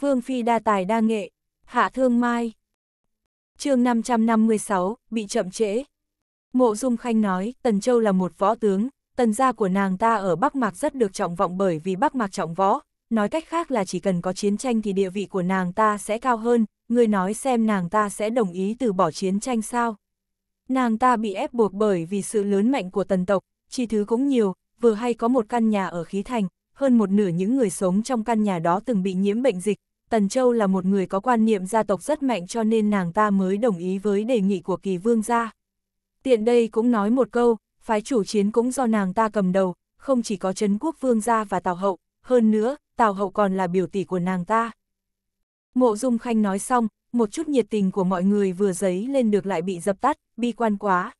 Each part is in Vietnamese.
Vương Phi đa tài đa nghệ, hạ thương mai. chương 556, bị chậm trễ. Mộ Dung Khanh nói, Tần Châu là một võ tướng, tần gia của nàng ta ở Bắc Mạc rất được trọng vọng bởi vì Bắc Mạc trọng võ, nói cách khác là chỉ cần có chiến tranh thì địa vị của nàng ta sẽ cao hơn, người nói xem nàng ta sẽ đồng ý từ bỏ chiến tranh sao. Nàng ta bị ép buộc bởi vì sự lớn mạnh của tần tộc, chi thứ cũng nhiều, vừa hay có một căn nhà ở khí thành, hơn một nửa những người sống trong căn nhà đó từng bị nhiễm bệnh dịch, Tần Châu là một người có quan niệm gia tộc rất mạnh cho nên nàng ta mới đồng ý với đề nghị của kỳ vương gia. Tiện đây cũng nói một câu, phái chủ chiến cũng do nàng ta cầm đầu, không chỉ có Trấn Quốc Vương gia và Tào Hậu, hơn nữa, Tào Hậu còn là biểu tỷ của nàng ta. Mộ Dung Khanh nói xong, một chút nhiệt tình của mọi người vừa giấy lên được lại bị dập tắt, bi quan quá.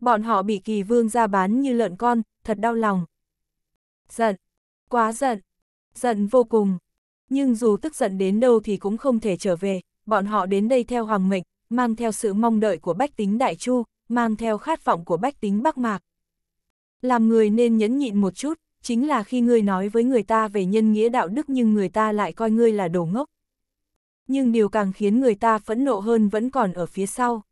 Bọn họ bị kỳ vương gia bán như lợn con, thật đau lòng. Giận, quá giận, giận vô cùng. Nhưng dù tức giận đến đâu thì cũng không thể trở về, bọn họ đến đây theo hoàng mệnh, mang theo sự mong đợi của bách tính Đại Chu, mang theo khát vọng của bách tính Bắc Mạc. Làm người nên nhẫn nhịn một chút, chính là khi ngươi nói với người ta về nhân nghĩa đạo đức nhưng người ta lại coi ngươi là đồ ngốc. Nhưng điều càng khiến người ta phẫn nộ hơn vẫn còn ở phía sau.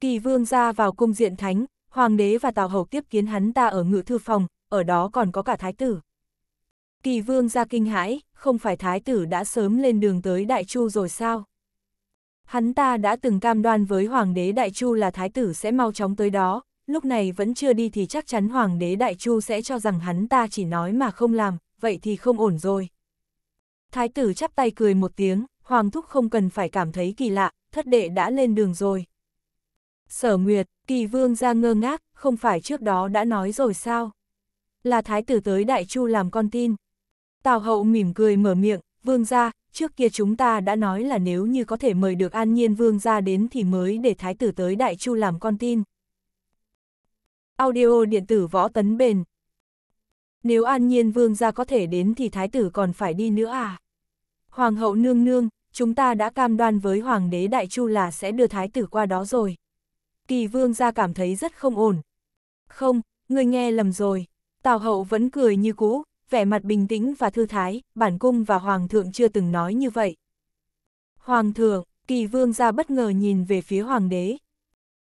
Kỳ vương ra vào cung diện thánh, hoàng đế và tào hầu tiếp kiến hắn ta ở ngự thư phòng, ở đó còn có cả thái tử. Kỳ vương ra kinh hãi, không phải thái tử đã sớm lên đường tới Đại Chu rồi sao? Hắn ta đã từng cam đoan với Hoàng đế Đại Chu là thái tử sẽ mau chóng tới đó, lúc này vẫn chưa đi thì chắc chắn Hoàng đế Đại Chu sẽ cho rằng hắn ta chỉ nói mà không làm, vậy thì không ổn rồi. Thái tử chắp tay cười một tiếng, Hoàng thúc không cần phải cảm thấy kỳ lạ, thất đệ đã lên đường rồi. Sở Nguyệt, kỳ vương ra ngơ ngác, không phải trước đó đã nói rồi sao? Là thái tử tới Đại Chu làm con tin, Tào hậu mỉm cười mở miệng, vương gia, trước kia chúng ta đã nói là nếu như có thể mời được an nhiên vương gia đến thì mới để thái tử tới đại chu làm con tin. Audio điện tử võ tấn bền. Nếu an nhiên vương gia có thể đến thì thái tử còn phải đi nữa à? Hoàng hậu nương nương, chúng ta đã cam đoan với hoàng đế đại chu là sẽ đưa thái tử qua đó rồi. Kỳ vương gia cảm thấy rất không ổn. Không, người nghe lầm rồi. Tào hậu vẫn cười như cũ, vẻ mặt bình tĩnh và thư thái, bản cung và hoàng thượng chưa từng nói như vậy. Hoàng thượng, kỳ vương ra bất ngờ nhìn về phía hoàng đế.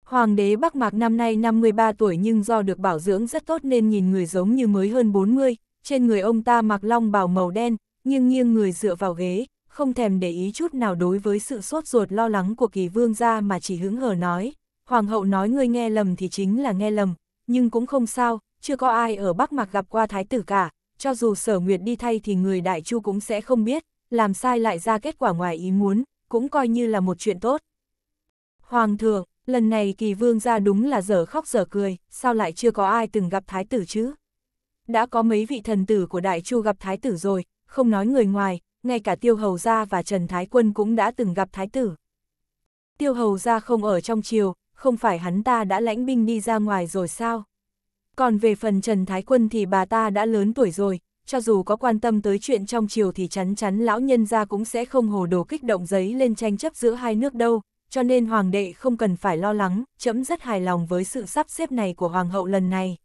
Hoàng đế Bắc Mạc năm nay 53 tuổi nhưng do được bảo dưỡng rất tốt nên nhìn người giống như mới hơn 40, trên người ông ta mặc long bào màu đen, nhưng nghiêng người dựa vào ghế, không thèm để ý chút nào đối với sự sốt ruột lo lắng của kỳ vương gia mà chỉ hứng hờ nói. Hoàng hậu nói ngươi nghe lầm thì chính là nghe lầm, nhưng cũng không sao, chưa có ai ở Bắc Mạc gặp qua thái tử cả, cho dù sở nguyệt đi thay thì người đại chu cũng sẽ không biết, làm sai lại ra kết quả ngoài ý muốn, cũng coi như là một chuyện tốt. Hoàng thượng, lần này kỳ vương ra đúng là dở khóc dở cười, sao lại chưa có ai từng gặp thái tử chứ? Đã có mấy vị thần tử của đại chu gặp thái tử rồi, không nói người ngoài, ngay cả tiêu hầu gia và trần thái quân cũng đã từng gặp thái tử. Tiêu hầu gia không ở trong triều, không phải hắn ta đã lãnh binh đi ra ngoài rồi sao? Còn về phần Trần Thái Quân thì bà ta đã lớn tuổi rồi, cho dù có quan tâm tới chuyện trong chiều thì chắn chắn lão nhân ra cũng sẽ không hồ đồ kích động giấy lên tranh chấp giữa hai nước đâu, cho nên hoàng đệ không cần phải lo lắng, chấm rất hài lòng với sự sắp xếp này của hoàng hậu lần này.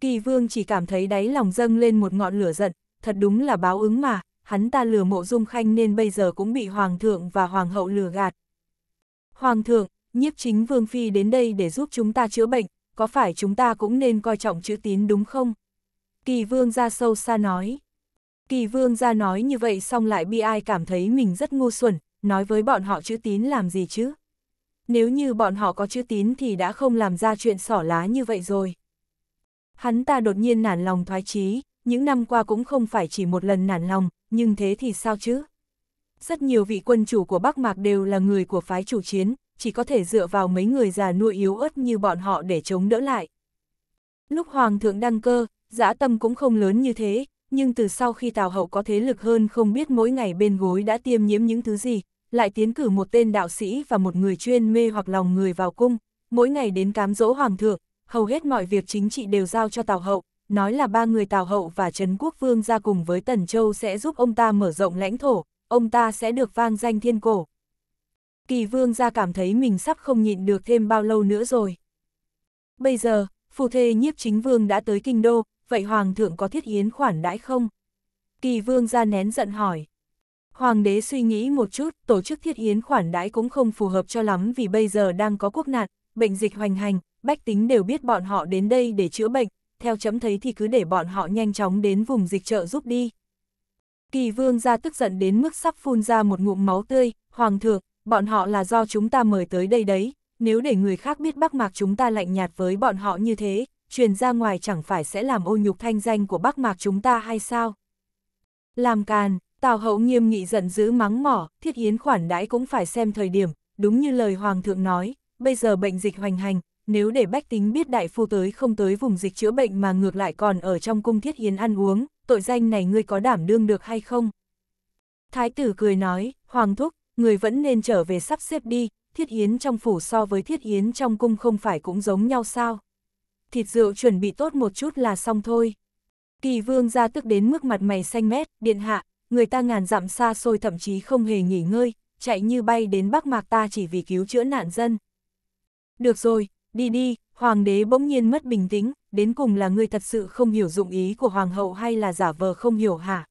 Kỳ vương chỉ cảm thấy đáy lòng dâng lên một ngọn lửa giận, thật đúng là báo ứng mà, hắn ta lừa mộ dung khanh nên bây giờ cũng bị hoàng thượng và hoàng hậu lừa gạt. Hoàng thượng, nhiếp chính vương phi đến đây để giúp chúng ta chữa bệnh, có phải chúng ta cũng nên coi trọng chữ tín đúng không? Kỳ vương ra sâu xa nói. Kỳ vương ra nói như vậy xong lại bị ai cảm thấy mình rất ngu xuẩn, nói với bọn họ chữ tín làm gì chứ? Nếu như bọn họ có chữ tín thì đã không làm ra chuyện sỏ lá như vậy rồi. Hắn ta đột nhiên nản lòng thoái chí, những năm qua cũng không phải chỉ một lần nản lòng, nhưng thế thì sao chứ? Rất nhiều vị quân chủ của Bắc Mạc đều là người của phái chủ chiến, chỉ có thể dựa vào mấy người già nuôi yếu ớt như bọn họ để chống đỡ lại. Lúc Hoàng thượng đăng cơ, dã tâm cũng không lớn như thế, nhưng từ sau khi Tào Hậu có thế lực hơn không biết mỗi ngày bên gối đã tiêm nhiễm những thứ gì, lại tiến cử một tên đạo sĩ và một người chuyên mê hoặc lòng người vào cung, mỗi ngày đến cám dỗ Hoàng thượng, hầu hết mọi việc chính trị đều giao cho Tào Hậu, nói là ba người Tào Hậu và Trấn Quốc Vương ra cùng với Tần Châu sẽ giúp ông ta mở rộng lãnh thổ, ông ta sẽ được vang danh thiên cổ kỳ vương ra cảm thấy mình sắp không nhịn được thêm bao lâu nữa rồi. Bây giờ, phù thê nhiếp chính vương đã tới kinh đô, vậy hoàng thượng có thiết yến khoản đãi không? Kỳ vương ra nén giận hỏi. Hoàng đế suy nghĩ một chút, tổ chức thiết yến khoản đãi cũng không phù hợp cho lắm vì bây giờ đang có quốc nạn, bệnh dịch hoành hành, bách tính đều biết bọn họ đến đây để chữa bệnh, theo chấm thấy thì cứ để bọn họ nhanh chóng đến vùng dịch trợ giúp đi. Kỳ vương ra tức giận đến mức sắp phun ra một ngụm máu tươi, hoàng thượng, bọn họ là do chúng ta mời tới đây đấy, nếu để người khác biết Bắc Mạc chúng ta lạnh nhạt với bọn họ như thế, truyền ra ngoài chẳng phải sẽ làm ô nhục thanh danh của Bắc Mạc chúng ta hay sao? Làm càn, Tào Hậu nghiêm nghị giận dữ mắng mỏ, thiết yến khoản đãi cũng phải xem thời điểm, đúng như lời Hoàng thượng nói, bây giờ bệnh dịch hoành hành, nếu để bách tính biết đại phu tới không tới vùng dịch chữa bệnh mà ngược lại còn ở trong cung thiết yến ăn uống, tội danh này ngươi có đảm đương được hay không? Thái tử cười nói, Hoàng thúc, người vẫn nên trở về sắp xếp đi, thiết Yến trong phủ so với thiết Yến trong cung không phải cũng giống nhau sao. Thịt rượu chuẩn bị tốt một chút là xong thôi. Kỳ vương ra tức đến mức mặt mày xanh mét, điện hạ, người ta ngàn dặm xa xôi thậm chí không hề nghỉ ngơi, chạy như bay đến Bắc Mạc ta chỉ vì cứu chữa nạn dân. Được rồi, đi đi, hoàng đế bỗng nhiên mất bình tĩnh, đến cùng là người thật sự không hiểu dụng ý của hoàng hậu hay là giả vờ không hiểu hả?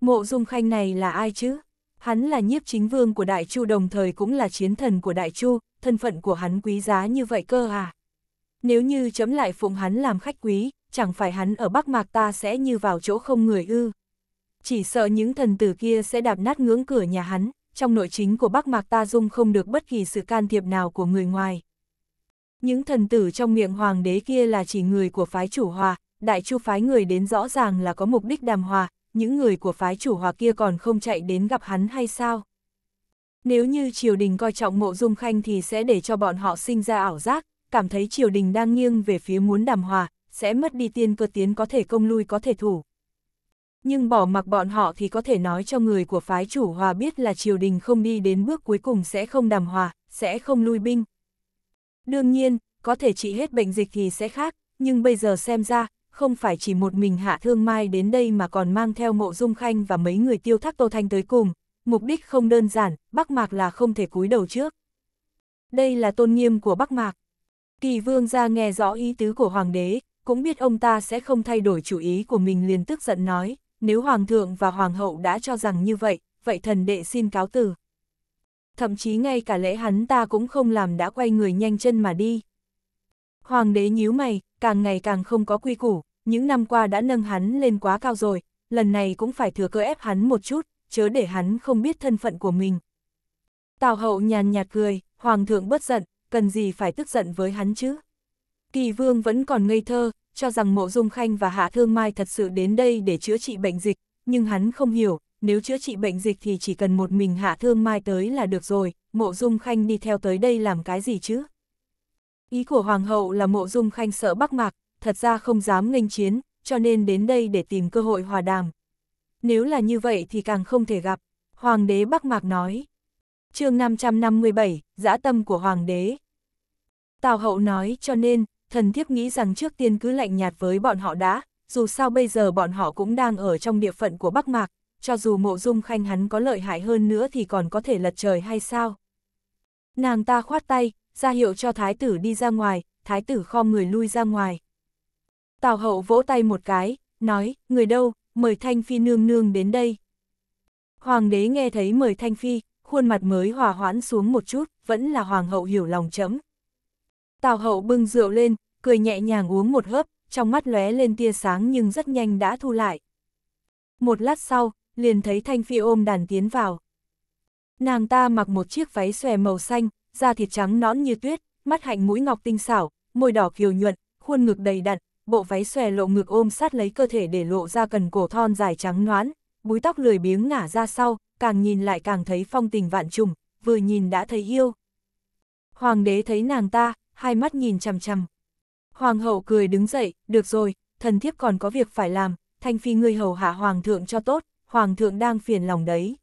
Mộ dung khanh này là ai chứ? Hắn là nhiếp chính vương của Đại Chu đồng thời cũng là chiến thần của Đại Chu, thân phận của hắn quý giá như vậy cơ à. Nếu như chấm lại phụng hắn làm khách quý, chẳng phải hắn ở Bắc Mạc ta sẽ như vào chỗ không người ư. Chỉ sợ những thần tử kia sẽ đạp nát ngưỡng cửa nhà hắn, trong nội chính của Bắc Mạc ta dung không được bất kỳ sự can thiệp nào của người ngoài. Những thần tử trong miệng hoàng đế kia là chỉ người của phái chủ hòa, đại chu phái người đến rõ ràng là có mục đích đàm hòa, những người của phái chủ hòa kia còn không chạy đến gặp hắn hay sao? Nếu như triều đình coi trọng mộ dung khanh thì sẽ để cho bọn họ sinh ra ảo giác, cảm thấy triều đình đang nghiêng về phía muốn đàm hòa, sẽ mất đi tiên cơ tiến có thể công lui có thể thủ. Nhưng bỏ mặc bọn họ thì có thể nói cho người của phái chủ hòa biết là triều đình không đi đến bước cuối cùng sẽ không đàm hòa, sẽ không lui binh. Đương nhiên, có thể trị hết bệnh dịch thì sẽ khác, nhưng bây giờ xem ra, không phải chỉ một mình Hạ Thương Mai đến đây mà còn mang theo Mộ Dung Khanh và mấy người tiêu thác Tô Thanh tới cùng, mục đích không đơn giản, Bắc Mạc là không thể cúi đầu trước. Đây là tôn nghiêm của Bắc Mạc. Kỳ vương ra nghe rõ ý tứ của Hoàng đế, cũng biết ông ta sẽ không thay đổi chủ ý của mình liền tức giận nói, nếu Hoàng thượng và Hoàng hậu đã cho rằng như vậy, vậy thần đệ xin cáo từ. Thậm chí ngay cả lễ hắn ta cũng không làm đã quay người nhanh chân mà đi, Hoàng đế nhíu mày, càng ngày càng không có quy củ, những năm qua đã nâng hắn lên quá cao rồi, lần này cũng phải thừa cơ ép hắn một chút, chớ để hắn không biết thân phận của mình. Tào hậu nhàn nhạt cười, hoàng thượng bất giận, cần gì phải tức giận với hắn chứ. Kỳ vương vẫn còn ngây thơ, cho rằng mộ dung khanh và hạ thương mai thật sự đến đây để chữa trị bệnh dịch, nhưng hắn không hiểu, nếu chữa trị bệnh dịch thì chỉ cần một mình hạ thương mai tới là được rồi, mộ dung khanh đi theo tới đây làm cái gì chứ. Ý của Hoàng hậu là mộ dung khanh sợ Bắc Mạc, thật ra không dám nghênh chiến, cho nên đến đây để tìm cơ hội hòa đàm. Nếu là như vậy thì càng không thể gặp, Hoàng đế Bắc Mạc nói. chương 557, dã tâm của Hoàng đế. Tào hậu nói cho nên, thần thiếp nghĩ rằng trước tiên cứ lạnh nhạt với bọn họ đã, dù sao bây giờ bọn họ cũng đang ở trong địa phận của Bắc Mạc, cho dù mộ dung khanh hắn có lợi hại hơn nữa thì còn có thể lật trời hay sao. Nàng ta khoát tay, ra hiệu cho thái tử đi ra ngoài, thái tử kho người lui ra ngoài. Tào hậu vỗ tay một cái, nói, người đâu, mời Thanh Phi nương nương đến đây. Hoàng đế nghe thấy mời Thanh Phi, khuôn mặt mới hòa hoãn xuống một chút, vẫn là hoàng hậu hiểu lòng chấm. Tào hậu bưng rượu lên, cười nhẹ nhàng uống một hớp, trong mắt lóe lên tia sáng nhưng rất nhanh đã thu lại. Một lát sau, liền thấy Thanh Phi ôm đàn tiến vào. Nàng ta mặc một chiếc váy xòe màu xanh, da thịt trắng nõn như tuyết, mắt hạnh mũi ngọc tinh xảo, môi đỏ kiều nhuận, khuôn ngực đầy đặn, bộ váy xòe lộ ngực ôm sát lấy cơ thể để lộ ra cần cổ thon dài trắng noãn, búi tóc lười biếng ngả ra sau, càng nhìn lại càng thấy phong tình vạn trùng, vừa nhìn đã thấy yêu. Hoàng đế thấy nàng ta, hai mắt nhìn chằm chằm. Hoàng hậu cười đứng dậy, được rồi, thần thiếp còn có việc phải làm, thanh phi ngươi hầu hạ hoàng thượng cho tốt, hoàng thượng đang phiền lòng đấy.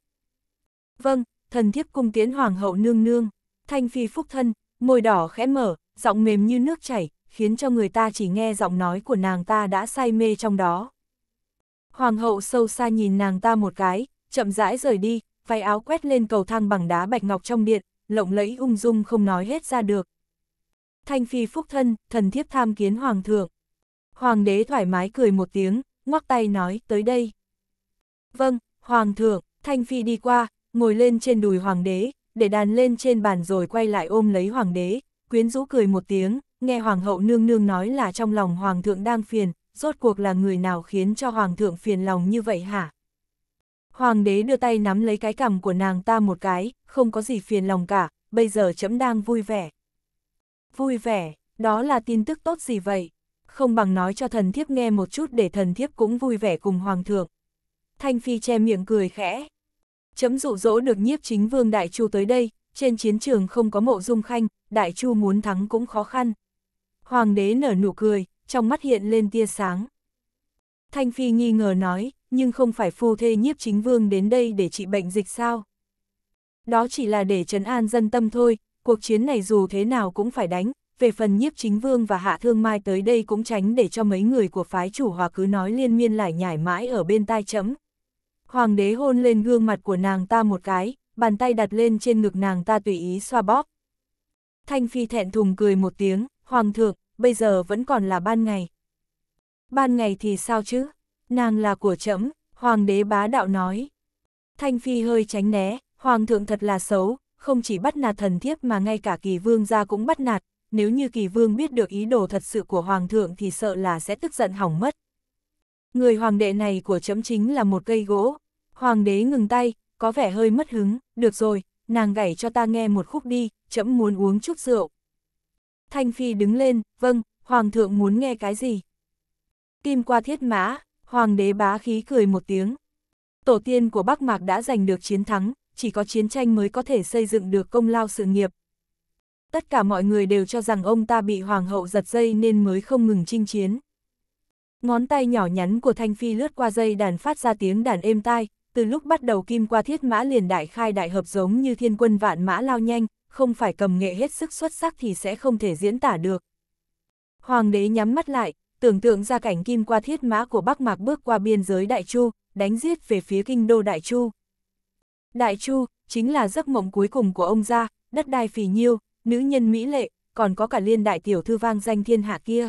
Vâng, thần thiếp cung tiến hoàng hậu nương nương. Thanh Phi phúc thân, môi đỏ khẽ mở, giọng mềm như nước chảy, khiến cho người ta chỉ nghe giọng nói của nàng ta đã say mê trong đó. Hoàng hậu sâu xa nhìn nàng ta một cái, chậm rãi rời đi, váy áo quét lên cầu thang bằng đá bạch ngọc trong điện, lộng lẫy ung dung không nói hết ra được. Thanh Phi phúc thân, thần thiếp tham kiến hoàng thượng. Hoàng đế thoải mái cười một tiếng, ngoắc tay nói, tới đây. Vâng, hoàng thượng, Thanh Phi đi qua, ngồi lên trên đùi hoàng đế, để đàn lên trên bàn rồi quay lại ôm lấy hoàng đế, quyến rũ cười một tiếng, nghe hoàng hậu nương nương nói là trong lòng hoàng thượng đang phiền, rốt cuộc là người nào khiến cho hoàng thượng phiền lòng như vậy hả? Hoàng đế đưa tay nắm lấy cái cằm của nàng ta một cái, không có gì phiền lòng cả, bây giờ chấm đang vui vẻ. Vui vẻ, đó là tin tức tốt gì vậy? Không bằng nói cho thần thiếp nghe một chút để thần thiếp cũng vui vẻ cùng hoàng thượng. Thanh Phi che miệng cười khẽ, chấm dụ dỗ được nhiếp chính vương Đại Chu tới đây, trên chiến trường không có mộ dung khanh, Đại Chu muốn thắng cũng khó khăn. Hoàng đế nở nụ cười, trong mắt hiện lên tia sáng. Thanh Phi nghi ngờ nói, nhưng không phải phu thê nhiếp chính vương đến đây để trị bệnh dịch sao? Đó chỉ là để trấn an dân tâm thôi, cuộc chiến này dù thế nào cũng phải đánh, về phần nhiếp chính vương và hạ thương mai tới đây cũng tránh để cho mấy người của phái chủ hòa cứ nói liên miên lải nhải mãi ở bên tai chấm. Hoàng đế hôn lên gương mặt của nàng ta một cái, bàn tay đặt lên trên ngực nàng ta tùy ý xoa bóp. Thanh Phi thẹn thùng cười một tiếng, Hoàng thượng, bây giờ vẫn còn là ban ngày. Ban ngày thì sao chứ? Nàng là của trẫm Hoàng đế bá đạo nói. Thanh Phi hơi tránh né, Hoàng thượng thật là xấu, không chỉ bắt nạt thần thiếp mà ngay cả kỳ vương ra cũng bắt nạt, nếu như kỳ vương biết được ý đồ thật sự của Hoàng thượng thì sợ là sẽ tức giận hỏng mất. Người hoàng đệ này của chấm chính là một cây gỗ, Hoàng đế ngừng tay, có vẻ hơi mất hứng, được rồi, nàng gảy cho ta nghe một khúc đi, chậm muốn uống chút rượu. Thanh Phi đứng lên, vâng, Hoàng thượng muốn nghe cái gì? Kim qua thiết mã, Hoàng đế bá khí cười một tiếng. Tổ tiên của Bắc Mạc đã giành được chiến thắng, chỉ có chiến tranh mới có thể xây dựng được công lao sự nghiệp. Tất cả mọi người đều cho rằng ông ta bị Hoàng hậu giật dây nên mới không ngừng chinh chiến. Ngón tay nhỏ nhắn của Thanh Phi lướt qua dây đàn phát ra tiếng đàn êm tai, từ lúc bắt đầu kim qua thiết mã liền đại khai đại hợp giống như thiên quân vạn mã lao nhanh, không phải cầm nghệ hết sức xuất sắc thì sẽ không thể diễn tả được. Hoàng đế nhắm mắt lại, tưởng tượng ra cảnh kim qua thiết mã của Bắc Mạc bước qua biên giới Đại Chu, đánh giết về phía kinh đô Đại Chu. Đại Chu, chính là giấc mộng cuối cùng của ông gia, đất đai phì nhiêu, nữ nhân mỹ lệ, còn có cả liên đại tiểu thư vang danh thiên hạ kia.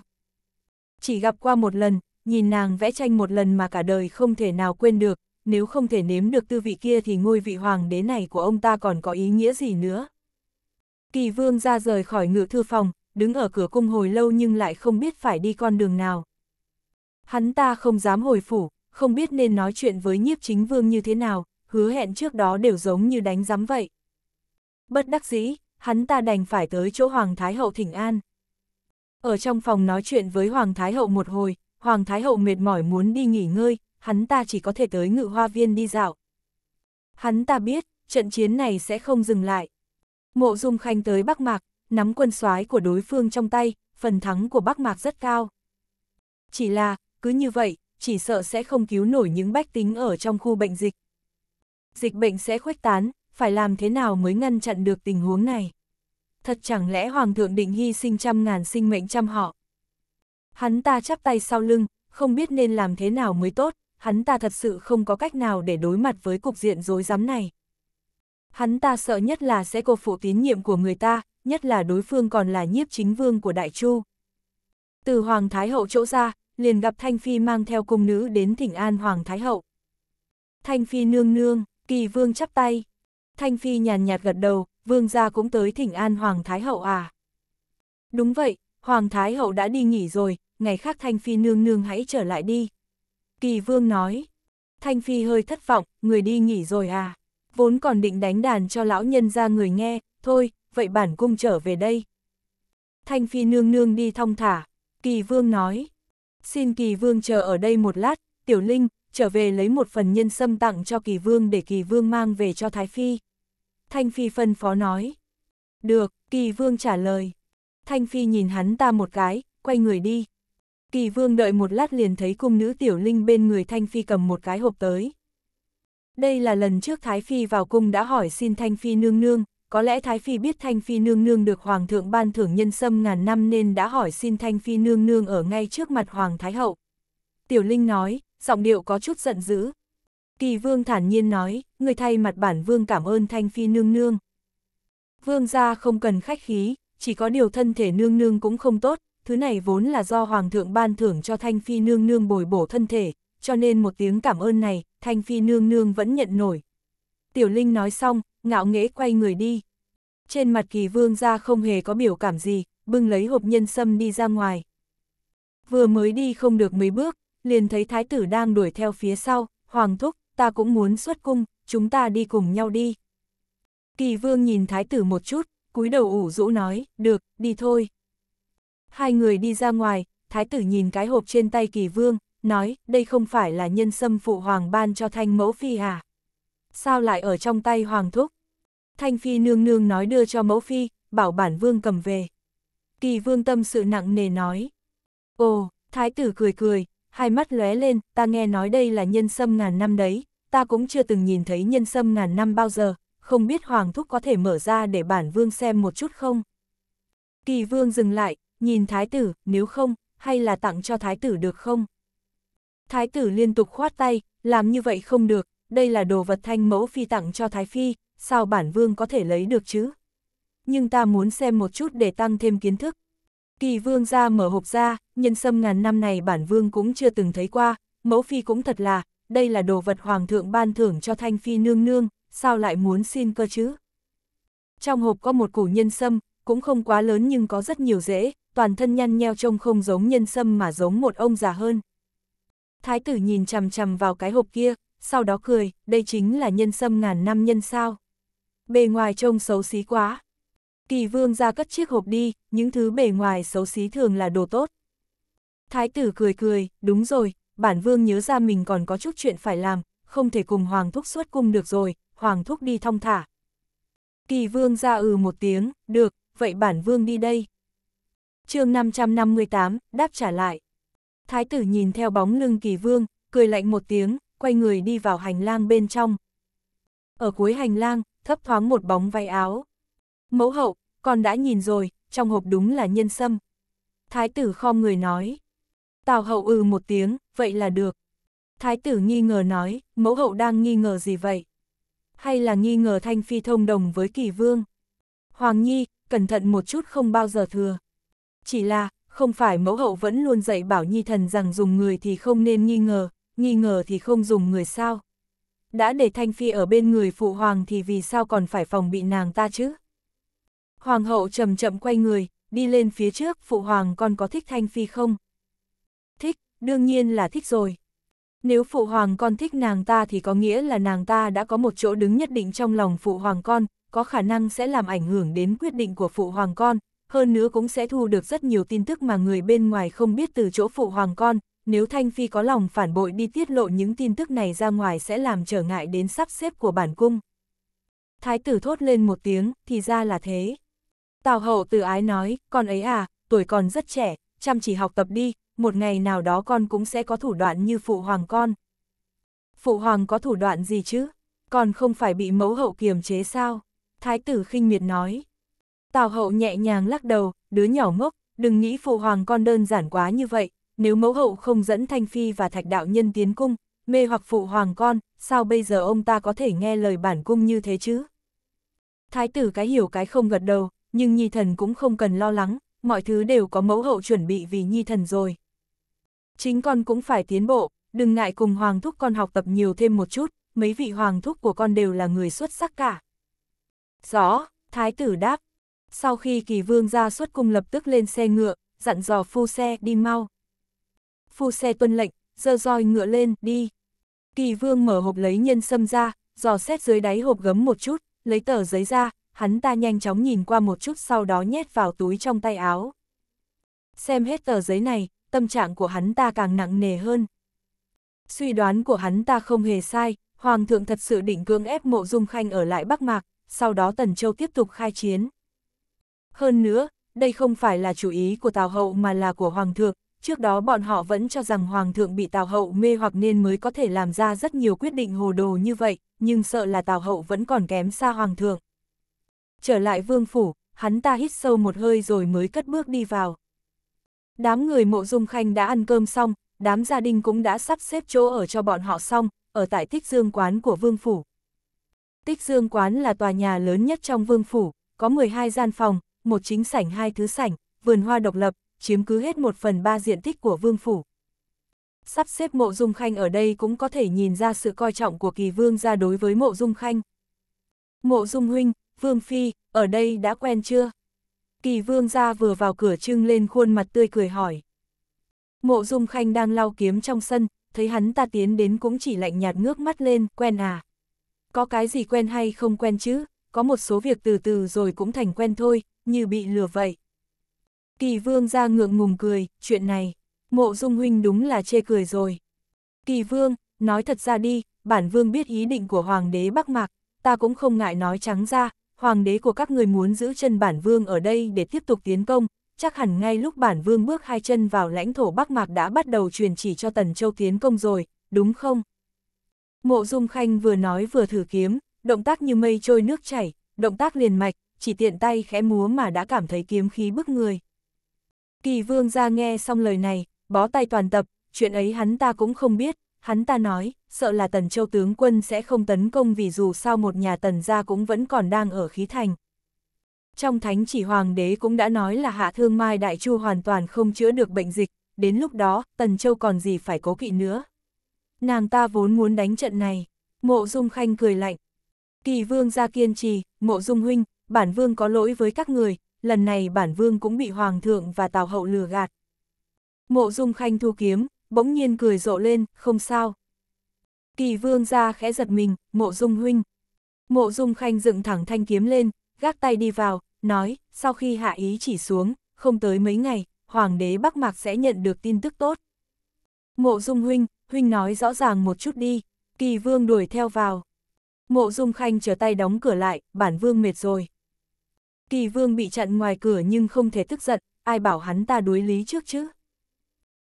Chỉ gặp qua một lần, nhìn nàng vẽ tranh một lần mà cả đời không thể nào quên được, nếu không thể nếm được tư vị kia thì ngôi vị hoàng đế này của ông ta còn có ý nghĩa gì nữa. Kỳ vương ra rời khỏi ngự thư phòng, đứng ở cửa cung hồi lâu nhưng lại không biết phải đi con đường nào. Hắn ta không dám hồi phủ, không biết nên nói chuyện với nhiếp chính vương như thế nào, hứa hẹn trước đó đều giống như đánh giám vậy. Bất đắc dĩ, hắn ta đành phải tới chỗ Hoàng Thái Hậu thỉnh an. Ở trong phòng nói chuyện với Hoàng Thái Hậu một hồi, Hoàng Thái Hậu mệt mỏi muốn đi nghỉ ngơi, hắn ta chỉ có thể tới ngự hoa viên đi dạo. Hắn ta biết, trận chiến này sẽ không dừng lại. Mộ Dung Khanh tới Bắc Mạc, nắm quân soái của đối phương trong tay, phần thắng của Bắc Mạc rất cao. Chỉ là, cứ như vậy, chỉ sợ sẽ không cứu nổi những bách tính ở trong khu bệnh dịch. Dịch bệnh sẽ khuếch tán, phải làm thế nào mới ngăn chặn được tình huống này? Thật chẳng lẽ Hoàng thượng định hy sinh trăm ngàn sinh mệnh trăm họ? Hắn ta chắp tay sau lưng, không biết nên làm thế nào mới tốt hắn ta thật sự không có cách nào để đối mặt với cục diện rối rắm này. Hắn ta sợ nhất là sẽ cô phụ tín nhiệm của người ta, nhất là đối phương còn là nhiếp chính vương của Đại Chu. Từ Hoàng Thái Hậu chỗ ra, liền gặp Thanh Phi mang theo cung nữ đến thỉnh an Hoàng Thái Hậu. Thanh Phi nương nương, kỳ vương chắp tay. Thanh Phi nhàn nhạt gật đầu, vương gia cũng tới thỉnh an Hoàng Thái Hậu à. Đúng vậy, Hoàng Thái Hậu đã đi nghỉ rồi, ngày khác Thanh Phi nương nương hãy trở lại đi. Kỳ Vương nói. Thanh Phi hơi thất vọng, người đi nghỉ rồi à. Vốn còn định đánh đàn cho lão nhân ra người nghe, thôi, vậy bản cung trở về đây. Thanh Phi nương nương đi thong thả. Kỳ Vương nói. Xin Kỳ Vương chờ ở đây một lát, Tiểu Linh, trở về lấy một phần nhân sâm tặng cho Kỳ Vương để Kỳ Vương mang về cho Thái Phi. Thanh Phi phân phó nói. Được, Kỳ Vương trả lời. Thanh Phi nhìn hắn ta một cái, quay người đi. Kỳ vương đợi một lát liền thấy cung nữ tiểu linh bên người Thanh Phi cầm một cái hộp tới. Đây là lần trước Thái Phi vào cung đã hỏi xin Thanh Phi nương nương, có lẽ Thái Phi biết Thanh Phi nương nương được Hoàng thượng ban thưởng nhân sâm ngàn năm nên đã hỏi xin Thanh Phi nương nương ở ngay trước mặt Hoàng Thái Hậu. Tiểu Linh nói, giọng điệu có chút giận dữ. Kỳ vương thản nhiên nói, người thay mặt bản vương cảm ơn Thanh Phi nương nương. Vương gia không cần khách khí, chỉ có điều thân thể nương nương cũng không tốt, thứ này vốn là do Hoàng thượng ban thưởng cho Thanh Phi nương nương bồi bổ thân thể, cho nên một tiếng cảm ơn này, Thanh Phi nương nương vẫn nhận nổi. Tiểu Linh nói xong, ngạo nghễ quay người đi. Trên mặt kỳ vương ra không hề có biểu cảm gì, bưng lấy hộp nhân sâm đi ra ngoài. Vừa mới đi không được mấy bước, liền thấy thái tử đang đuổi theo phía sau, Hoàng thúc, ta cũng muốn xuất cung, chúng ta đi cùng nhau đi. Kỳ vương nhìn thái tử một chút, cúi đầu ủ rũ nói, được, đi thôi. Hai người đi ra ngoài, thái tử nhìn cái hộp trên tay kỳ vương, nói, đây không phải là nhân sâm phụ hoàng ban cho thanh mẫu phi à? Sao lại ở trong tay hoàng thúc? Thanh phi nương nương nói đưa cho mẫu phi, bảo bản vương cầm về. Kỳ vương tâm sự nặng nề nói. Ồ, thái tử cười cười, hai mắt lóe lên, ta nghe nói đây là nhân sâm ngàn năm đấy, ta cũng chưa từng nhìn thấy nhân sâm ngàn năm bao giờ, không biết hoàng thúc có thể mở ra để bản vương xem một chút không? Kỳ vương dừng lại, nhìn thái tử, nếu không, hay là tặng cho thái tử được không? Thái tử liên tục khoát tay, làm như vậy không được, đây là đồ vật thanh mẫu phi tặng cho thái phi, sao bản vương có thể lấy được chứ? Nhưng ta muốn xem một chút để tăng thêm kiến thức. Kỳ vương ra mở hộp ra, nhân sâm ngàn năm này bản vương cũng chưa từng thấy qua, mẫu phi cũng thật là, đây là đồ vật hoàng thượng ban thưởng cho thanh phi nương nương, sao lại muốn xin cơ chứ? Trong hộp có một củ nhân sâm, cũng không quá lớn nhưng có rất nhiều rễ, toàn thân nhăn nheo trông không giống nhân sâm mà giống một ông già hơn. Thái tử nhìn chằm chằm vào cái hộp kia, sau đó cười, đây chính là nhân sâm ngàn năm nhân sao. Bề ngoài trông xấu xí quá. Kỳ vương ra cất chiếc hộp đi, những thứ bề ngoài xấu xí thường là đồ tốt. Thái tử cười cười, đúng rồi, bản vương nhớ ra mình còn có chút chuyện phải làm, không thể cùng hoàng thúc xuất cung được rồi, hoàng thúc đi thong thả. Kỳ vương ra ừ một tiếng, được, vậy bản vương đi đây chương 558, đáp trả lại. Thái tử nhìn theo bóng lưng kỳ vương, cười lạnh một tiếng, quay người đi vào hành lang bên trong. Ở cuối hành lang, thấp thoáng một bóng vay áo. Mẫu hậu, con đã nhìn rồi, trong hộp đúng là nhân sâm. Thái tử khom người nói. Tào hậu ừ một tiếng, vậy là được. Thái tử nghi ngờ nói, mẫu hậu đang nghi ngờ gì vậy? Hay là nghi ngờ Thanh Phi thông đồng với kỳ vương? Hoàng Nhi, cẩn thận một chút không bao giờ thừa chỉ là, không phải mẫu hậu vẫn luôn dạy bảo nhi thần rằng dùng người thì không nên nghi ngờ, nghi ngờ thì không dùng người sao. Đã để Thanh Phi ở bên người phụ hoàng thì vì sao còn phải phòng bị nàng ta chứ? Hoàng hậu chậm chậm quay người, đi lên phía trước, phụ hoàng con có thích Thanh Phi không? Thích, đương nhiên là thích rồi. Nếu phụ hoàng con thích nàng ta thì có nghĩa là nàng ta đã có một chỗ đứng nhất định trong lòng phụ hoàng con, có khả năng sẽ làm ảnh hưởng đến quyết định của phụ hoàng con, hơn nữa cũng sẽ thu được rất nhiều tin tức mà người bên ngoài không biết từ chỗ phụ hoàng con, nếu Thanh Phi có lòng phản bội đi tiết lộ những tin tức này ra ngoài sẽ làm trở ngại đến sắp xếp của bản cung. Thái tử thốt lên một tiếng, thì ra là thế. Tào hậu từ ái nói, con ấy à, tuổi còn rất trẻ, chăm chỉ học tập đi, một ngày nào đó con cũng sẽ có thủ đoạn như phụ hoàng con. Phụ hoàng có thủ đoạn gì chứ? Còn không phải bị mẫu hậu kiềm chế sao? Thái tử khinh miệt nói. Tào hậu nhẹ nhàng lắc đầu, đứa nhỏ ngốc, đừng nghĩ phụ hoàng con đơn giản quá như vậy, nếu mẫu hậu không dẫn Thanh Phi và Thạch Đạo Nhân tiến cung, mê hoặc phụ hoàng con, sao bây giờ ông ta có thể nghe lời bản cung như thế chứ? Thái tử cái hiểu cái không gật đầu, nhưng Nhi Thần cũng không cần lo lắng, mọi thứ đều có mẫu hậu chuẩn bị vì Nhi Thần rồi. Chính con cũng phải tiến bộ, đừng ngại cùng hoàng thúc con học tập nhiều thêm một chút, mấy vị hoàng thúc của con đều là người xuất sắc cả. Rõ, thái tử đáp, sau khi kỳ vương ra xuất cung lập tức lên xe ngựa, dặn dò phu xe đi mau. Phu xe tuân lệnh, giơ roi ngựa lên, đi. Kỳ vương mở hộp lấy nhân sâm ra, dò xét dưới đáy hộp gấm một chút, lấy tờ giấy ra, hắn ta nhanh chóng nhìn qua một chút sau đó nhét vào túi trong tay áo. Xem hết tờ giấy này, tâm trạng của hắn ta càng nặng nề hơn. Suy đoán của hắn ta không hề sai, Hoàng thượng thật sự định cưỡng ép mộ dung khanh ở lại Bắc Mạc, sau đó Tần Châu tiếp tục khai chiến. Hơn nữa, đây không phải là chủ ý của Tào Hậu mà là của Hoàng thượng, trước đó bọn họ vẫn cho rằng Hoàng thượng bị Tào Hậu mê hoặc nên mới có thể làm ra rất nhiều quyết định hồ đồ như vậy, nhưng sợ là Tào Hậu vẫn còn kém xa Hoàng thượng. Trở lại vương phủ, hắn ta hít sâu một hơi rồi mới cất bước đi vào. Đám người mộ dung khanh đã ăn cơm xong, đám gia đình cũng đã sắp xếp chỗ ở cho bọn họ xong, ở tại tích dương quán của vương phủ. Tích dương quán là tòa nhà lớn nhất trong vương phủ, có 12 gian phòng, một chính sảnh hai thứ sảnh, vườn hoa độc lập, chiếm cứ hết một phần ba diện tích của vương phủ. Sắp xếp mộ dung khanh ở đây cũng có thể nhìn ra sự coi trọng của kỳ vương ra đối với mộ dung khanh. Mộ dung huynh, vương phi, ở đây đã quen chưa? Kỳ vương ra vừa vào cửa trưng lên khuôn mặt tươi cười hỏi. Mộ dung khanh đang lau kiếm trong sân, thấy hắn ta tiến đến cũng chỉ lạnh nhạt ngước mắt lên, quen à. Có cái gì quen hay không quen chứ, có một số việc từ từ rồi cũng thành quen thôi, như bị lừa vậy. Kỳ vương ra ngượng ngùng cười, chuyện này, mộ dung huynh đúng là chê cười rồi. Kỳ vương, nói thật ra đi, bản vương biết ý định của hoàng đế Bắc Mạc, ta cũng không ngại nói trắng ra, hoàng đế của các người muốn giữ chân bản vương ở đây để tiếp tục tiến công, chắc hẳn ngay lúc bản vương bước hai chân vào lãnh thổ Bắc Mạc đã bắt đầu truyền chỉ cho Tần Châu tiến công rồi, đúng không? Mộ Dung Khanh vừa nói vừa thử kiếm, động tác như mây trôi nước chảy, động tác liền mạch, chỉ tiện tay khẽ múa mà đã cảm thấy kiếm khí bức người. Kỳ vương ra nghe xong lời này, bó tay toàn tập, chuyện ấy hắn ta cũng không biết, hắn ta nói, sợ là tần châu tướng quân sẽ không tấn công vì dù sao một nhà tần gia cũng vẫn còn đang ở khí thành. Trong thánh chỉ hoàng đế cũng đã nói là hạ thương mai đại chu hoàn toàn không chữa được bệnh dịch, đến lúc đó tần châu còn gì phải cố kỵ nữa. Nàng ta vốn muốn đánh trận này, mộ dung khanh cười lạnh. Kỳ vương gia kiên trì, mộ dung huynh, bản vương có lỗi với các người, lần này bản vương cũng bị hoàng thượng và tào hậu lừa gạt. Mộ dung khanh thu kiếm, bỗng nhiên cười rộ lên, không sao. Kỳ vương ra khẽ giật mình, mộ dung huynh. Mộ dung khanh dựng thẳng thanh kiếm lên, gác tay đi vào, nói, sau khi hạ ý chỉ xuống, không tới mấy ngày, hoàng đế Bắc Mạc sẽ nhận được tin tức tốt. Mộ dung huynh, huynh nói rõ ràng một chút đi, kỳ vương đuổi theo vào. Mộ dung khanh trở tay đóng cửa lại, bản vương mệt rồi. Kỳ vương bị chặn ngoài cửa nhưng không thể tức giận, ai bảo hắn ta đối lý trước chứ.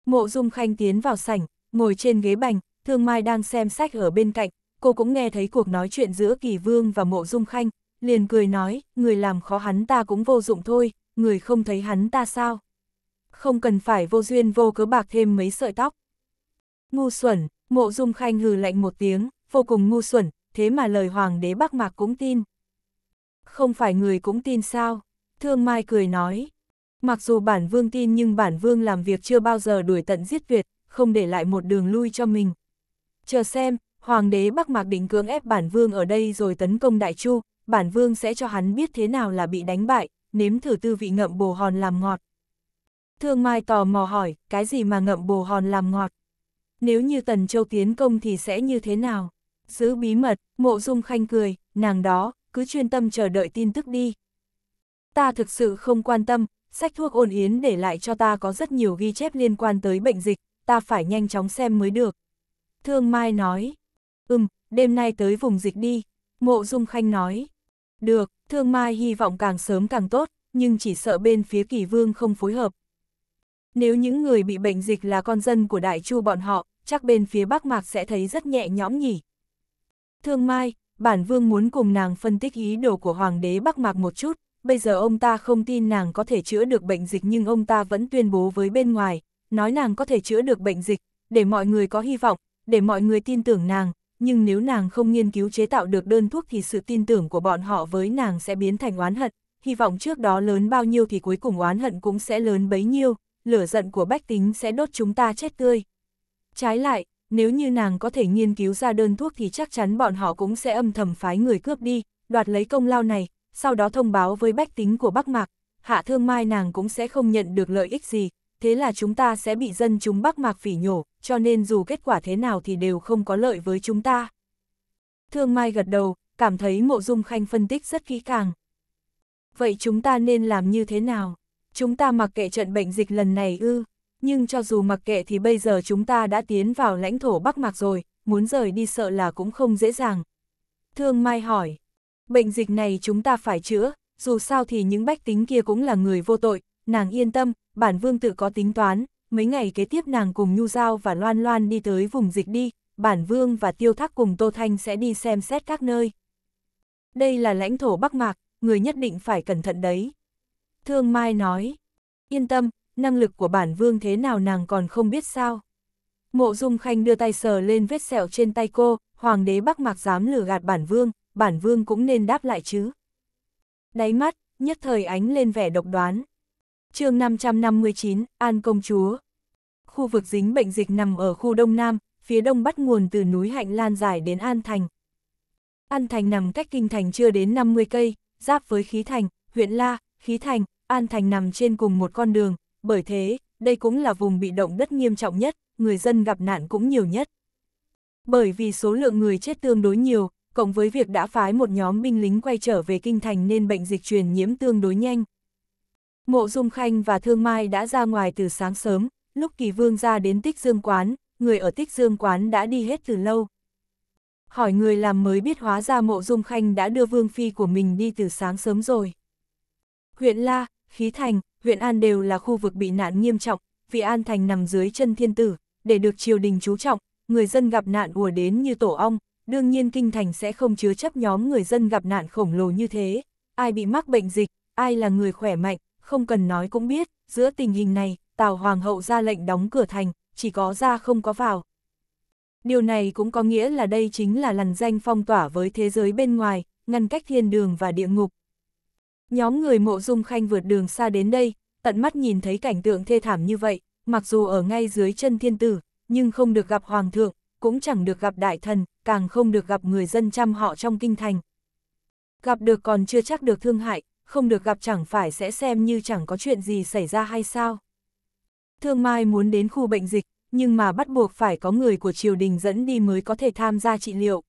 Mộ dung khanh tiến vào sảnh, ngồi trên ghế bành, thương mai đang xem sách ở bên cạnh, cô cũng nghe thấy cuộc nói chuyện giữa kỳ vương và mộ dung khanh, liền cười nói, người làm khó hắn ta cũng vô dụng thôi, người không thấy hắn ta sao. Không cần phải vô duyên vô cớ bạc thêm mấy sợi tóc. Ngu xuẩn, mộ dung khanh hừ lạnh một tiếng, vô cùng ngu xuẩn, thế mà lời hoàng đế bắc mạc cũng tin. Không phải người cũng tin sao? Thương Mai cười nói. Mặc dù bản vương tin nhưng bản vương làm việc chưa bao giờ đuổi tận giết Việt, không để lại một đường lui cho mình. Chờ xem, Hoàng đế Bắc Mạc định cưỡng ép bản vương ở đây rồi tấn công Đại Chu, bản vương sẽ cho hắn biết thế nào là bị đánh bại, nếm thử tư vị ngậm bồ hòn làm ngọt. Thương Mai tò mò hỏi, cái gì mà ngậm bồ hòn làm ngọt? Nếu như Tần Châu tiến công thì sẽ như thế nào? Giữ bí mật, mộ dung khanh cười, nàng đó, cứ chuyên tâm chờ đợi tin tức đi. Ta thực sự không quan tâm, sách thuốc ôn yến để lại cho ta có rất nhiều ghi chép liên quan tới bệnh dịch, ta phải nhanh chóng xem mới được. Thương Mai nói, ừm, đêm nay tới vùng dịch đi, mộ dung khanh nói. Được, Thương Mai hy vọng càng sớm càng tốt, nhưng chỉ sợ bên phía kỳ vương không phối hợp. Nếu những người bị bệnh dịch là con dân của đại chu bọn họ, chắc bên phía Bắc Mạc sẽ thấy rất nhẹ nhõm nhỉ. Thương Mai, bản vương muốn cùng nàng phân tích ý đồ của Hoàng đế Bắc Mạc một chút, bây giờ ông ta không tin nàng có thể chữa được bệnh dịch nhưng ông ta vẫn tuyên bố với bên ngoài, nói nàng có thể chữa được bệnh dịch, để mọi người có hy vọng, để mọi người tin tưởng nàng, nhưng nếu nàng không nghiên cứu chế tạo được đơn thuốc thì sự tin tưởng của bọn họ với nàng sẽ biến thành oán hận, hy vọng trước đó lớn bao nhiêu thì cuối cùng oán hận cũng sẽ lớn bấy nhiêu, lửa giận của bách tính sẽ đốt chúng ta chết tươi. Trái lại, nếu như nàng có thể nghiên cứu ra đơn thuốc thì chắc chắn bọn họ cũng sẽ âm thầm phái người cướp đi, đoạt lấy công lao này, sau đó thông báo với bách tính của Bắc Mạc, hạ thương mai nàng cũng sẽ không nhận được lợi ích gì, thế là chúng ta sẽ bị dân chúng Bắc Mạc phỉ nhổ, cho nên dù kết quả thế nào thì đều không có lợi với chúng ta. Thương mai gật đầu, cảm thấy mộ dung khanh phân tích rất kỹ càng. Vậy chúng ta nên làm như thế nào? Chúng ta mặc kệ trận bệnh dịch lần này ư? nhưng cho dù mặc kệ thì bây giờ chúng ta đã tiến vào lãnh thổ Bắc Mạc rồi, muốn rời đi sợ là cũng không dễ dàng. Thương Mai hỏi, bệnh dịch này chúng ta phải chữa, dù sao thì những bách tính kia cũng là người vô tội, nàng yên tâm, bản vương tự có tính toán, mấy ngày kế tiếp nàng cùng Nhu Giao và Loan Loan đi tới vùng dịch đi, bản vương và tiêu thác cùng Tô Thanh sẽ đi xem xét các nơi. Đây là lãnh thổ Bắc Mạc, người nhất định phải cẩn thận đấy. Thương Mai nói, yên tâm, năng lực của bản vương thế nào nàng còn không biết sao. Mộ Dung Khanh đưa tay sờ lên vết sẹo trên tay cô, hoàng đế Bắc Mạc dám lừa gạt bản vương, bản vương cũng nên đáp lại chứ. Đáy mắt, nhất thời ánh lên vẻ độc đoán. chương 559, An Công Chúa. Khu vực dính bệnh dịch nằm ở khu Đông Nam, phía đông bắt nguồn từ núi Hạnh Lan dài đến An Thành. An Thành nằm cách kinh thành chưa đến 50 cây, giáp với Khí Thành, huyện La, Khí Thành, An Thành nằm trên cùng một con đường, bởi thế, đây cũng là vùng bị động đất nghiêm trọng nhất, người dân gặp nạn cũng nhiều nhất. Bởi vì số lượng người chết tương đối nhiều, cộng với việc đã phái một nhóm binh lính quay trở về kinh thành nên bệnh dịch truyền nhiễm tương đối nhanh. Mộ Dung Khanh và Thương Mai đã ra ngoài từ sáng sớm, lúc Kỳ Vương ra đến Tích Dương Quán, người ở Tích Dương Quán đã đi hết từ lâu. Hỏi người làm mới biết hóa ra Mộ Dung Khanh đã đưa Vương Phi của mình đi từ sáng sớm rồi. Huyện La, Khí Thành, huyện An đều là khu vực bị nạn nghiêm trọng, vì An Thành nằm dưới chân thiên tử, để được triều đình chú trọng, người dân gặp nạn ùa đến như tổ ong, đương nhiên kinh thành sẽ không chứa chấp nhóm người dân gặp nạn khổng lồ như thế. Ai bị mắc bệnh dịch, ai là người khỏe mạnh, không cần nói cũng biết, giữa tình hình này, Tào Hoàng hậu ra lệnh đóng cửa thành, chỉ có ra không có vào. Điều này cũng có nghĩa là đây chính là lằn danh phong tỏa với thế giới bên ngoài, ngăn cách thiên đường và địa ngục, Nhóm người mộ dung khanh vượt đường xa đến đây, tận mắt nhìn thấy cảnh tượng thê thảm như vậy, mặc dù ở ngay dưới chân thiên tử, nhưng không được gặp hoàng thượng, cũng chẳng được gặp đại thần, càng không được gặp người dân chăm họ trong kinh thành. Gặp được còn chưa chắc được thương hại, không được gặp chẳng phải sẽ xem như chẳng có chuyện gì xảy ra hay sao. Thương Mai muốn đến khu bệnh dịch, nhưng mà bắt buộc phải có người của triều đình dẫn đi mới có thể tham gia trị liệu.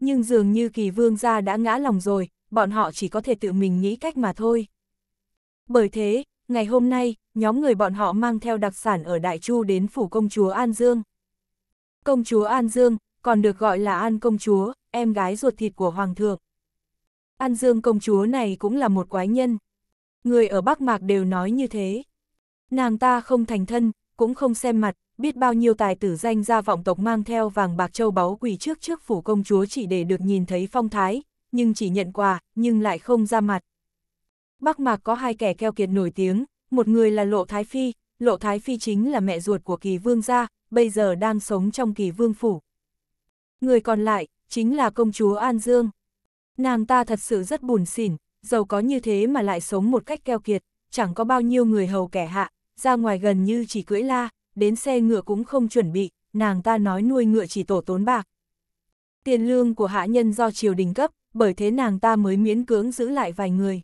Nhưng dường như kỳ vương gia đã ngã lòng rồi, bọn họ chỉ có thể tự mình nghĩ cách mà thôi. Bởi thế, ngày hôm nay, nhóm người bọn họ mang theo đặc sản ở Đại Chu đến phủ công chúa An Dương. Công chúa An Dương, còn được gọi là An công chúa, em gái ruột thịt của Hoàng thượng. An Dương công chúa này cũng là một quái nhân. Người ở Bắc Mạc đều nói như thế. Nàng ta không thành thân, cũng không xem mặt, biết bao nhiêu tài tử danh gia vọng tộc mang theo vàng bạc châu báu quỳ trước trước phủ công chúa chỉ để được nhìn thấy phong thái, nhưng chỉ nhận quà, nhưng lại không ra mặt. Bắc Mạc có hai kẻ keo kiệt nổi tiếng, một người là Lộ Thái Phi, Lộ Thái Phi chính là mẹ ruột của kỳ vương gia, bây giờ đang sống trong kỳ vương phủ. Người còn lại, chính là công chúa An Dương. Nàng ta thật sự rất buồn xỉn, giàu có như thế mà lại sống một cách keo kiệt, chẳng có bao nhiêu người hầu kẻ hạ, ra ngoài gần như chỉ cưỡi la, đến xe ngựa cũng không chuẩn bị, nàng ta nói nuôi ngựa chỉ tổ tốn bạc. Tiền lương của hạ nhân do triều đình cấp, bởi thế nàng ta mới miễn cưỡng giữ lại vài người.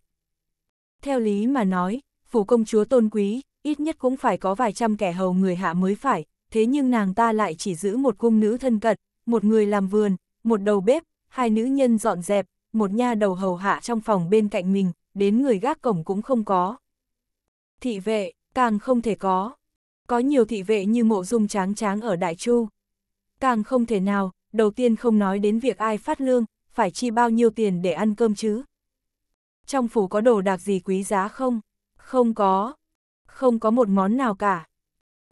Theo lý mà nói, phủ công chúa tôn quý, ít nhất cũng phải có vài trăm kẻ hầu người hạ mới phải, thế nhưng nàng ta lại chỉ giữ một cung nữ thân cận, một người làm vườn, một đầu bếp, hai nữ nhân dọn dẹp, một nha đầu hầu hạ trong phòng bên cạnh mình, đến người gác cổng cũng không có. Thị vệ, càng không thể có. Có nhiều thị vệ như mộ dung tráng tráng ở Đại Chu. Càng không thể nào, đầu tiên không nói đến việc ai phát lương, phải chi bao nhiêu tiền để ăn cơm chứ? Trong phủ có đồ đạc gì quý giá không? Không có. Không có một món nào cả.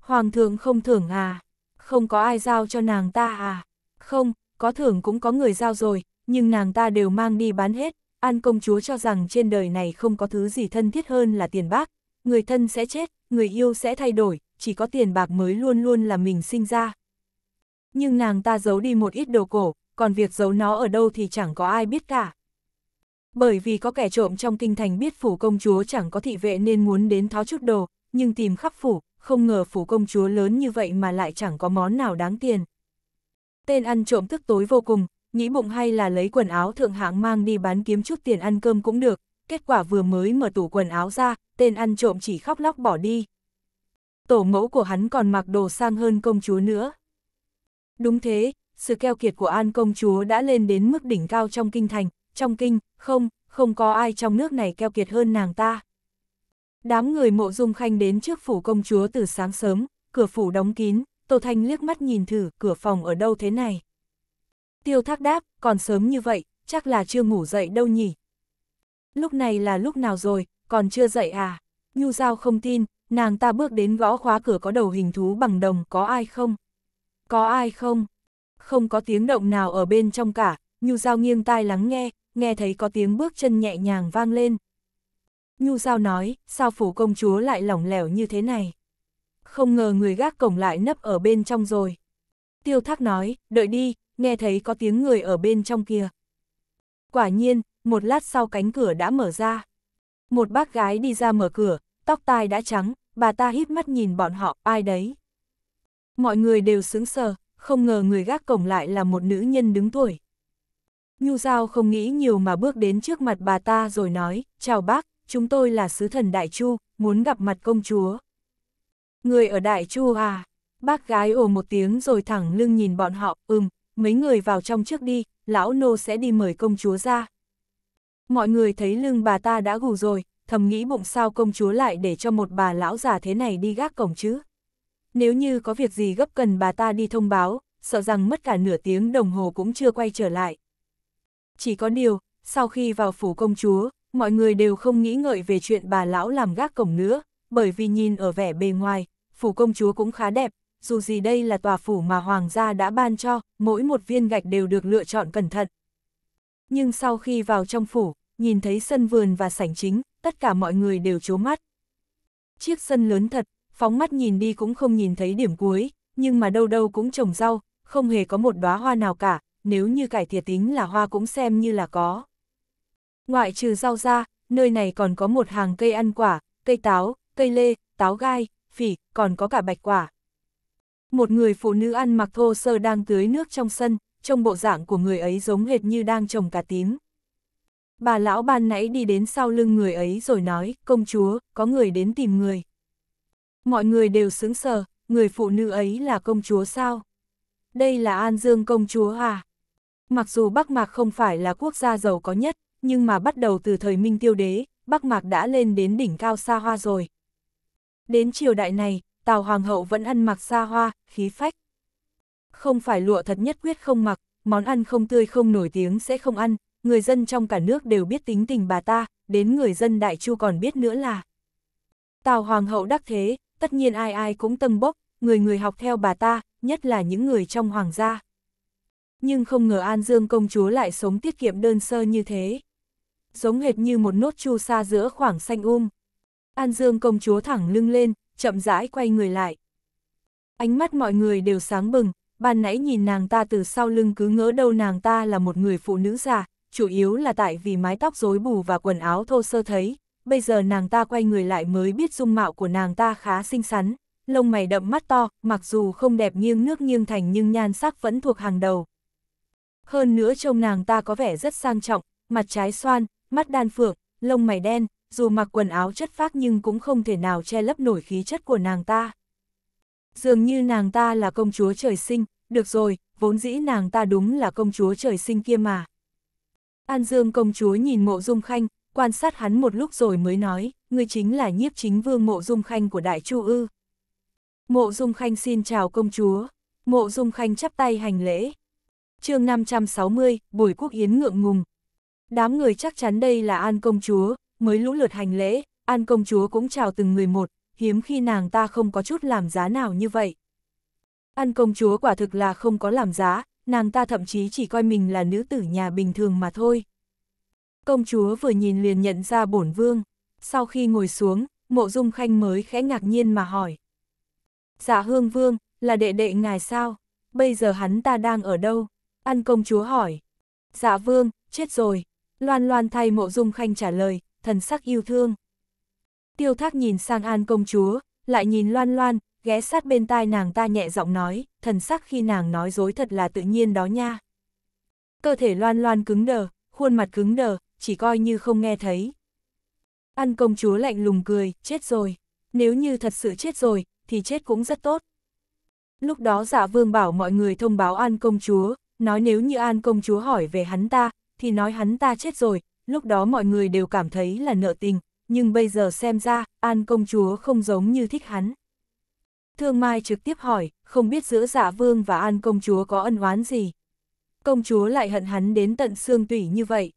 Hoàng thượng không thưởng à? Không có ai giao cho nàng ta à? Không, có thưởng cũng có người giao rồi, nhưng nàng ta đều mang đi bán hết. An công chúa cho rằng trên đời này không có thứ gì thân thiết hơn là tiền bạc. Người thân sẽ chết, người yêu sẽ thay đổi, chỉ có tiền bạc mới luôn luôn là mình sinh ra. Nhưng nàng ta giấu đi một ít đồ cổ, còn việc giấu nó ở đâu thì chẳng có ai biết cả. Bởi vì có kẻ trộm trong kinh thành biết phủ công chúa chẳng có thị vệ nên muốn đến tháo chút đồ, nhưng tìm khắp phủ, không ngờ phủ công chúa lớn như vậy mà lại chẳng có món nào đáng tiền. Tên ăn trộm tức tối vô cùng, nghĩ bụng hay là lấy quần áo thượng hạng mang đi bán kiếm chút tiền ăn cơm cũng được, kết quả vừa mới mở tủ quần áo ra, tên ăn trộm chỉ khóc lóc bỏ đi. Tổ mẫu của hắn còn mặc đồ sang hơn công chúa nữa. Đúng thế, sự keo kiệt của An công chúa đã lên đến mức đỉnh cao trong kinh thành, trong kinh, không, không có ai trong nước này keo kiệt hơn nàng ta. Đám người mộ dung khanh đến trước phủ công chúa từ sáng sớm, cửa phủ đóng kín, Tô Thanh liếc mắt nhìn thử cửa phòng ở đâu thế này. Tiêu thác đáp, còn sớm như vậy, chắc là chưa ngủ dậy đâu nhỉ. Lúc này là lúc nào rồi, còn chưa dậy à? Nhu Giao không tin, nàng ta bước đến gõ khóa cửa có đầu hình thú bằng đồng, có ai không? Có ai không? không có tiếng động nào ở bên trong cả, Nhu Giao nghiêng tai lắng nghe, nghe thấy có tiếng bước chân nhẹ nhàng vang lên. Nhu Giao nói, sao phủ công chúa lại lỏng lẻo như thế này? Không ngờ người gác cổng lại nấp ở bên trong rồi. Tiêu Thác nói, đợi đi, nghe thấy có tiếng người ở bên trong kia. Quả nhiên, một lát sau cánh cửa đã mở ra. Một bác gái đi ra mở cửa, tóc tai đã trắng, bà ta hít mắt nhìn bọn họ, ai đấy? Mọi người đều sững sờ, không ngờ người gác cổng lại là một nữ nhân đứng tuổi. Nhu Giao không nghĩ nhiều mà bước đến trước mặt bà ta rồi nói, chào bác, chúng tôi là sứ thần Đại Chu, muốn gặp mặt công chúa. Người ở Đại Chu à? Bác gái ồ một tiếng rồi thẳng lưng nhìn bọn họ, ừm, mấy người vào trong trước đi, lão nô sẽ đi mời công chúa ra. Mọi người thấy lưng bà ta đã gù rồi, thầm nghĩ bụng sao công chúa lại để cho một bà lão già thế này đi gác cổng chứ nếu như có việc gì gấp cần bà ta đi thông báo, sợ rằng mất cả nửa tiếng đồng hồ cũng chưa quay trở lại. Chỉ có điều, sau khi vào phủ công chúa, mọi người đều không nghĩ ngợi về chuyện bà lão làm gác cổng nữa, bởi vì nhìn ở vẻ bề ngoài, phủ công chúa cũng khá đẹp, dù gì đây là tòa phủ mà hoàng gia đã ban cho, mỗi một viên gạch đều được lựa chọn cẩn thận. Nhưng sau khi vào trong phủ, nhìn thấy sân vườn và sảnh chính, tất cả mọi người đều chố mắt. Chiếc sân lớn thật, phóng mắt nhìn đi cũng không nhìn thấy điểm cuối, nhưng mà đâu đâu cũng trồng rau, không hề có một đóa hoa nào cả, nếu như cải thiệt tính là hoa cũng xem như là có. Ngoại trừ rau ra, nơi này còn có một hàng cây ăn quả, cây táo, cây lê, táo gai, phỉ, còn có cả bạch quả. Một người phụ nữ ăn mặc thô sơ đang tưới nước trong sân, trông bộ dạng của người ấy giống hệt như đang trồng cà tím. Bà lão ban nãy đi đến sau lưng người ấy rồi nói, công chúa, có người đến tìm người. Mọi người đều sững sờ, người phụ nữ ấy là công chúa sao? Đây là An Dương công chúa à? Mặc dù Bắc Mạc không phải là quốc gia giàu có nhất, nhưng mà bắt đầu từ thời Minh Tiêu Đế, Bắc Mạc đã lên đến đỉnh cao xa hoa rồi. Đến triều đại này, Tào Hoàng hậu vẫn ăn mặc xa hoa, khí phách. Không phải lụa thật nhất quyết không mặc, món ăn không tươi không nổi tiếng sẽ không ăn, người dân trong cả nước đều biết tính tình bà ta, đến người dân Đại Chu còn biết nữa là. Tào Hoàng hậu đắc thế, tất nhiên ai ai cũng tâng bốc, người người học theo bà ta, nhất là những người trong hoàng gia. Nhưng không ngờ An Dương công chúa lại sống tiết kiệm đơn sơ như thế. Giống hệt như một nốt chu sa giữa khoảng xanh um. An Dương công chúa thẳng lưng lên, chậm rãi quay người lại. Ánh mắt mọi người đều sáng bừng, ban nãy nhìn nàng ta từ sau lưng cứ ngỡ đâu nàng ta là một người phụ nữ già, chủ yếu là tại vì mái tóc rối bù và quần áo thô sơ thấy, bây giờ nàng ta quay người lại mới biết dung mạo của nàng ta khá xinh xắn, lông mày đậm mắt to, mặc dù không đẹp nghiêng nước nghiêng thành nhưng nhan sắc vẫn thuộc hàng đầu. Hơn nữa trông nàng ta có vẻ rất sang trọng, mặt trái xoan, mắt đan phượng, lông mày đen, dù mặc quần áo chất phác nhưng cũng không thể nào che lấp nổi khí chất của nàng ta. Dường như nàng ta là công chúa trời sinh, được rồi, vốn dĩ nàng ta đúng là công chúa trời sinh kia mà. An Dương công chúa nhìn mộ dung khanh, quan sát hắn một lúc rồi mới nói, ngươi chính là nhiếp chính vương mộ dung khanh của Đại Chu Ư. Mộ dung khanh xin chào công chúa, mộ dung khanh chắp tay hành lễ. chương 560, Bùi Quốc Yến ngượng ngùng. Đám người chắc chắn đây là An công chúa, mới lũ lượt hành lễ, An công chúa cũng chào từng người một, hiếm khi nàng ta không có chút làm giá nào như vậy. An công chúa quả thực là không có làm giá, nàng ta thậm chí chỉ coi mình là nữ tử nhà bình thường mà thôi công chúa vừa nhìn liền nhận ra bổn vương. Sau khi ngồi xuống, mộ dung khanh mới khẽ ngạc nhiên mà hỏi. Dạ hương vương, là đệ đệ ngài sao? Bây giờ hắn ta đang ở đâu? An công chúa hỏi. Dạ vương, chết rồi. Loan loan thay mộ dung khanh trả lời, thần sắc yêu thương. Tiêu thác nhìn sang an công chúa, lại nhìn loan loan, ghé sát bên tai nàng ta nhẹ giọng nói, thần sắc khi nàng nói dối thật là tự nhiên đó nha. Cơ thể loan loan cứng đờ, khuôn mặt cứng đờ, chỉ coi như không nghe thấy. Ăn công chúa lạnh lùng cười, chết rồi. Nếu như thật sự chết rồi, thì chết cũng rất tốt. Lúc đó dạ vương bảo mọi người thông báo An công chúa, nói nếu như An công chúa hỏi về hắn ta, thì nói hắn ta chết rồi, lúc đó mọi người đều cảm thấy là nợ tình, nhưng bây giờ xem ra, An công chúa không giống như thích hắn. Thương Mai trực tiếp hỏi, không biết giữa dạ vương và An công chúa có ân oán gì. Công chúa lại hận hắn đến tận xương tủy như vậy.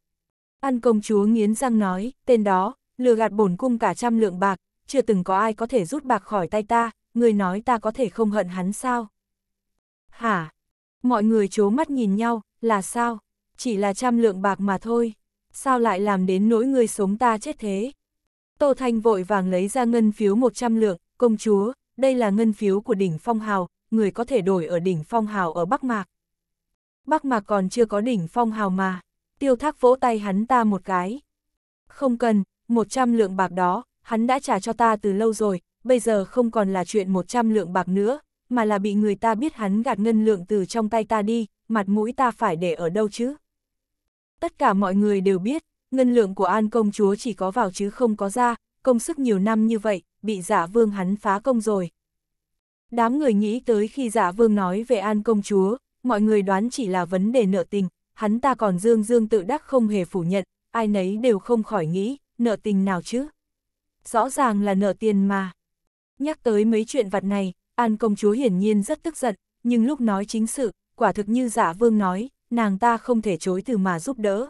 An công chúa nghiến răng nói, tên đó, lừa gạt bổn cung cả trăm lượng bạc, chưa từng có ai có thể rút bạc khỏi tay ta, người nói ta có thể không hận hắn sao? Hả? Mọi người chố mắt nhìn nhau, là sao? Chỉ là trăm lượng bạc mà thôi, sao lại làm đến nỗi người sống ta chết thế? Tô Thanh vội vàng lấy ra ngân phiếu 100 lượng, công chúa, đây là ngân phiếu của đỉnh Phong Hào, người có thể đổi ở đỉnh Phong Hào ở Bắc Mạc. Bắc Mạc còn chưa có đỉnh Phong Hào mà tiêu thác vỗ tay hắn ta một cái. Không cần, 100 lượng bạc đó, hắn đã trả cho ta từ lâu rồi, bây giờ không còn là chuyện 100 lượng bạc nữa, mà là bị người ta biết hắn gạt ngân lượng từ trong tay ta đi, mặt mũi ta phải để ở đâu chứ? Tất cả mọi người đều biết, ngân lượng của An công chúa chỉ có vào chứ không có ra, công sức nhiều năm như vậy, bị giả vương hắn phá công rồi. Đám người nghĩ tới khi giả vương nói về An công chúa, mọi người đoán chỉ là vấn đề nợ tình, hắn ta còn dương dương tự đắc không hề phủ nhận, ai nấy đều không khỏi nghĩ, nợ tình nào chứ. Rõ ràng là nợ tiền mà. Nhắc tới mấy chuyện vặt này, An công chúa hiển nhiên rất tức giận, nhưng lúc nói chính sự, quả thực như giả dạ vương nói, nàng ta không thể chối từ mà giúp đỡ.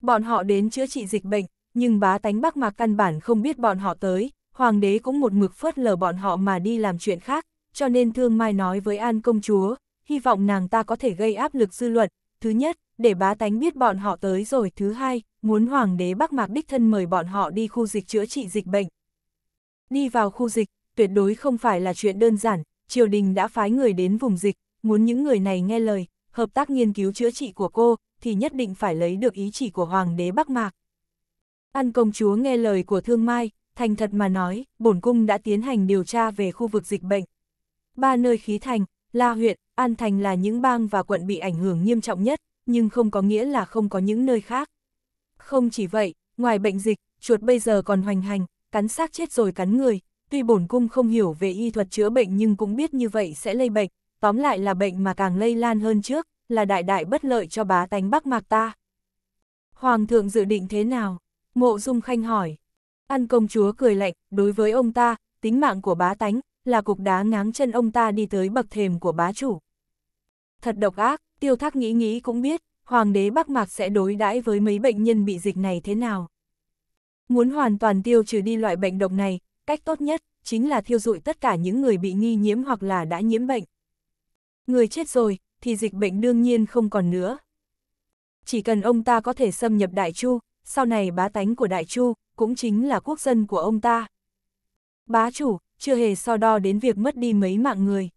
Bọn họ đến chữa trị dịch bệnh, nhưng bá tánh Bắc Mạc căn bản không biết bọn họ tới, hoàng đế cũng một mực phớt lờ bọn họ mà đi làm chuyện khác, cho nên Thương Mai nói với An công chúa, hy vọng nàng ta có thể gây áp lực dư luận, Thứ nhất, để bá tánh biết bọn họ tới rồi. Thứ hai, muốn Hoàng đế Bắc Mạc đích thân mời bọn họ đi khu dịch chữa trị dịch bệnh. Đi vào khu dịch, tuyệt đối không phải là chuyện đơn giản, triều đình đã phái người đến vùng dịch, muốn những người này nghe lời, hợp tác nghiên cứu chữa trị của cô, thì nhất định phải lấy được ý chỉ của Hoàng đế Bắc Mạc. An công chúa nghe lời của Thương Mai, thành thật mà nói, bổn cung đã tiến hành điều tra về khu vực dịch bệnh. Ba nơi khí thành, La huyện, An Thành là những bang và quận bị ảnh hưởng nghiêm trọng nhất, nhưng không có nghĩa là không có những nơi khác. Không chỉ vậy, ngoài bệnh dịch, chuột bây giờ còn hoành hành, cắn xác chết rồi cắn người. Tuy bổn cung không hiểu về y thuật chữa bệnh nhưng cũng biết như vậy sẽ lây bệnh, tóm lại là bệnh mà càng lây lan hơn trước, là đại đại bất lợi cho bá tánh Bắc Mạc ta. Hoàng thượng dự định thế nào? Mộ Dung Khanh hỏi. An công chúa cười lạnh, đối với ông ta, tính mạng của bá tánh, là cục đá ngáng chân ông ta đi tới bậc thềm của bá chủ thật độc ác, tiêu thác nghĩ nghĩ cũng biết, hoàng đế Bắc Mạc sẽ đối đãi với mấy bệnh nhân bị dịch này thế nào. Muốn hoàn toàn tiêu trừ đi loại bệnh độc này, cách tốt nhất chính là thiêu dụi tất cả những người bị nghi nhiễm hoặc là đã nhiễm bệnh. Người chết rồi, thì dịch bệnh đương nhiên không còn nữa. Chỉ cần ông ta có thể xâm nhập Đại Chu, sau này bá tánh của Đại Chu cũng chính là quốc dân của ông ta. Bá chủ chưa hề so đo đến việc mất đi mấy mạng người.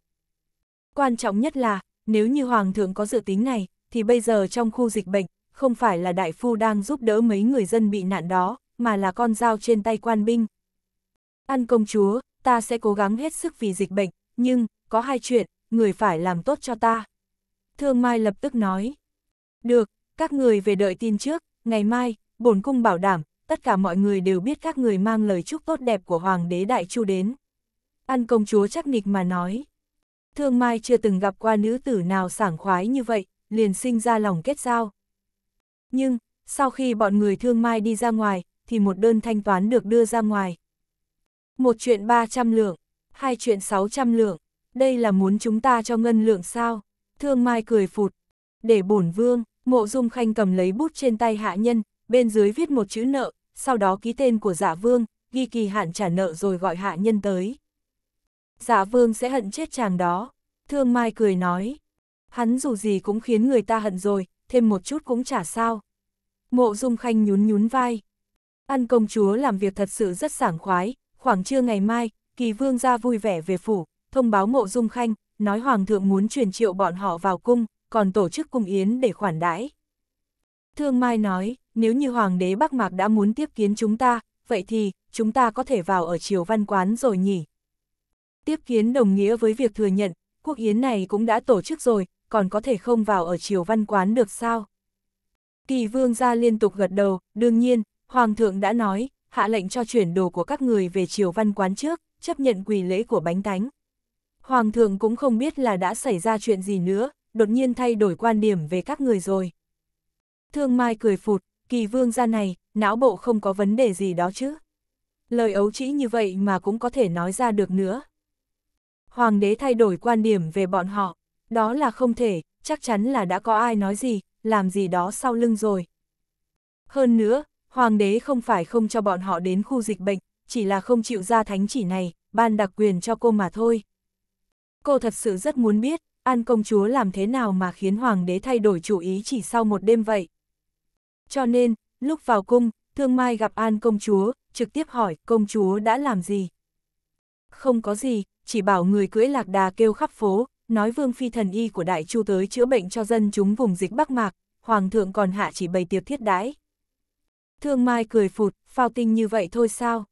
Quan trọng nhất là, nếu như Hoàng thượng có dự tính này, thì bây giờ trong khu dịch bệnh, không phải là đại phu đang giúp đỡ mấy người dân bị nạn đó, mà là con dao trên tay quan binh. An công chúa, ta sẽ cố gắng hết sức vì dịch bệnh, nhưng, có hai chuyện, người phải làm tốt cho ta. Thương Mai lập tức nói. Được, các người về đợi tin trước, ngày mai, bổn cung bảo đảm, tất cả mọi người đều biết các người mang lời chúc tốt đẹp của Hoàng đế Đại Chu đến. An công chúa chắc nịch mà nói. Thương Mai chưa từng gặp qua nữ tử nào sảng khoái như vậy, liền sinh ra lòng kết giao. Nhưng, sau khi bọn người Thương Mai đi ra ngoài, thì một đơn thanh toán được đưa ra ngoài. Một chuyện 300 lượng, hai chuyện 600 lượng, đây là muốn chúng ta cho ngân lượng sao? Thương Mai cười phụt. Để bổn vương, mộ dung khanh cầm lấy bút trên tay hạ nhân, bên dưới viết một chữ nợ, sau đó ký tên của giả dạ vương, ghi kỳ hạn trả nợ rồi gọi hạ nhân tới dạ vương sẽ hận chết chàng đó. Thương Mai cười nói, hắn dù gì cũng khiến người ta hận rồi, thêm một chút cũng chả sao. Mộ Dung Khanh nhún nhún vai. Ăn công chúa làm việc thật sự rất sảng khoái, khoảng trưa ngày mai, kỳ vương ra vui vẻ về phủ, thông báo mộ Dung Khanh, nói hoàng thượng muốn truyền triệu bọn họ vào cung, còn tổ chức cung yến để khoản đãi. Thương Mai nói, nếu như hoàng đế Bắc Mạc đã muốn tiếp kiến chúng ta, vậy thì, chúng ta có thể vào ở triều văn quán rồi nhỉ? Tiếp kiến đồng nghĩa với việc thừa nhận, quốc yến này cũng đã tổ chức rồi, còn có thể không vào ở triều văn quán được sao? Kỳ vương gia liên tục gật đầu, đương nhiên, Hoàng thượng đã nói, hạ lệnh cho chuyển đồ của các người về triều văn quán trước, chấp nhận quỳ lễ của bánh tánh. Hoàng thượng cũng không biết là đã xảy ra chuyện gì nữa, đột nhiên thay đổi quan điểm về các người rồi. Thương Mai cười phụt, kỳ vương gia này, não bộ không có vấn đề gì đó chứ. Lời ấu trĩ như vậy mà cũng có thể nói ra được nữa hoàng đế thay đổi quan điểm về bọn họ, đó là không thể, chắc chắn là đã có ai nói gì, làm gì đó sau lưng rồi. Hơn nữa, hoàng đế không phải không cho bọn họ đến khu dịch bệnh, chỉ là không chịu ra thánh chỉ này, ban đặc quyền cho cô mà thôi. Cô thật sự rất muốn biết, An công chúa làm thế nào mà khiến hoàng đế thay đổi chủ ý chỉ sau một đêm vậy. Cho nên, lúc vào cung, Thương Mai gặp An công chúa, trực tiếp hỏi công chúa đã làm gì, không có gì, chỉ bảo người cưỡi lạc đà kêu khắp phố, nói vương phi thần y của đại chu tới chữa bệnh cho dân chúng vùng dịch Bắc Mạc, hoàng thượng còn hạ chỉ bày tiệc thiết đãi. Thương Mai cười phụt, phao tinh như vậy thôi sao?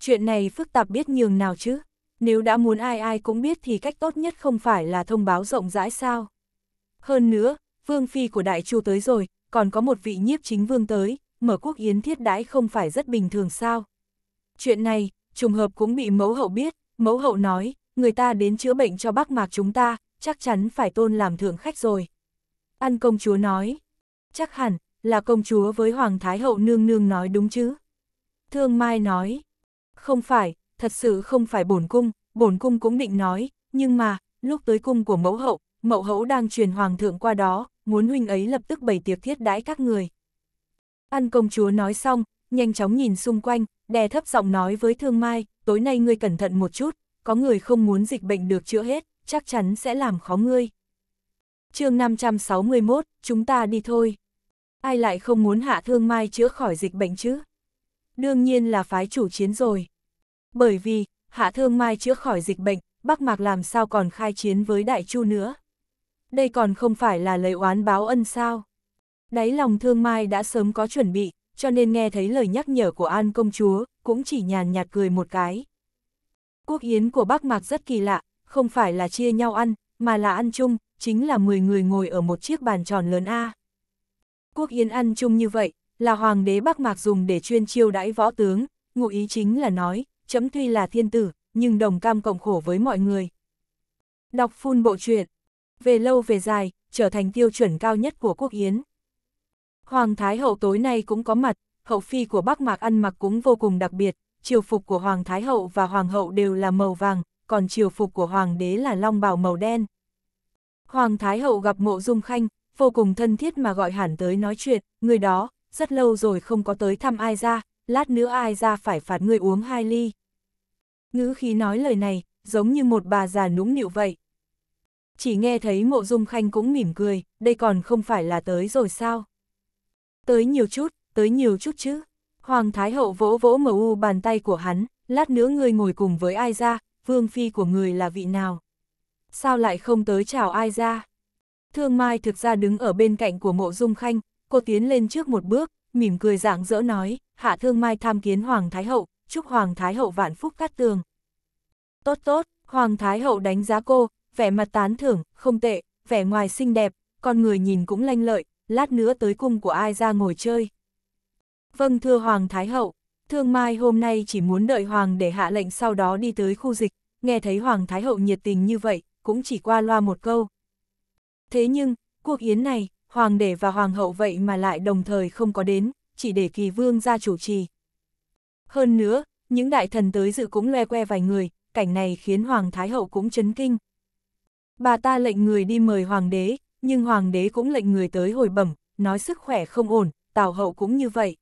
Chuyện này phức tạp biết nhường nào chứ? Nếu đã muốn ai ai cũng biết thì cách tốt nhất không phải là thông báo rộng rãi sao? Hơn nữa, vương phi của đại chu tới rồi, còn có một vị nhiếp chính vương tới, mở quốc yến thiết đãi không phải rất bình thường sao? Chuyện này, trùng hợp cũng bị mẫu hậu biết, mẫu hậu nói, người ta đến chữa bệnh cho bác mạc chúng ta, chắc chắn phải tôn làm thượng khách rồi. Ăn công chúa nói, chắc hẳn, là công chúa với Hoàng Thái Hậu nương nương nói đúng chứ. Thương Mai nói, không phải, thật sự không phải bổn cung, bổn cung cũng định nói, nhưng mà, lúc tới cung của mẫu hậu, mẫu hậu đang truyền hoàng thượng qua đó, muốn huynh ấy lập tức bày tiệc thiết đãi các người. Ăn công chúa nói xong, nhanh chóng nhìn xung quanh, đè thấp giọng nói với Thương Mai, tối nay ngươi cẩn thận một chút, có người không muốn dịch bệnh được chữa hết, chắc chắn sẽ làm khó ngươi. chương 561, chúng ta đi thôi. Ai lại không muốn hạ Thương Mai chữa khỏi dịch bệnh chứ? Đương nhiên là phái chủ chiến rồi. Bởi vì, hạ Thương Mai chữa khỏi dịch bệnh, Bắc Mạc làm sao còn khai chiến với Đại Chu nữa. Đây còn không phải là lời oán báo ân sao. Đáy lòng Thương Mai đã sớm có chuẩn bị, cho nên nghe thấy lời nhắc nhở của An công chúa, cũng chỉ nhàn nhạt cười một cái. Quốc yến của Bắc Mạc rất kỳ lạ, không phải là chia nhau ăn, mà là ăn chung, chính là 10 người ngồi ở một chiếc bàn tròn lớn A. Quốc yến ăn chung như vậy, là hoàng đế Bắc Mạc dùng để chuyên chiêu đãi võ tướng, ngụ ý chính là nói, chấm tuy là thiên tử, nhưng đồng cam cộng khổ với mọi người. Đọc phun bộ truyện, về lâu về dài, trở thành tiêu chuẩn cao nhất của quốc yến. Hoàng Thái Hậu tối nay cũng có mặt, hậu phi của Bắc Mạc ăn mặc cũng vô cùng đặc biệt, triều phục của Hoàng Thái Hậu và Hoàng Hậu đều là màu vàng, còn triều phục của Hoàng đế là long bào màu đen. Hoàng Thái Hậu gặp mộ dung khanh, vô cùng thân thiết mà gọi hẳn tới nói chuyện, người đó, rất lâu rồi không có tới thăm ai ra, lát nữa ai ra phải phạt người uống hai ly. Ngữ khí nói lời này, giống như một bà già nũng nịu vậy. Chỉ nghe thấy mộ dung khanh cũng mỉm cười, đây còn không phải là tới rồi sao? Tới nhiều chút, tới nhiều chút chứ. Hoàng Thái Hậu vỗ vỗ mờ u bàn tay của hắn, lát nữa ngươi ngồi cùng với ai ra, vương phi của người là vị nào. Sao lại không tới chào ai ra? Thương Mai thực ra đứng ở bên cạnh của mộ dung khanh, cô tiến lên trước một bước, mỉm cười dạng dỡ nói, hạ thương Mai tham kiến Hoàng Thái Hậu, chúc Hoàng Thái Hậu vạn phúc cát tường. Tốt tốt, Hoàng Thái Hậu đánh giá cô, vẻ mặt tán thưởng, không tệ, vẻ ngoài xinh đẹp, con người nhìn cũng lanh lợi, lát nữa tới cung của ai ra ngồi chơi. Vâng thưa Hoàng Thái Hậu, Thương Mai hôm nay chỉ muốn đợi Hoàng để hạ lệnh sau đó đi tới khu dịch, nghe thấy Hoàng Thái Hậu nhiệt tình như vậy, cũng chỉ qua loa một câu. Thế nhưng, cuộc yến này, Hoàng đệ và Hoàng hậu vậy mà lại đồng thời không có đến, chỉ để kỳ vương ra chủ trì. Hơn nữa, những đại thần tới dự cũng loe que vài người, cảnh này khiến Hoàng Thái Hậu cũng chấn kinh. Bà ta lệnh người đi mời Hoàng đế, nhưng hoàng đế cũng lệnh người tới hồi bẩm, nói sức khỏe không ổn, tào hậu cũng như vậy.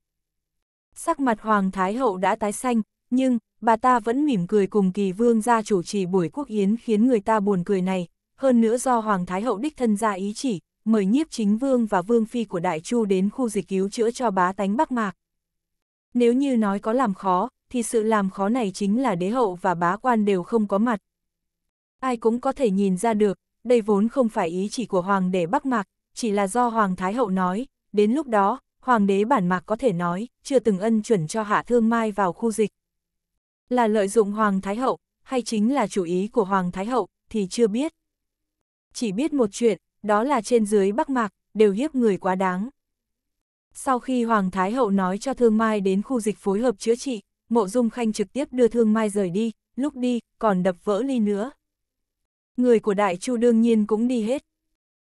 Sắc mặt hoàng thái hậu đã tái xanh, nhưng, bà ta vẫn mỉm cười cùng kỳ vương gia chủ trì buổi quốc yến khiến người ta buồn cười này, hơn nữa do hoàng thái hậu đích thân ra ý chỉ, mời nhiếp chính vương và vương phi của đại chu đến khu dịch cứu chữa cho bá tánh Bắc Mạc. Nếu như nói có làm khó, thì sự làm khó này chính là đế hậu và bá quan đều không có mặt. Ai cũng có thể nhìn ra được, đây vốn không phải ý chỉ của Hoàng đế Bắc Mạc, chỉ là do Hoàng Thái Hậu nói, đến lúc đó, Hoàng đế Bản Mạc có thể nói, chưa từng ân chuẩn cho Hạ Thương Mai vào khu dịch. Là lợi dụng Hoàng Thái Hậu, hay chính là chủ ý của Hoàng Thái Hậu, thì chưa biết. Chỉ biết một chuyện, đó là trên dưới Bắc Mạc, đều hiếp người quá đáng. Sau khi Hoàng Thái Hậu nói cho Thương Mai đến khu dịch phối hợp chữa trị, Mộ Dung Khanh trực tiếp đưa Thương Mai rời đi, lúc đi, còn đập vỡ ly nữa người của Đại Chu đương nhiên cũng đi hết.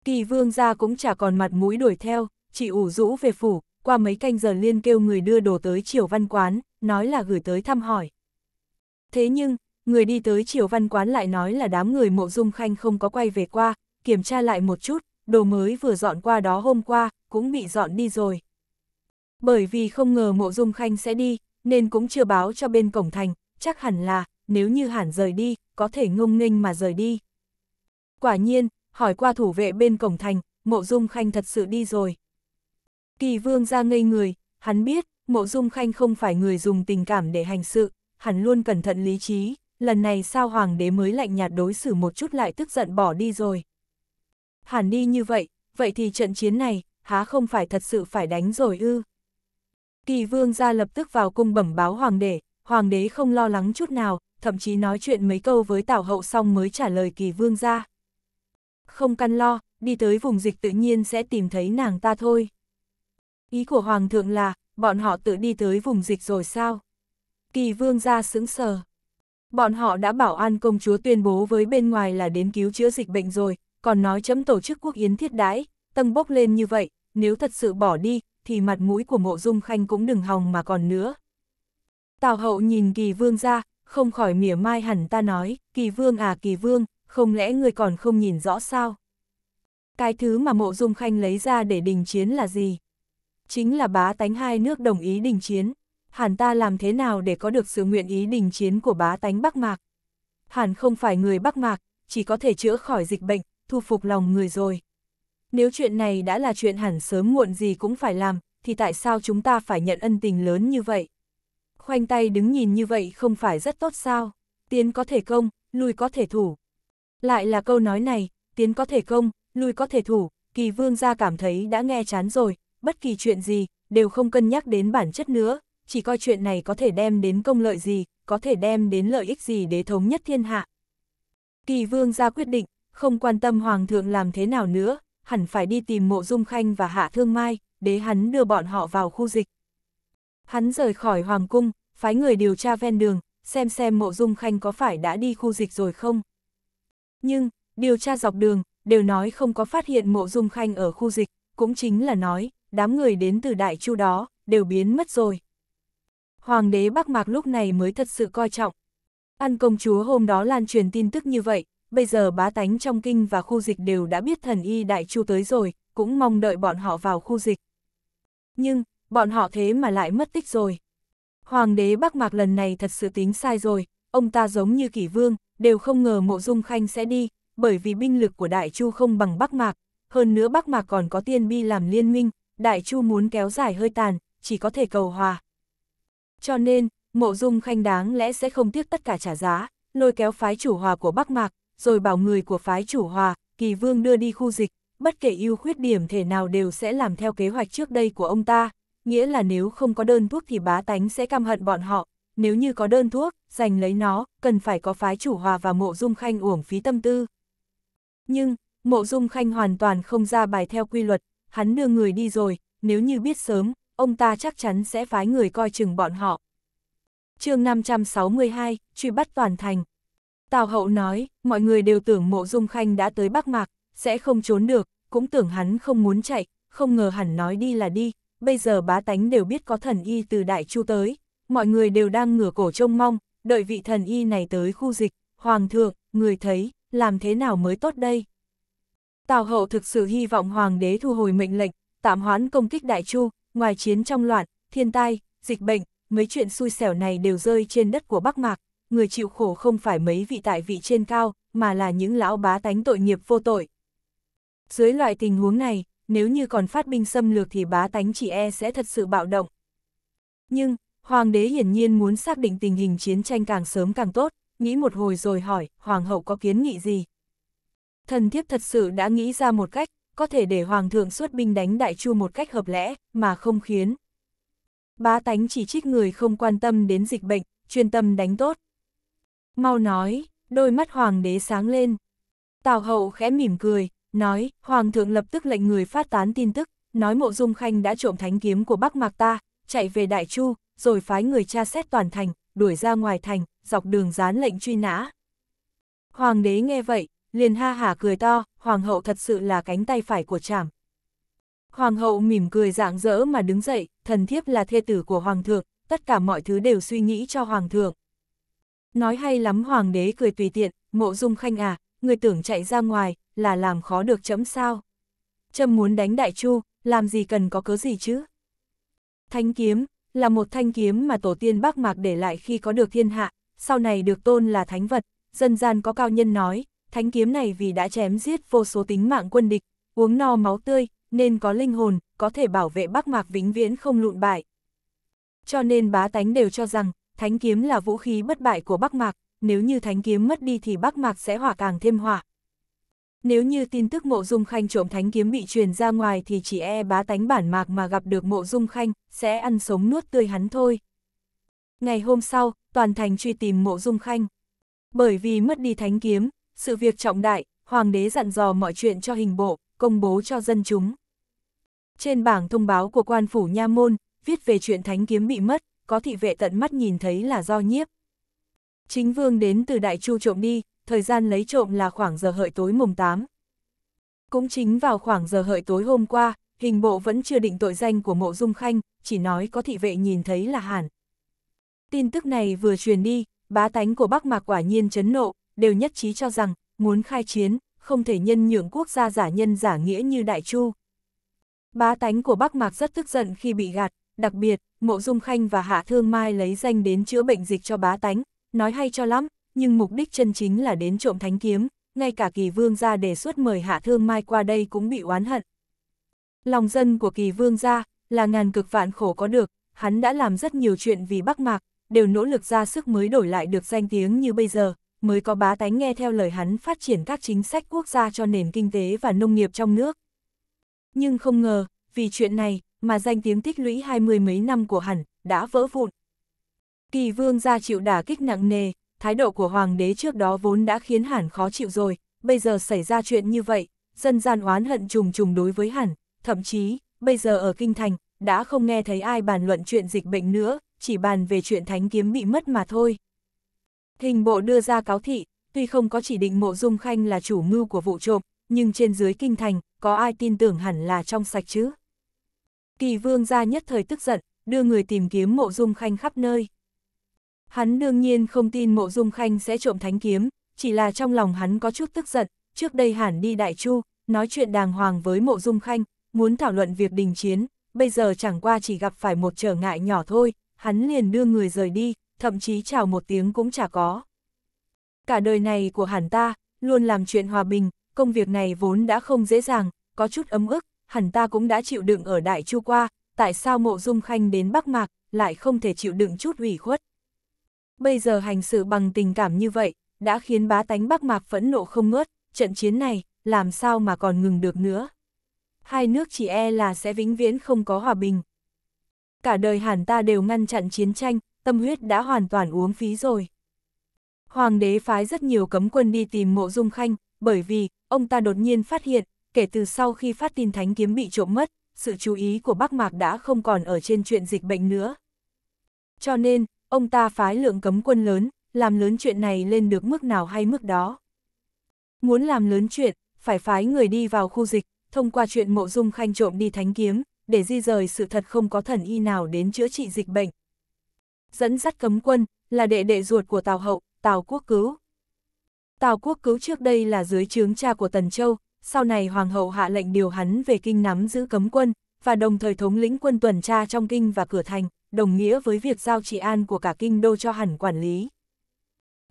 Kỳ vương gia cũng chả còn mặt mũi đuổi theo, chỉ ủ rũ về phủ, qua mấy canh giờ liên kêu người đưa đồ tới triều văn quán, nói là gửi tới thăm hỏi. Thế nhưng, người đi tới triều văn quán lại nói là đám người mộ dung khanh không có quay về qua, kiểm tra lại một chút, đồ mới vừa dọn qua đó hôm qua, cũng bị dọn đi rồi. Bởi vì không ngờ mộ dung khanh sẽ đi, nên cũng chưa báo cho bên cổng thành, chắc hẳn là, nếu như hẳn rời đi, có thể ngông nghênh mà rời đi. Quả nhiên, hỏi qua thủ vệ bên cổng thành, Mộ Dung Khanh thật sự đi rồi. Kỳ Vương ra ngây người, hắn biết, Mộ Dung Khanh không phải người dùng tình cảm để hành sự, hắn luôn cẩn thận lý trí, lần này sao Hoàng đế mới lạnh nhạt đối xử một chút lại tức giận bỏ đi rồi. Hắn đi như vậy, vậy thì trận chiến này, há không phải thật sự phải đánh rồi ư. Kỳ Vương ra lập tức vào cung bẩm báo Hoàng đế, Hoàng đế không lo lắng chút nào, thậm chí nói chuyện mấy câu với Tảo Hậu xong mới trả lời Kỳ Vương ra không căn lo, đi tới vùng dịch tự nhiên sẽ tìm thấy nàng ta thôi. Ý của Hoàng thượng là, bọn họ tự đi tới vùng dịch rồi sao? Kỳ vương ra sững sờ. Bọn họ đã bảo an công chúa tuyên bố với bên ngoài là đến cứu chữa dịch bệnh rồi, còn nói chấm tổ chức quốc yến thiết đãi, tầng bốc lên như vậy, nếu thật sự bỏ đi, thì mặt mũi của mộ dung khanh cũng đừng hòng mà còn nữa. Tào hậu nhìn kỳ vương ra, không khỏi mỉa mai hẳn ta nói, kỳ vương à kỳ vương, không lẽ người còn không nhìn rõ sao? Cái thứ mà mộ dung khanh lấy ra để đình chiến là gì? Chính là bá tánh hai nước đồng ý đình chiến. Hàn ta làm thế nào để có được sự nguyện ý đình chiến của bá tánh Bắc Mạc? Hàn không phải người Bắc Mạc, chỉ có thể chữa khỏi dịch bệnh, thu phục lòng người rồi. Nếu chuyện này đã là chuyện hẳn sớm muộn gì cũng phải làm, thì tại sao chúng ta phải nhận ân tình lớn như vậy? Khoanh tay đứng nhìn như vậy không phải rất tốt sao? Tiến có thể công, lùi có thể thủ, lại là câu nói này, tiến có thể công, lui có thể thủ, kỳ vương gia cảm thấy đã nghe chán rồi, bất kỳ chuyện gì, đều không cân nhắc đến bản chất nữa, chỉ coi chuyện này có thể đem đến công lợi gì, có thể đem đến lợi ích gì để thống nhất thiên hạ. Kỳ vương gia quyết định, không quan tâm hoàng thượng làm thế nào nữa, hẳn phải đi tìm mộ dung khanh và hạ thương mai, để hắn đưa bọn họ vào khu dịch. Hắn rời khỏi hoàng cung, phái người điều tra ven đường, xem xem mộ dung khanh có phải đã đi khu dịch rồi không. Nhưng, điều tra dọc đường, đều nói không có phát hiện mộ dung khanh ở khu dịch, cũng chính là nói, đám người đến từ đại chu đó, đều biến mất rồi. Hoàng đế Bắc Mạc lúc này mới thật sự coi trọng. Ăn công chúa hôm đó lan truyền tin tức như vậy, bây giờ bá tánh trong kinh và khu dịch đều đã biết thần y đại chu tới rồi, cũng mong đợi bọn họ vào khu dịch. Nhưng, bọn họ thế mà lại mất tích rồi. Hoàng đế Bắc Mạc lần này thật sự tính sai rồi, ông ta giống như kỷ vương, đều không ngờ mộ dung khanh sẽ đi, bởi vì binh lực của Đại Chu không bằng Bắc Mạc, hơn nữa Bắc Mạc còn có tiên bi làm liên minh, Đại Chu muốn kéo dài hơi tàn, chỉ có thể cầu hòa. Cho nên, mộ dung khanh đáng lẽ sẽ không tiếc tất cả trả giá, lôi kéo phái chủ hòa của Bắc Mạc, rồi bảo người của phái chủ hòa, kỳ vương đưa đi khu dịch, bất kể ưu khuyết điểm thể nào đều sẽ làm theo kế hoạch trước đây của ông ta, nghĩa là nếu không có đơn thuốc thì bá tánh sẽ căm hận bọn họ, nếu như có đơn thuốc, giành lấy nó, cần phải có phái chủ hòa và mộ dung khanh uổng phí tâm tư. Nhưng, mộ dung khanh hoàn toàn không ra bài theo quy luật, hắn đưa người đi rồi, nếu như biết sớm, ông ta chắc chắn sẽ phái người coi chừng bọn họ. chương 562, truy bắt toàn thành. Tào hậu nói, mọi người đều tưởng mộ dung khanh đã tới Bắc Mạc, sẽ không trốn được, cũng tưởng hắn không muốn chạy, không ngờ hẳn nói đi là đi, bây giờ bá tánh đều biết có thần y từ Đại Chu tới, mọi người đều đang ngửa cổ trông mong, đợi vị thần y này tới khu dịch, hoàng thượng, người thấy, làm thế nào mới tốt đây? Tào hậu thực sự hy vọng hoàng đế thu hồi mệnh lệnh, tạm hoãn công kích đại chu, ngoài chiến trong loạn, thiên tai, dịch bệnh, mấy chuyện xui xẻo này đều rơi trên đất của Bắc Mạc, người chịu khổ không phải mấy vị tại vị trên cao, mà là những lão bá tánh tội nghiệp vô tội. Dưới loại tình huống này, nếu như còn phát binh xâm lược thì bá tánh chỉ e sẽ thật sự bạo động. Nhưng, Hoàng đế hiển nhiên muốn xác định tình hình chiến tranh càng sớm càng tốt, nghĩ một hồi rồi hỏi, Hoàng hậu có kiến nghị gì? Thần thiếp thật sự đã nghĩ ra một cách, có thể để Hoàng thượng xuất binh đánh đại chu một cách hợp lẽ, mà không khiến. Bá tánh chỉ trích người không quan tâm đến dịch bệnh, chuyên tâm đánh tốt. Mau nói, đôi mắt Hoàng đế sáng lên. Tào hậu khẽ mỉm cười, nói, Hoàng thượng lập tức lệnh người phát tán tin tức, nói mộ dung khanh đã trộm thánh kiếm của Bắc Mạc ta, chạy về Đại Chu, rồi phái người tra xét toàn thành, đuổi ra ngoài thành, dọc đường dán lệnh truy nã. Hoàng đế nghe vậy, liền ha hả cười to, hoàng hậu thật sự là cánh tay phải của chảm. Hoàng hậu mỉm cười rạng rỡ mà đứng dậy, thần thiếp là thê tử của hoàng thượng, tất cả mọi thứ đều suy nghĩ cho hoàng thượng. Nói hay lắm hoàng đế cười tùy tiện, mộ dung khanh à, người tưởng chạy ra ngoài, là làm khó được chấm sao. Chấm muốn đánh đại chu, làm gì cần có cớ gì chứ. Thánh kiếm, là một thanh kiếm mà tổ tiên Bắc Mạc để lại khi có được thiên hạ, sau này được tôn là thánh vật, dân gian có cao nhân nói, thánh kiếm này vì đã chém giết vô số tính mạng quân địch, uống no máu tươi, nên có linh hồn, có thể bảo vệ Bắc Mạc vĩnh viễn không lụn bại. Cho nên bá tánh đều cho rằng, thánh kiếm là vũ khí bất bại của Bắc Mạc, nếu như thánh kiếm mất đi thì Bắc Mạc sẽ hỏa càng thêm hỏa, nếu như tin tức mộ dung khanh trộm thánh kiếm bị truyền ra ngoài thì chỉ e bá tánh bản mạc mà gặp được mộ dung khanh, sẽ ăn sống nuốt tươi hắn thôi. Ngày hôm sau, toàn thành truy tìm mộ dung khanh. Bởi vì mất đi thánh kiếm, sự việc trọng đại, hoàng đế dặn dò mọi chuyện cho hình bộ, công bố cho dân chúng. Trên bảng thông báo của quan phủ Nha Môn, viết về chuyện thánh kiếm bị mất, có thị vệ tận mắt nhìn thấy là do nhiếp. Chính vương đến từ Đại Chu trộm đi, thời gian lấy trộm là khoảng giờ hợi tối mùng 8. Cũng chính vào khoảng giờ hợi tối hôm qua, hình bộ vẫn chưa định tội danh của mộ dung khanh, chỉ nói có thị vệ nhìn thấy là hẳn. Tin tức này vừa truyền đi, bá tánh của Bắc Mạc quả nhiên chấn nộ, đều nhất trí cho rằng, muốn khai chiến, không thể nhân nhượng quốc gia giả nhân giả nghĩa như Đại Chu. Bá tánh của Bắc Mạc rất tức giận khi bị gạt, đặc biệt, Mộ Dung Khanh và Hạ Thương Mai lấy danh đến chữa bệnh dịch cho bá tánh, nói hay cho lắm, nhưng mục đích chân chính là đến trộm thánh kiếm, ngay cả kỳ vương gia đề xuất mời hạ thương mai qua đây cũng bị oán hận. Lòng dân của kỳ vương gia là ngàn cực vạn khổ có được, hắn đã làm rất nhiều chuyện vì Bắc Mạc, đều nỗ lực ra sức mới đổi lại được danh tiếng như bây giờ, mới có bá tánh nghe theo lời hắn phát triển các chính sách quốc gia cho nền kinh tế và nông nghiệp trong nước. Nhưng không ngờ, vì chuyện này, mà danh tiếng tích lũy hai mươi mấy năm của hắn đã vỡ vụn. Kỳ vương gia chịu đả kích nặng nề, thái độ của hoàng đế trước đó vốn đã khiến hẳn khó chịu rồi, bây giờ xảy ra chuyện như vậy, dân gian oán hận trùng trùng đối với hẳn, thậm chí, bây giờ ở Kinh Thành, đã không nghe thấy ai bàn luận chuyện dịch bệnh nữa, chỉ bàn về chuyện thánh kiếm bị mất mà thôi. Hình bộ đưa ra cáo thị, tuy không có chỉ định mộ dung khanh là chủ mưu của vụ trộm, nhưng trên dưới kinh thành, có ai tin tưởng hẳn là trong sạch chứ? Kỳ vương ra nhất thời tức giận, đưa người tìm kiếm mộ dung khanh khắp nơi. Hắn đương nhiên không tin mộ dung khanh sẽ trộm thánh kiếm, chỉ là trong lòng hắn có chút tức giận, trước đây hẳn đi đại chu, nói chuyện đàng hoàng với mộ dung khanh, muốn thảo luận việc đình chiến, bây giờ chẳng qua chỉ gặp phải một trở ngại nhỏ thôi, hắn liền đưa người rời đi, thậm chí chào một tiếng cũng chả có. Cả đời này của hẳn ta, luôn làm chuyện hòa bình, công việc này vốn đã không dễ dàng, có chút ấm ức, hẳn ta cũng đã chịu đựng ở Đại Chu qua, tại sao mộ dung khanh đến Bắc Mạc, lại không thể chịu đựng chút ủy khuất. Bây giờ hành sự bằng tình cảm như vậy, đã khiến bá tánh Bắc Mạc phẫn nộ không ngớt, trận chiến này, làm sao mà còn ngừng được nữa. Hai nước chỉ e là sẽ vĩnh viễn không có hòa bình. Cả đời hẳn ta đều ngăn chặn chiến tranh, tâm huyết đã hoàn toàn uống phí rồi. Hoàng đế phái rất nhiều cấm quân đi tìm mộ dung khanh, bởi vì, ông ta đột nhiên phát hiện, kể từ sau khi phát tin thánh kiếm bị trộm mất, sự chú ý của Bắc Mạc đã không còn ở trên chuyện dịch bệnh nữa. Cho nên, ông ta phái lượng cấm quân lớn, làm lớn chuyện này lên được mức nào hay mức đó. Muốn làm lớn chuyện, phải phái người đi vào khu dịch, thông qua chuyện mộ dung khanh trộm đi thánh kiếm, để di rời sự thật không có thần y nào đến chữa trị dịch bệnh. Dẫn dắt cấm quân, là đệ đệ ruột của Tào Hậu, Tào Quốc Cứu. Tào Quốc Cứu trước đây là dưới trướng cha của Tần Châu, sau này Hoàng hậu hạ lệnh điều hắn về kinh nắm giữ cấm quân, và đồng thời thống lĩnh quân tuần tra trong kinh và cửa thành, đồng nghĩa với việc giao trị an của cả kinh đô cho hẳn quản lý.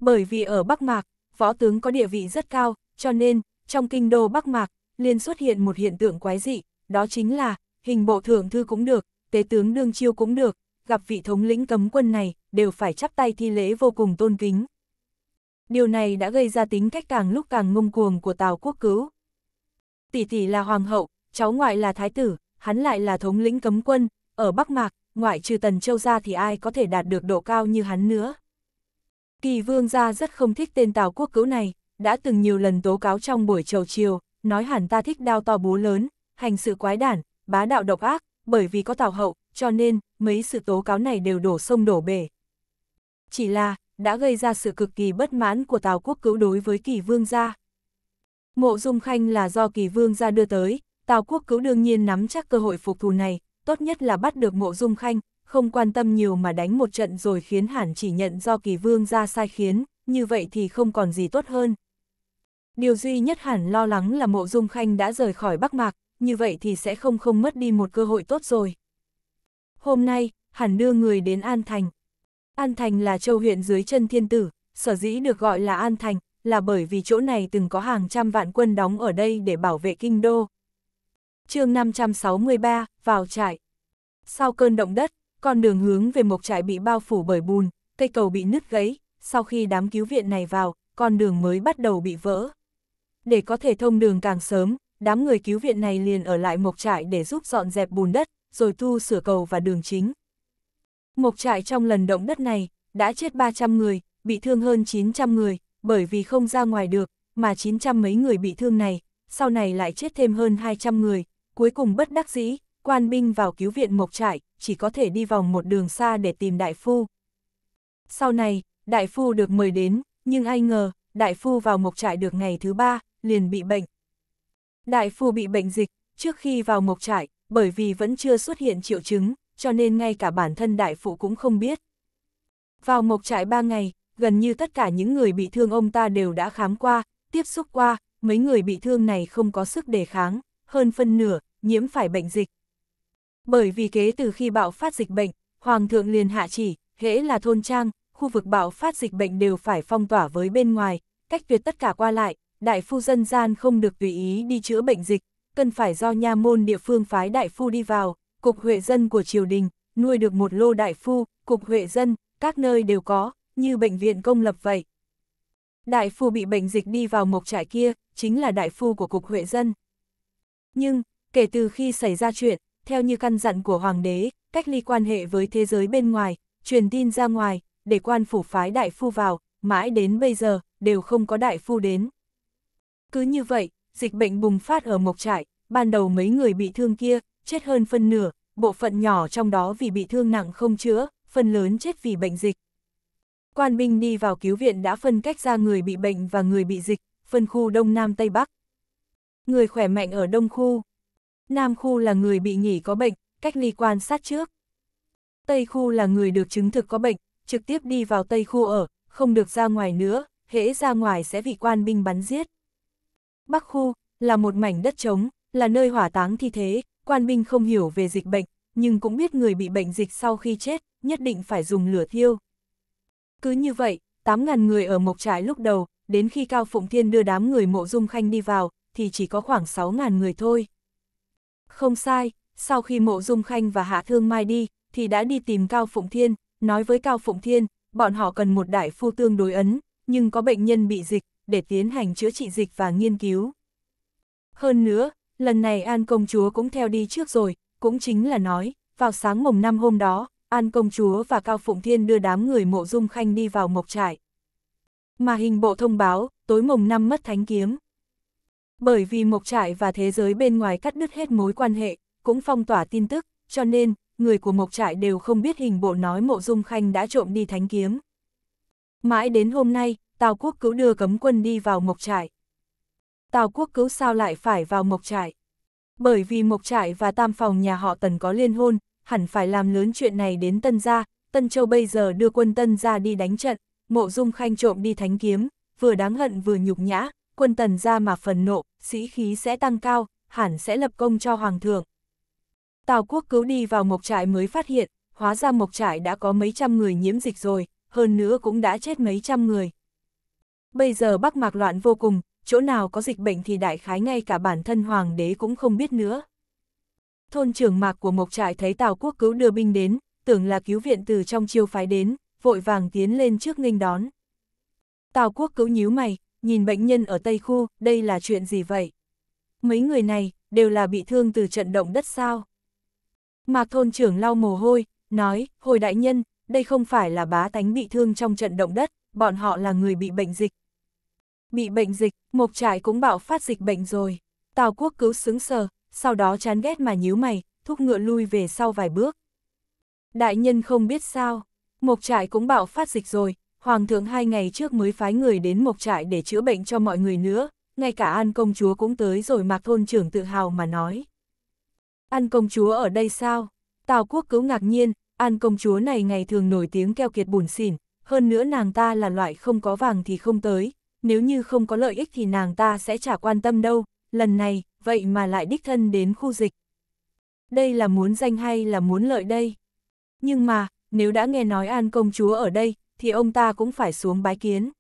Bởi vì ở Bắc Mạc, võ tướng có địa vị rất cao, cho nên, trong kinh đô Bắc Mạc, liên xuất hiện một hiện tượng quái dị, đó chính là, hình bộ thượng thư cũng được, tế tướng đương chiêu cũng được, gặp vị thống lĩnh cấm quân này, đều phải chắp tay thi lễ vô cùng tôn kính. Điều này đã gây ra tính cách càng lúc càng ngông cuồng của Tào Quốc Cứu. Tỷ tỷ là hoàng hậu, cháu ngoại là thái tử, hắn lại là thống lĩnh cấm quân, ở Bắc Mạc, ngoại trừ Tần Châu ra thì ai có thể đạt được độ cao như hắn nữa. Kỳ vương gia rất không thích tên Tào Quốc Cứu này, đã từng nhiều lần tố cáo trong buổi trầu chiều, nói hẳn ta thích đao to bú lớn, hành sự quái đản, bá đạo độc ác, bởi vì có Tào Hậu, cho nên, mấy sự tố cáo này đều đổ sông đổ bể. Chỉ là, đã gây ra sự cực kỳ bất mãn của Tào Quốc Cứu đối với kỳ vương gia. Mộ Dung Khanh là do kỳ vương gia đưa tới, Tào Quốc Cứu đương nhiên nắm chắc cơ hội phục thù này, tốt nhất là bắt được mộ dung khanh, không quan tâm nhiều mà đánh một trận rồi khiến hẳn chỉ nhận do kỳ vương ra sai khiến, như vậy thì không còn gì tốt hơn. Điều duy nhất hẳn lo lắng là mộ dung khanh đã rời khỏi Bắc Mạc, như vậy thì sẽ không không mất đi một cơ hội tốt rồi. Hôm nay, hẳn đưa người đến An Thành. An Thành là châu huyện dưới chân thiên tử, sở dĩ được gọi là An Thành, là bởi vì chỗ này từng có hàng trăm vạn quân đóng ở đây để bảo vệ kinh đô, chương 563, vào trại. Sau cơn động đất, con đường hướng về một trại bị bao phủ bởi bùn, cây cầu bị nứt gãy, sau khi đám cứu viện này vào, con đường mới bắt đầu bị vỡ. Để có thể thông đường càng sớm, đám người cứu viện này liền ở lại mộc trại để giúp dọn dẹp bùn đất, rồi tu sửa cầu và đường chính. Mộc trại trong lần động đất này, đã chết 300 người, bị thương hơn 900 người, bởi vì không ra ngoài được, mà 900 mấy người bị thương này, sau này lại chết thêm hơn 200 người, cuối cùng bất đắc dĩ, quan binh vào cứu viện Mộc Trại, chỉ có thể đi vòng một đường xa để tìm đại phu. Sau này, đại phu được mời đến, nhưng ai ngờ, đại phu vào Mộc Trại được ngày thứ ba, liền bị bệnh. Đại phu bị bệnh dịch, trước khi vào Mộc Trại, bởi vì vẫn chưa xuất hiện triệu chứng, cho nên ngay cả bản thân đại phu cũng không biết. Vào Mộc Trại ba ngày, gần như tất cả những người bị thương ông ta đều đã khám qua, tiếp xúc qua, mấy người bị thương này không có sức đề kháng, hơn phân nửa, nhiễm phải bệnh dịch. Bởi vì kế từ khi bạo phát dịch bệnh, Hoàng thượng liền hạ chỉ, hễ là thôn trang, khu vực bạo phát dịch bệnh đều phải phong tỏa với bên ngoài, cách tuyệt tất cả qua lại, đại phu dân gian không được tùy ý đi chữa bệnh dịch, cần phải do nha môn địa phương phái đại phu đi vào, cục huệ dân của triều đình, nuôi được một lô đại phu, cục huệ dân, các nơi đều có, như bệnh viện công lập vậy. Đại phu bị bệnh dịch đi vào mộc trại kia, chính là đại phu của cục huệ dân. Nhưng, kể từ khi xảy ra chuyện, theo như căn dặn của Hoàng đế, cách ly quan hệ với thế giới bên ngoài, truyền tin ra ngoài, để quan phủ phái đại phu vào, mãi đến bây giờ, đều không có đại phu đến. Cứ như vậy, dịch bệnh bùng phát ở Mộc Trại, ban đầu mấy người bị thương kia, chết hơn phân nửa, bộ phận nhỏ trong đó vì bị thương nặng không chữa, phần lớn chết vì bệnh dịch. Quan binh đi vào cứu viện đã phân cách ra người bị bệnh và người bị dịch, phân khu Đông Nam Tây Bắc, người khỏe mạnh ở Đông Khu. Nam Khu là người bị nghỉ có bệnh, cách ly quan sát trước. Tây Khu là người được chứng thực có bệnh, trực tiếp đi vào Tây Khu ở, không được ra ngoài nữa, hễ ra ngoài sẽ bị quan binh bắn giết. Bắc Khu là một mảnh đất trống, là nơi hỏa táng thi thế, quan binh không hiểu về dịch bệnh, nhưng cũng biết người bị bệnh dịch sau khi chết, nhất định phải dùng lửa thiêu. Cứ như vậy, 8.000 người ở Mộc Trại lúc đầu, đến khi Cao Phụng Thiên đưa đám người mộ dung khanh đi vào, thì chỉ có khoảng 6.000 người thôi. Không sai, sau khi mộ dung khanh và hạ thương mai đi, thì đã đi tìm Cao Phụng Thiên, nói với Cao Phụng Thiên, bọn họ cần một đại phu tương đối ấn, nhưng có bệnh nhân bị dịch, để tiến hành chữa trị dịch và nghiên cứu. Hơn nữa, lần này An Công Chúa cũng theo đi trước rồi, cũng chính là nói, vào sáng mùng năm hôm đó, An Công Chúa và Cao Phụng Thiên đưa đám người mộ dung khanh đi vào mộc trại. Mà hình bộ thông báo, tối mùng năm mất thánh kiếm. Bởi vì Mộc Trại và thế giới bên ngoài cắt đứt hết mối quan hệ, cũng phong tỏa tin tức, cho nên, người của Mộc Trại đều không biết hình bộ nói Mộ Dung Khanh đã trộm đi thánh kiếm. Mãi đến hôm nay, Tào Quốc cứu đưa cấm quân đi vào Mộc Trại. Tào Quốc cứu sao lại phải vào Mộc Trại? Bởi vì Mộc Trại và tam phòng nhà họ Tần có liên hôn, hẳn phải làm lớn chuyện này đến Tân Gia, Tân Châu bây giờ đưa quân Tân Gia đi đánh trận, Mộ Dung Khanh trộm đi thánh kiếm, vừa đáng hận vừa nhục nhã, quân tần ra mà phần nộ, sĩ khí sẽ tăng cao, hẳn sẽ lập công cho hoàng thượng. Tào quốc cứu đi vào mộc trại mới phát hiện, hóa ra mộc trại đã có mấy trăm người nhiễm dịch rồi, hơn nữa cũng đã chết mấy trăm người. Bây giờ bắc mạc loạn vô cùng, chỗ nào có dịch bệnh thì đại khái ngay cả bản thân hoàng đế cũng không biết nữa. Thôn trưởng mạc của mộc trại thấy Tào quốc cứu đưa binh đến, tưởng là cứu viện từ trong chiêu phái đến, vội vàng tiến lên trước nghênh đón. Tào quốc cứu nhíu mày, nhìn bệnh nhân ở Tây Khu, đây là chuyện gì vậy? Mấy người này, đều là bị thương từ trận động đất sao? Mạc thôn trưởng lau mồ hôi, nói, hồi đại nhân, đây không phải là bá tánh bị thương trong trận động đất, bọn họ là người bị bệnh dịch. Bị bệnh dịch, mộc trại cũng bạo phát dịch bệnh rồi. Tào quốc cứu xứng sờ, sau đó chán ghét mà nhíu mày, thúc ngựa lui về sau vài bước. Đại nhân không biết sao, mộc trại cũng bạo phát dịch rồi, Hoàng thượng hai ngày trước mới phái người đến mộc trại để chữa bệnh cho mọi người nữa, ngay cả An công chúa cũng tới rồi Mạc Thôn trưởng tự hào mà nói. An công chúa ở đây sao? Tào quốc cứu ngạc nhiên, An công chúa này ngày thường nổi tiếng keo kiệt bùn xỉn, hơn nữa nàng ta là loại không có vàng thì không tới, nếu như không có lợi ích thì nàng ta sẽ chả quan tâm đâu, lần này, vậy mà lại đích thân đến khu dịch. Đây là muốn danh hay là muốn lợi đây? Nhưng mà, nếu đã nghe nói An công chúa ở đây, thì ông ta cũng phải xuống bái kiến.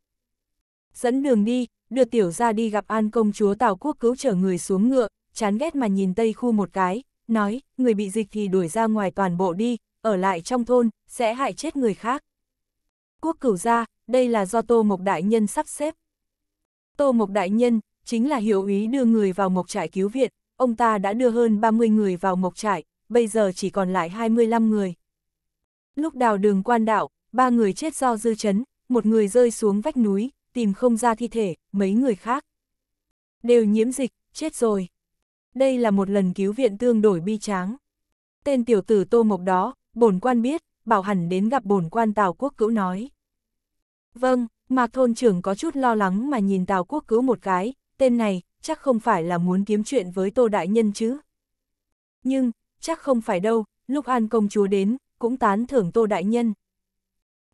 Dẫn đường đi, đưa tiểu ra đi gặp An công chúa Tào Quốc cứu trở người xuống ngựa, chán ghét mà nhìn Tây Khu một cái, nói, người bị dịch thì đuổi ra ngoài toàn bộ đi, ở lại trong thôn, sẽ hại chết người khác. Quốc cửu ra, đây là do Tô Mộc Đại Nhân sắp xếp. Tô Mộc Đại Nhân, chính là hiệu ý đưa người vào mộc trại cứu viện, ông ta đã đưa hơn 30 người vào mộc trại, bây giờ chỉ còn lại 25 người. Lúc đào đường quan đạo, ba người chết do dư chấn, một người rơi xuống vách núi, tìm không ra thi thể, mấy người khác. Đều nhiễm dịch, chết rồi. Đây là một lần cứu viện tương đổi bi tráng. Tên tiểu tử tô mộc đó, bổn quan biết, bảo hẳn đến gặp bổn quan Tào Quốc Cữu nói. Vâng, Mạc Thôn trưởng có chút lo lắng mà nhìn Tào Quốc Cữu một cái, tên này, chắc không phải là muốn kiếm chuyện với Tô Đại Nhân chứ. Nhưng, chắc không phải đâu, lúc An Công Chúa đến, cũng tán thưởng Tô Đại Nhân.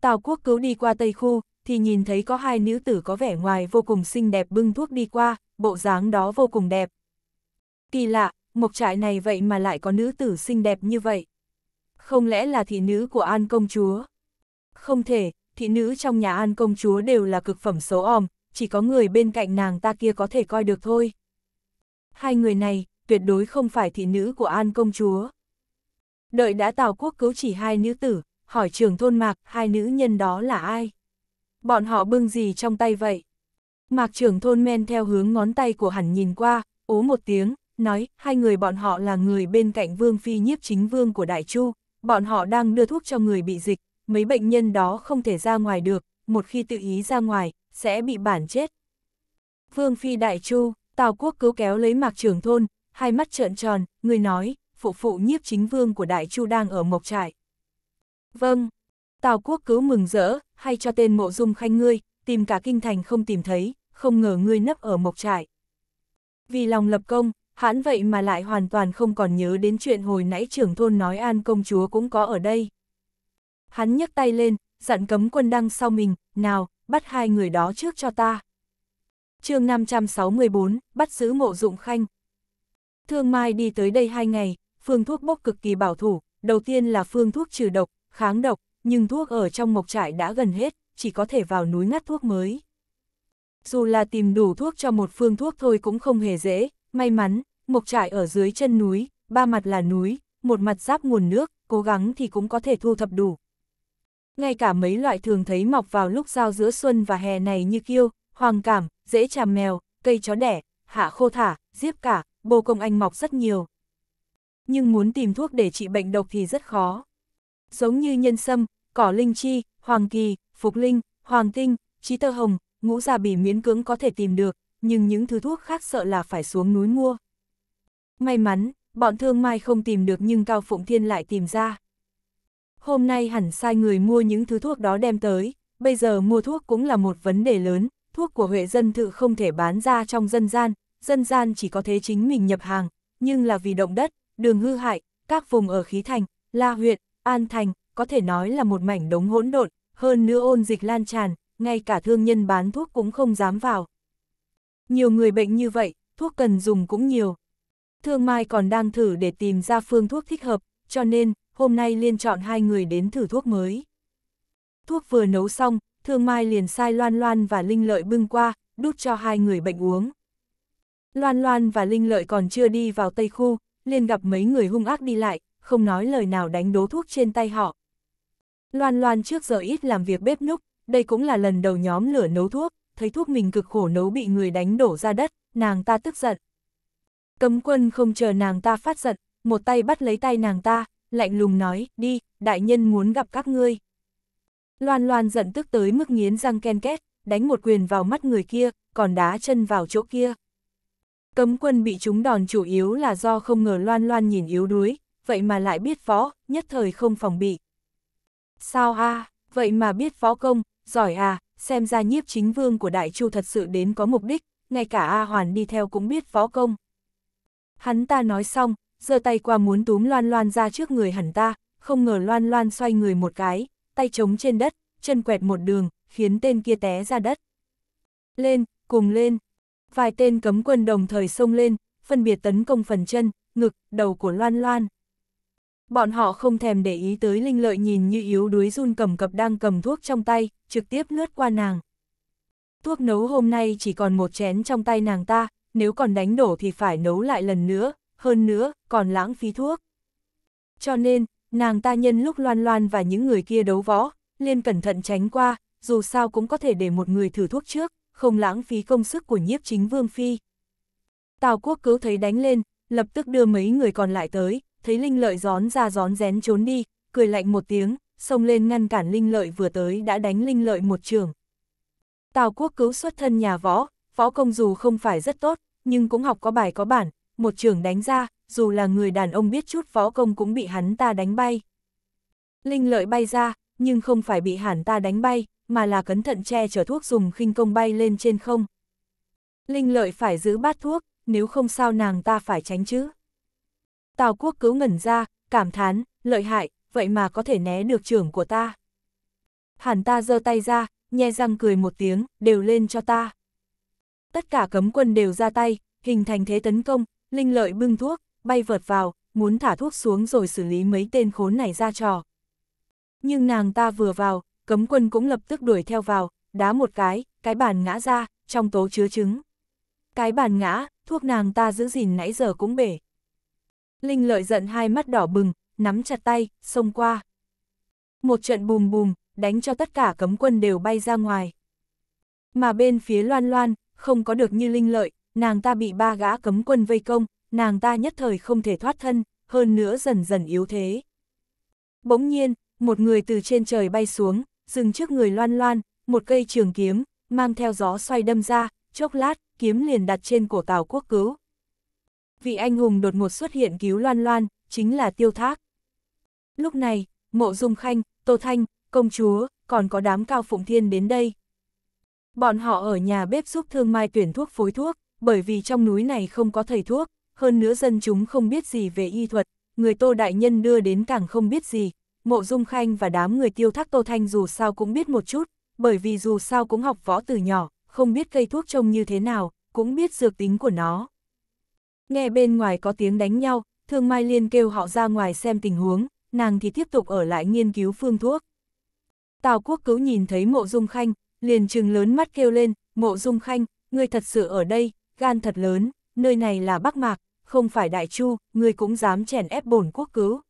Tào quốc cứu đi qua Tây Khu, thì nhìn thấy có hai nữ tử có vẻ ngoài vô cùng xinh đẹp bưng thuốc đi qua, bộ dáng đó vô cùng đẹp. Kỳ lạ, mộc trại này vậy mà lại có nữ tử xinh đẹp như vậy. Không lẽ là thị nữ của An công chúa? Không thể, thị nữ trong nhà An công chúa đều là cực phẩm xấu òm, chỉ có người bên cạnh nàng ta kia có thể coi được thôi. Hai người này, tuyệt đối không phải thị nữ của An công chúa. Đợi đã Tào quốc cứu chỉ hai nữ tử, hỏi trưởng thôn Mạc, hai nữ nhân đó là ai? Bọn họ bưng gì trong tay vậy? Mạc trưởng thôn men theo hướng ngón tay của hắn nhìn qua, ố một tiếng, nói, hai người bọn họ là người bên cạnh vương phi nhiếp chính vương của Đại Chu, bọn họ đang đưa thuốc cho người bị dịch, mấy bệnh nhân đó không thể ra ngoài được, một khi tự ý ra ngoài, sẽ bị bản chết. Vương phi Đại Chu, Tào Quốc cứu kéo lấy mạc trưởng thôn, hai mắt trợn tròn, người nói, phụ phụ nhiếp chính vương của Đại Chu đang ở Mộc Trại. Vâng. Tào quốc cứu mừng rỡ, hay cho tên mộ dung khanh ngươi, tìm cả kinh thành không tìm thấy, không ngờ ngươi nấp ở mộc trại. Vì lòng lập công, hãn vậy mà lại hoàn toàn không còn nhớ đến chuyện hồi nãy trưởng thôn nói an công chúa cũng có ở đây. Hắn nhấc tay lên, dặn cấm quân đăng sau mình, nào, bắt hai người đó trước cho ta. chương 564, bắt giữ mộ dụng khanh. Thương Mai đi tới đây hai ngày, phương thuốc bốc cực kỳ bảo thủ, đầu tiên là phương thuốc trừ độc, kháng độc, nhưng thuốc ở trong mộc trại đã gần hết, chỉ có thể vào núi ngắt thuốc mới. Dù là tìm đủ thuốc cho một phương thuốc thôi cũng không hề dễ, may mắn, mộc trại ở dưới chân núi, ba mặt là núi, một mặt giáp nguồn nước, cố gắng thì cũng có thể thu thập đủ. Ngay cả mấy loại thường thấy mọc vào lúc giao giữa xuân và hè này như kiêu, hoàng cảm, dễ chàm mèo, cây chó đẻ, hạ khô thả, diếp cả, bồ công anh mọc rất nhiều. Nhưng muốn tìm thuốc để trị bệnh độc thì rất khó giống như nhân sâm, cỏ linh chi, hoàng kỳ, phục linh, hoàng tinh, trí tơ hồng, ngũ gia bỉ miễn cưỡng có thể tìm được, nhưng những thứ thuốc khác sợ là phải xuống núi mua. May mắn, bọn thương mai không tìm được nhưng Cao Phụng Thiên lại tìm ra. Hôm nay hẳn sai người mua những thứ thuốc đó đem tới, bây giờ mua thuốc cũng là một vấn đề lớn, thuốc của Huệ dân tự không thể bán ra trong dân gian, dân gian chỉ có thế chính mình nhập hàng, nhưng là vì động đất, đường hư hại, các vùng ở khí thành, la huyện, An Thành, có thể nói là một mảnh đống hỗn độn, hơn nữa ôn dịch lan tràn, ngay cả thương nhân bán thuốc cũng không dám vào. Nhiều người bệnh như vậy, thuốc cần dùng cũng nhiều. Thương Mai còn đang thử để tìm ra phương thuốc thích hợp, cho nên, hôm nay liên chọn hai người đến thử thuốc mới. Thuốc vừa nấu xong, Thương Mai liền sai Loan Loan và Linh Lợi bưng qua, đút cho hai người bệnh uống. Loan Loan và Linh Lợi còn chưa đi vào Tây Khu, liền gặp mấy người hung ác đi lại, không nói lời nào đánh đố thuốc trên tay họ. Loan Loan trước giờ ít làm việc bếp núc, đây cũng là lần đầu nhóm lửa nấu thuốc, thấy thuốc mình cực khổ nấu bị người đánh đổ ra đất, nàng ta tức giận. Cấm quân không chờ nàng ta phát giận, một tay bắt lấy tay nàng ta, lạnh lùng nói, đi, đại nhân muốn gặp các ngươi. Loan Loan giận tức tới mức nghiến răng ken két, đánh một quyền vào mắt người kia, còn đá chân vào chỗ kia. Cấm quân bị trúng đòn chủ yếu là do không ngờ Loan Loan nhìn yếu đuối, vậy mà lại biết phó nhất thời không phòng bị. Sao a vậy mà biết phó công, giỏi à, xem ra nhiếp chính vương của Đại Chu thật sự đến có mục đích, ngay cả A Hoàn đi theo cũng biết phó công. Hắn ta nói xong, giơ tay qua muốn túm loan loan ra trước người hắn ta, không ngờ loan loan xoay người một cái, tay trống trên đất, chân quẹt một đường, khiến tên kia té ra đất. Lên, cùng lên. Vài tên cấm quân đồng thời xông lên, phân biệt tấn công phần chân, ngực, đầu của loan loan. Bọn họ không thèm để ý tới Linh Lợi nhìn như yếu đuối run cầm cập đang cầm thuốc trong tay, trực tiếp lướt qua nàng. Thuốc nấu hôm nay chỉ còn một chén trong tay nàng ta, nếu còn đánh đổ thì phải nấu lại lần nữa, hơn nữa, còn lãng phí thuốc. Cho nên, nàng ta nhân lúc loan loan và những người kia đấu võ, liên cẩn thận tránh qua, dù sao cũng có thể để một người thử thuốc trước, không lãng phí công sức của nhiếp chính Vương Phi. Tào Quốc cứu thấy đánh lên, lập tức đưa mấy người còn lại tới, thấy Linh Lợi gión ra gión rén trốn đi, cười lạnh một tiếng, xông lên ngăn cản Linh Lợi vừa tới đã đánh Linh Lợi một trường. Tào Quốc cứu xuất thân nhà võ, võ công dù không phải rất tốt, nhưng cũng học có bài có bản, một trường đánh ra, dù là người đàn ông biết chút võ công cũng bị hắn ta đánh bay. Linh Lợi bay ra, nhưng không phải bị hắn ta đánh bay, mà là cẩn thận che chở thuốc dùng khinh công bay lên trên không. Linh Lợi phải giữ bát thuốc, nếu không sao nàng ta phải tránh chứ. Tào quốc cứu ngẩn ra, cảm thán, lợi hại, vậy mà có thể né được trưởng của ta. Hẳn ta giơ tay ra, nhe răng cười một tiếng, đều lên cho ta. Tất cả cấm quân đều ra tay, hình thành thế tấn công, linh lợi bưng thuốc, bay vượt vào, muốn thả thuốc xuống rồi xử lý mấy tên khốn này ra trò. Nhưng nàng ta vừa vào, cấm quân cũng lập tức đuổi theo vào, đá một cái, cái bàn ngã ra, trong tố chứa trứng. Cái bàn ngã, thuốc nàng ta giữ gìn nãy giờ cũng bể. Linh lợi giận hai mắt đỏ bừng, nắm chặt tay, xông qua. Một trận bùm bùm, đánh cho tất cả cấm quân đều bay ra ngoài. Mà bên phía loan loan, không có được như linh lợi, nàng ta bị ba gã cấm quân vây công, nàng ta nhất thời không thể thoát thân, hơn nữa dần dần yếu thế. Bỗng nhiên, một người từ trên trời bay xuống, dừng trước người loan loan, một cây trường kiếm, mang theo gió xoay đâm ra, chốc lát, kiếm liền đặt trên cổ tàu quốc cứu vị anh hùng đột ngột xuất hiện cứu loan loan, chính là tiêu thác. Lúc này, mộ dung khanh, tô thanh, công chúa, còn có đám cao phụng thiên đến đây. Bọn họ ở nhà bếp giúp thương mai tuyển thuốc phối thuốc, bởi vì trong núi này không có thầy thuốc, hơn nữa dân chúng không biết gì về y thuật, người tô đại nhân đưa đến càng không biết gì. Mộ Dung Khanh và đám người tiêu thác Tô Thanh dù sao cũng biết một chút, bởi vì dù sao cũng học võ từ nhỏ, không biết cây thuốc trông như thế nào, cũng biết dược tính của nó. Nghe bên ngoài có tiếng đánh nhau, Thương Mai Liên kêu họ ra ngoài xem tình huống, nàng thì tiếp tục ở lại nghiên cứu phương thuốc. Tào Quốc Cứu nhìn thấy Mộ Dung Khanh, liền trừng lớn mắt kêu lên, Mộ Dung Khanh, ngươi thật sự ở đây, gan thật lớn, nơi này là Bắc Mạc, không phải Đại Chu, ngươi cũng dám chèn ép bổn quốc cứu.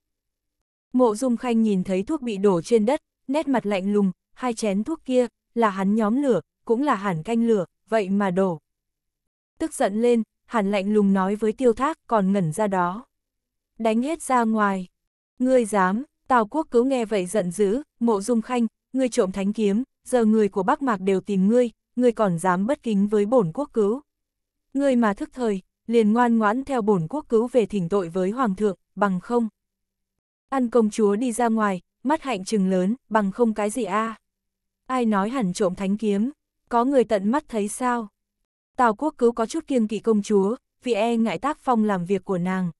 Mộ Dung Khanh nhìn thấy thuốc bị đổ trên đất, nét mặt lạnh lùng, hai chén thuốc kia, là hắn nhóm lửa, cũng là hẳn canh lửa, vậy mà đổ. Tức giận lên, hàn lạnh lùng nói với tiêu thác còn ngẩn ra đó. Đánh hết ra ngoài. Ngươi dám, Tào quốc cứu nghe vậy giận dữ, mộ dung khanh, ngươi trộm thánh kiếm, giờ người của Bắc Mạc đều tìm ngươi, ngươi còn dám bất kính với bổn quốc cứu. Ngươi mà thức thời, liền ngoan ngoãn theo bổn quốc cứu về thỉnh tội với hoàng thượng, bằng không. Ăn công chúa đi ra ngoài, mắt hạnh trừng lớn, bằng không cái gì a à? Ai nói hẳn trộm thánh kiếm, có người tận mắt thấy sao? Tào Quốc Cứu có chút kiêng kỵ công chúa, vì e ngại tác phong làm việc của nàng.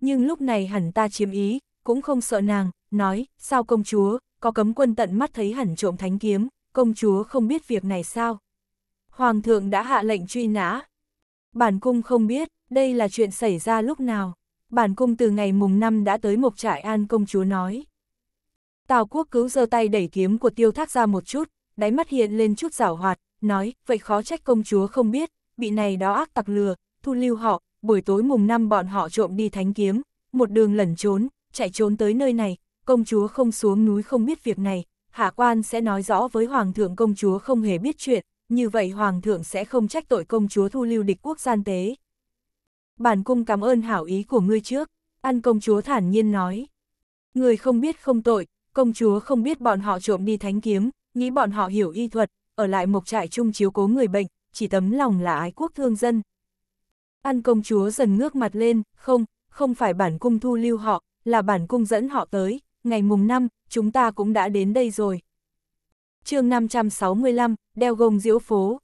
Nhưng lúc này hẳn ta chiếm ý, cũng không sợ nàng, nói, sao công chúa, có cấm quân tận mắt thấy hẳn trộm thánh kiếm, công chúa không biết việc này sao? Hoàng thượng đã hạ lệnh truy nã. Bản cung không biết, đây là chuyện xảy ra lúc nào. Bản cung từ ngày mùng năm đã tới Mộc Trại An công chúa nói. Tào quốc cứu giơ tay đẩy kiếm của tiêu thác ra một chút, đáy mắt hiện lên chút giảo hoạt, nói, vậy khó trách công chúa không biết, bị này đó ác tặc lừa, thu lưu họ, buổi tối mùng năm bọn họ trộm đi thánh kiếm, một đường lẩn trốn, chạy trốn tới nơi này, công chúa không xuống núi không biết việc này, hạ quan sẽ nói rõ với hoàng thượng công chúa không hề biết chuyện, như vậy hoàng thượng sẽ không trách tội công chúa thu lưu địch quốc gian tế. Bản cung cảm ơn hảo ý của ngươi trước, ăn công chúa thản nhiên nói. Người không biết không tội, công chúa không biết bọn họ trộm đi thánh kiếm, nghĩ bọn họ hiểu y thuật, ở lại mộc trại chung chiếu cố người bệnh, chỉ tấm lòng là ái quốc thương dân. An công chúa dần ngước mặt lên, không, không phải bản cung thu lưu họ, là bản cung dẫn họ tới, ngày mùng năm chúng ta cũng đã đến đây rồi. chương 565, đeo gông diễu phố.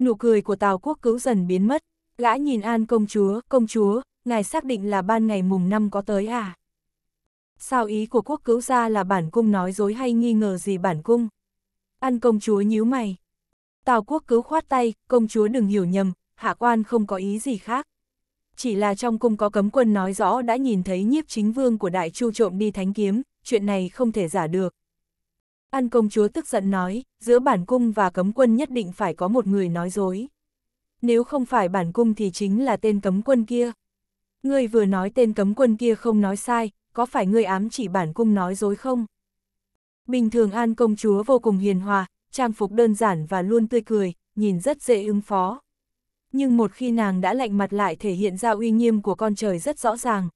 Nụ cười của Tào Quốc cứu dần biến mất, gã nhìn An công chúa, công chúa, ngài xác định là ban ngày mùng năm có tới à? Sao ý của quốc cứu gia là bản cung nói dối hay nghi ngờ gì bản cung? An công chúa nhíu mày. Tào quốc cứu khoát tay, công chúa đừng hiểu nhầm, hạ quan không có ý gì khác. Chỉ là trong cung có cấm quân nói rõ đã nhìn thấy nhiếp chính vương của đại chu trộm đi thánh kiếm, chuyện này không thể giả được. An công chúa tức giận nói, giữa bản cung và cấm quân nhất định phải có một người nói dối. Nếu không phải bản cung thì chính là tên cấm quân kia. Ngươi vừa nói tên cấm quân kia không nói sai, có phải ngươi ám chỉ bản cung nói dối không? Bình thường An công chúa vô cùng hiền hòa, trang phục đơn giản và luôn tươi cười, nhìn rất dễ ứng phó. Nhưng một khi nàng đã lạnh mặt lại thể hiện ra uy nghiêm của con trời rất rõ ràng.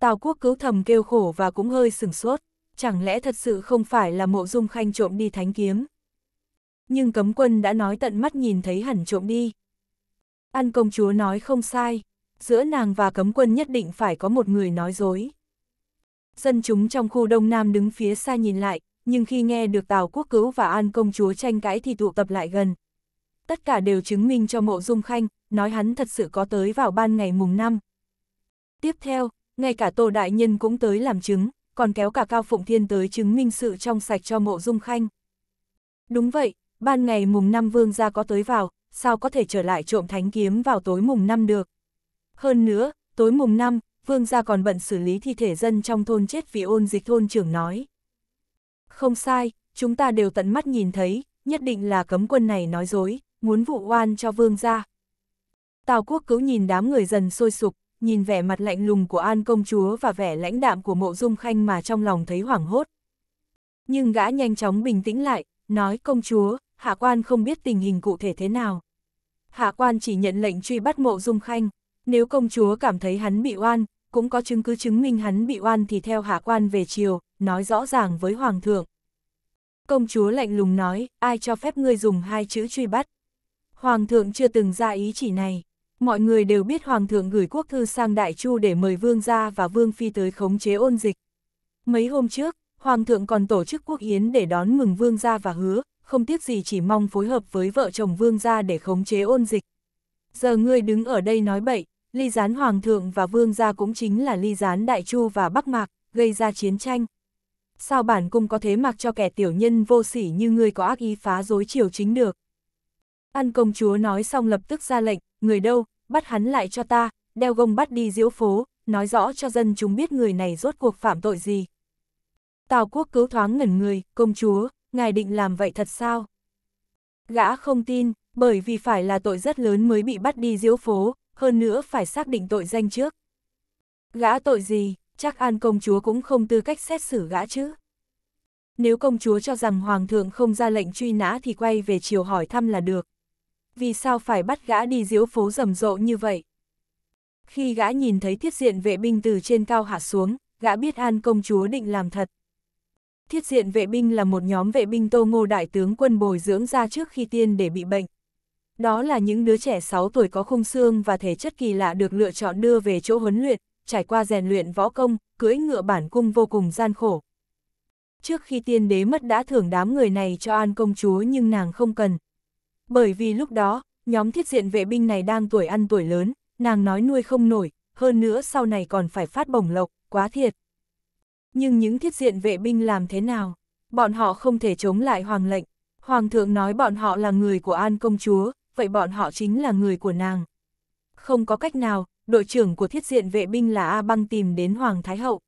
Tào quốc cứu thầm kêu khổ và cũng hơi sửng sốt, chẳng lẽ thật sự không phải là mộ dung khanh trộm đi thánh kiếm. Nhưng cấm quân đã nói tận mắt nhìn thấy hẳn trộm đi. An công chúa nói không sai, giữa nàng và cấm quân nhất định phải có một người nói dối. Dân chúng trong khu Đông Nam đứng phía xa nhìn lại, nhưng khi nghe được Tào Quốc Cứu và An Công Chúa tranh cãi thì tụ tập lại gần. Tất cả đều chứng minh cho Mộ Dung Khanh, nói hắn thật sự có tới vào ban ngày mùng năm. Tiếp theo, ngay cả Tô Đại Nhân cũng tới làm chứng, còn kéo cả Cao Phụng Thiên tới chứng minh sự trong sạch cho Mộ Dung Khanh. Đúng vậy, ban ngày mùng năm vương gia có tới vào, sao có thể trở lại trộm thánh kiếm vào tối mùng năm được. Hơn nữa, tối mùng năm, vương gia còn bận xử lý thi thể dân trong thôn chết vì ôn dịch thôn trưởng nói. Không sai, chúng ta đều tận mắt nhìn thấy, nhất định là cấm quân này nói dối, muốn vụ oan cho vương gia. Tào quốc cứu nhìn đám người dần sôi sục, nhìn vẻ mặt lạnh lùng của An công chúa và vẻ lãnh đạm của mộ dung khanh mà trong lòng thấy hoảng hốt. Nhưng gã nhanh chóng bình tĩnh lại, nói công chúa, hạ quan không biết tình hình cụ thể thế nào. Hạ quan chỉ nhận lệnh truy bắt mộ dung khanh. Nếu công chúa cảm thấy hắn bị oan, cũng có chứng cứ chứng minh hắn bị oan thì theo hạ quan về triều, nói rõ ràng với hoàng thượng. Công chúa lạnh lùng nói, ai cho phép ngươi dùng hai chữ truy bắt. Hoàng thượng chưa từng ra ý chỉ này. Mọi người đều biết Hoàng thượng gửi quốc thư sang Đại Chu để mời Vương gia và Vương Phi tới khống chế ôn dịch. Mấy hôm trước, Hoàng thượng còn tổ chức quốc yến để đón mừng Vương gia và hứa, không tiếc gì chỉ mong phối hợp với vợ chồng Vương gia để khống chế ôn dịch. Giờ ngươi đứng ở đây nói bậy, Ly gián hoàng thượng và vương gia cũng chính là ly gián đại chu và bắc mạc, gây ra chiến tranh. Sao bản cung có thế mặc cho kẻ tiểu nhân vô sỉ như ngươi có ác ý phá dối triều chính được. An công chúa nói xong lập tức ra lệnh, người đâu, bắt hắn lại cho ta, đeo gông bắt đi diễu phố, nói rõ cho dân chúng biết người này rốt cuộc phạm tội gì. Tào quốc cứu thoáng ngẩn người, công chúa, ngài định làm vậy thật sao? Gã không tin, bởi vì phải là tội rất lớn mới bị bắt đi diễu phố, hơn nữa phải xác định tội danh trước. Gã tội gì, chắc An công chúa cũng không tư cách xét xử gã chứ. Nếu công chúa cho rằng hoàng thượng không ra lệnh truy nã thì quay về chiều hỏi thăm là được. Vì sao phải bắt gã đi diễu phố rầm rộ như vậy? Khi gã nhìn thấy thiết diện vệ binh từ trên cao hạ xuống, gã biết An công chúa định làm thật. Thiết diện vệ binh là một nhóm vệ binh tô ngô đại tướng quân bồi dưỡng ra trước khi tiên để bị bệnh. Đó là những đứa trẻ 6 tuổi có khung xương và thể chất kỳ lạ được lựa chọn đưa về chỗ huấn luyện, trải qua rèn luyện võ công, cưỡi ngựa bản cung vô cùng gian khổ. Trước khi tiên đế mất đã thưởng đám người này cho An công chúa nhưng nàng không cần. Bởi vì lúc đó, nhóm thiết diện vệ binh này đang tuổi ăn tuổi lớn, nàng nói nuôi không nổi, hơn nữa sau này còn phải phát bổng lộc, quá thiệt. Nhưng những thiết diện vệ binh làm thế nào? Bọn họ không thể chống lại hoàng lệnh. Hoàng thượng nói bọn họ là người của An công chúa, vậy bọn họ chính là người của nàng. Không có cách nào, đội trưởng của thiết diện vệ binh là A Băng tìm đến Hoàng Thái Hậu.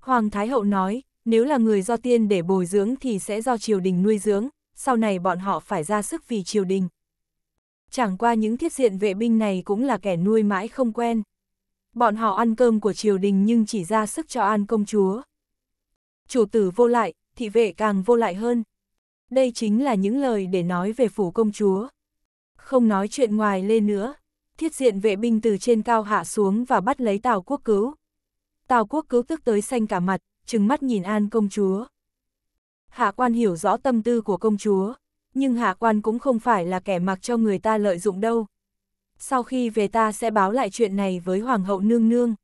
Hoàng Thái Hậu nói, nếu là người do tiên để bồi dưỡng thì sẽ do triều đình nuôi dưỡng, sau này bọn họ phải ra sức vì triều đình. Chẳng qua những thiết diện vệ binh này cũng là kẻ nuôi mãi không quen. Bọn họ ăn cơm của triều đình nhưng chỉ ra sức cho an công chúa. Chủ tử vô lại, thị vệ càng vô lại hơn. Đây chính là những lời để nói về phủ công chúa. Không nói chuyện ngoài lên nữa, thiết diện vệ binh từ trên cao hạ xuống và bắt lấy Tào Quốc Cứu. Tào Quốc Cứu tức tới xanh cả mặt, trừng mắt nhìn An công chúa. Hạ quan hiểu rõ tâm tư của công chúa, nhưng hạ quan cũng không phải là kẻ mặc cho người ta lợi dụng đâu. Sau khi về ta sẽ báo lại chuyện này với Hoàng hậu nương nương.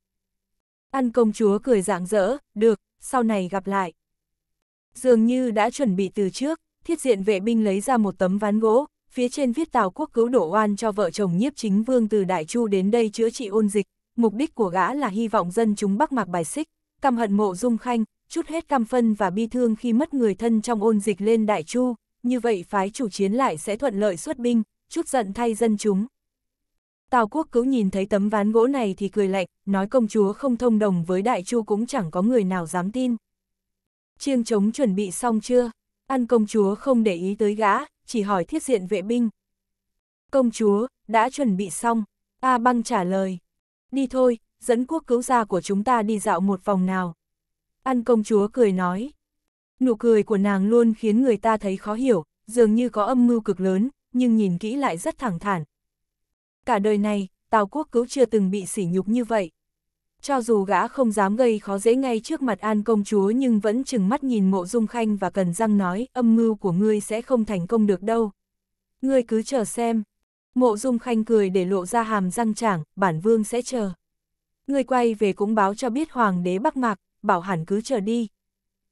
An công chúa cười rạng rỡ, được, sau này gặp lại. Dường như đã chuẩn bị từ trước, thiết diện vệ binh lấy ra một tấm ván gỗ, phía trên viết Tào Quốc cứu đổ oan cho vợ chồng nhiếp chính vương từ Đại Chu đến đây chữa trị ôn dịch, mục đích của gã là hy vọng dân chúng Bắc Mạc bài xích, căm hận mộ dung khanh, chút hết cam phân và bi thương khi mất người thân trong ôn dịch lên Đại Chu, như vậy phái chủ chiến lại sẽ thuận lợi xuất binh, chút giận thay dân chúng. Tào Quốc cứu nhìn thấy tấm ván gỗ này thì cười lạnh, nói công chúa không thông đồng với Đại Chu cũng chẳng có người nào dám tin. Chiêng trống chuẩn bị xong chưa? Ăn công chúa không để ý tới gã, chỉ hỏi thiết diện vệ binh. Công chúa, đã chuẩn bị xong, A băng trả lời. Đi thôi, dẫn quốc cứu gia của chúng ta đi dạo một vòng nào. An công chúa cười nói. Nụ cười của nàng luôn khiến người ta thấy khó hiểu, dường như có âm mưu cực lớn, nhưng nhìn kỹ lại rất thẳng thản. Cả đời này, Tào quốc cứu chưa từng bị sỉ nhục như vậy. Cho dù gã không dám gây khó dễ ngay trước mặt An công chúa nhưng vẫn chừng mắt nhìn mộ dung khanh và cần răng nói âm mưu của ngươi sẽ không thành công được đâu. Ngươi cứ chờ xem. Mộ dung khanh cười để lộ ra hàm răng chảng, bản vương sẽ chờ. Ngươi quay về cũng báo cho biết hoàng đế bắc mạc, bảo hẳn cứ chờ đi.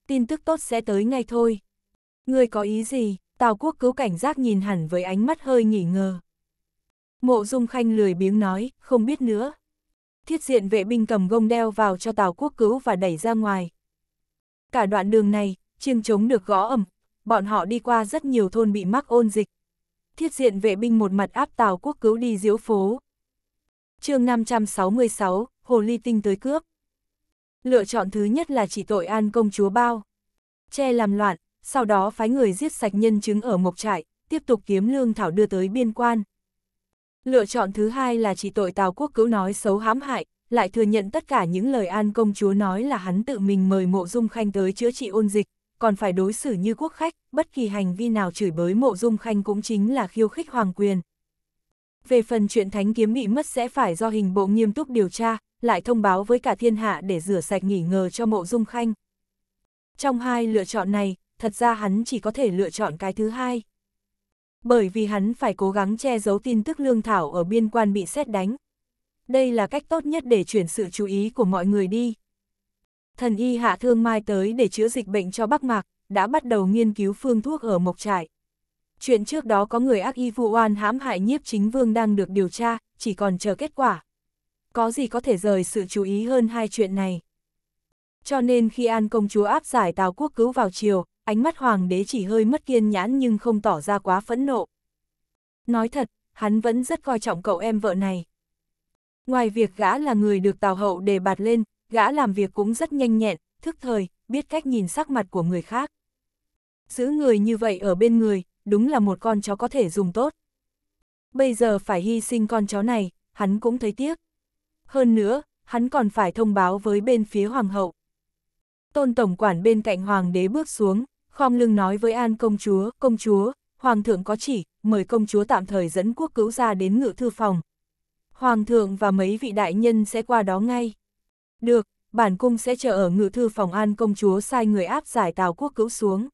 Tin tức tốt sẽ tới ngay thôi. Ngươi có ý gì? Tào quốc cứu cảnh giác nhìn hẳn với ánh mắt hơi nghỉ ngờ. Mộ dung khanh lười biếng nói, không biết nữa, thiết diện vệ binh cầm gông đeo vào cho tàu Quốc Cứu và đẩy ra ngoài. Cả đoạn đường này, chiêng trống được gõ ẩm, bọn họ đi qua rất nhiều thôn bị mắc ôn dịch. Thiết diện vệ binh một mặt áp tàu Quốc Cứu đi diễu phố. chương 566, Hồ Ly Tinh tới cướp. Lựa chọn thứ nhất là chỉ tội an công chúa bao. Che làm loạn, sau đó phái người giết sạch nhân chứng ở Mộc Trại, tiếp tục kiếm lương thảo đưa tới biên quan, Lựa chọn thứ hai là chỉ tội Tào Quốc Cứu nói xấu hãm hại, lại thừa nhận tất cả những lời An công chúa nói là hắn tự mình mời Mộ Dung Khanh tới chữa trị ôn dịch, còn phải đối xử như quốc khách, bất kỳ hành vi nào chửi bới Mộ Dung Khanh cũng chính là khiêu khích hoàng quyền. Về phần chuyện thánh kiếm bị mất sẽ phải do hình bộ nghiêm túc điều tra, lại thông báo với cả thiên hạ để rửa sạch nghỉ ngờ cho Mộ Dung Khanh. Trong hai lựa chọn này, thật ra hắn chỉ có thể lựa chọn cái thứ hai bởi vì hắn phải cố gắng che giấu tin tức lương thảo ở biên quan bị xét đánh. Đây là cách tốt nhất để chuyển sự chú ý của mọi người đi. Thần y hạ thương mai tới để chữa dịch bệnh cho Bắc Mạc, đã bắt đầu nghiên cứu phương thuốc ở Mộc trại Chuyện trước đó có người ác y vụ oan hãm hại nhiếp chính vương đang được điều tra, chỉ còn chờ kết quả. Có gì có thể rời sự chú ý hơn hai chuyện này. Cho nên khi An công chúa áp giải Tào Quốc cứu vào chiều, ánh mắt hoàng đế chỉ hơi mất kiên nhãn nhưng không tỏ ra quá phẫn nộ. Nói thật, hắn vẫn rất coi trọng cậu em vợ này. Ngoài việc gã là người được tào hậu đề bạt lên, gã làm việc cũng rất nhanh nhẹn, thức thời, biết cách nhìn sắc mặt của người khác. Giữ người như vậy ở bên người, đúng là một con chó có thể dùng tốt. Bây giờ phải hy sinh con chó này, hắn cũng thấy tiếc. Hơn nữa, hắn còn phải thông báo với bên phía hoàng hậu. Tôn tổng quản bên cạnh hoàng đế bước xuống, Khom lưng nói với An công chúa, công chúa, hoàng thượng có chỉ, mời công chúa tạm thời dẫn quốc cứu ra đến ngự thư phòng. Hoàng thượng và mấy vị đại nhân sẽ qua đó ngay. Được, bản cung sẽ chờ ở ngự thư phòng An công chúa sai người áp giải Tào quốc cứu xuống.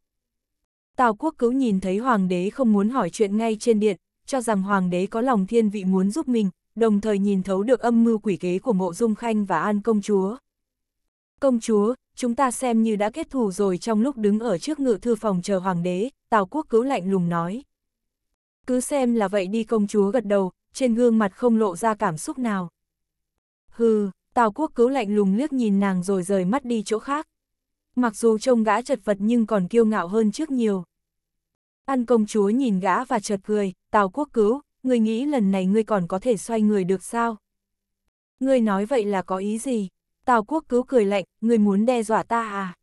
Tào quốc cứu nhìn thấy hoàng đế không muốn hỏi chuyện ngay trên điện, cho rằng hoàng đế có lòng thiên vị muốn giúp mình, đồng thời nhìn thấu được âm mưu quỷ kế của mộ dung khanh và An công chúa. Công chúa, chúng ta xem như đã kết thù rồi trong lúc đứng ở trước ngự thư phòng chờ hoàng đế, Tào Quốc cứu lạnh lùng nói. Cứ xem là vậy đi công chúa gật đầu, trên gương mặt không lộ ra cảm xúc nào. Hừ, Tào Quốc cứu lạnh lùng liếc nhìn nàng rồi rời mắt đi chỗ khác. Mặc dù trông gã chật vật nhưng còn kiêu ngạo hơn trước nhiều. An công chúa nhìn gã và chợt cười, Tào Quốc cứu, người nghĩ lần này ngươi còn có thể xoay người được sao? Ngươi nói vậy là có ý gì? Tào quốc cứu cười lạnh, người muốn đe dọa ta à?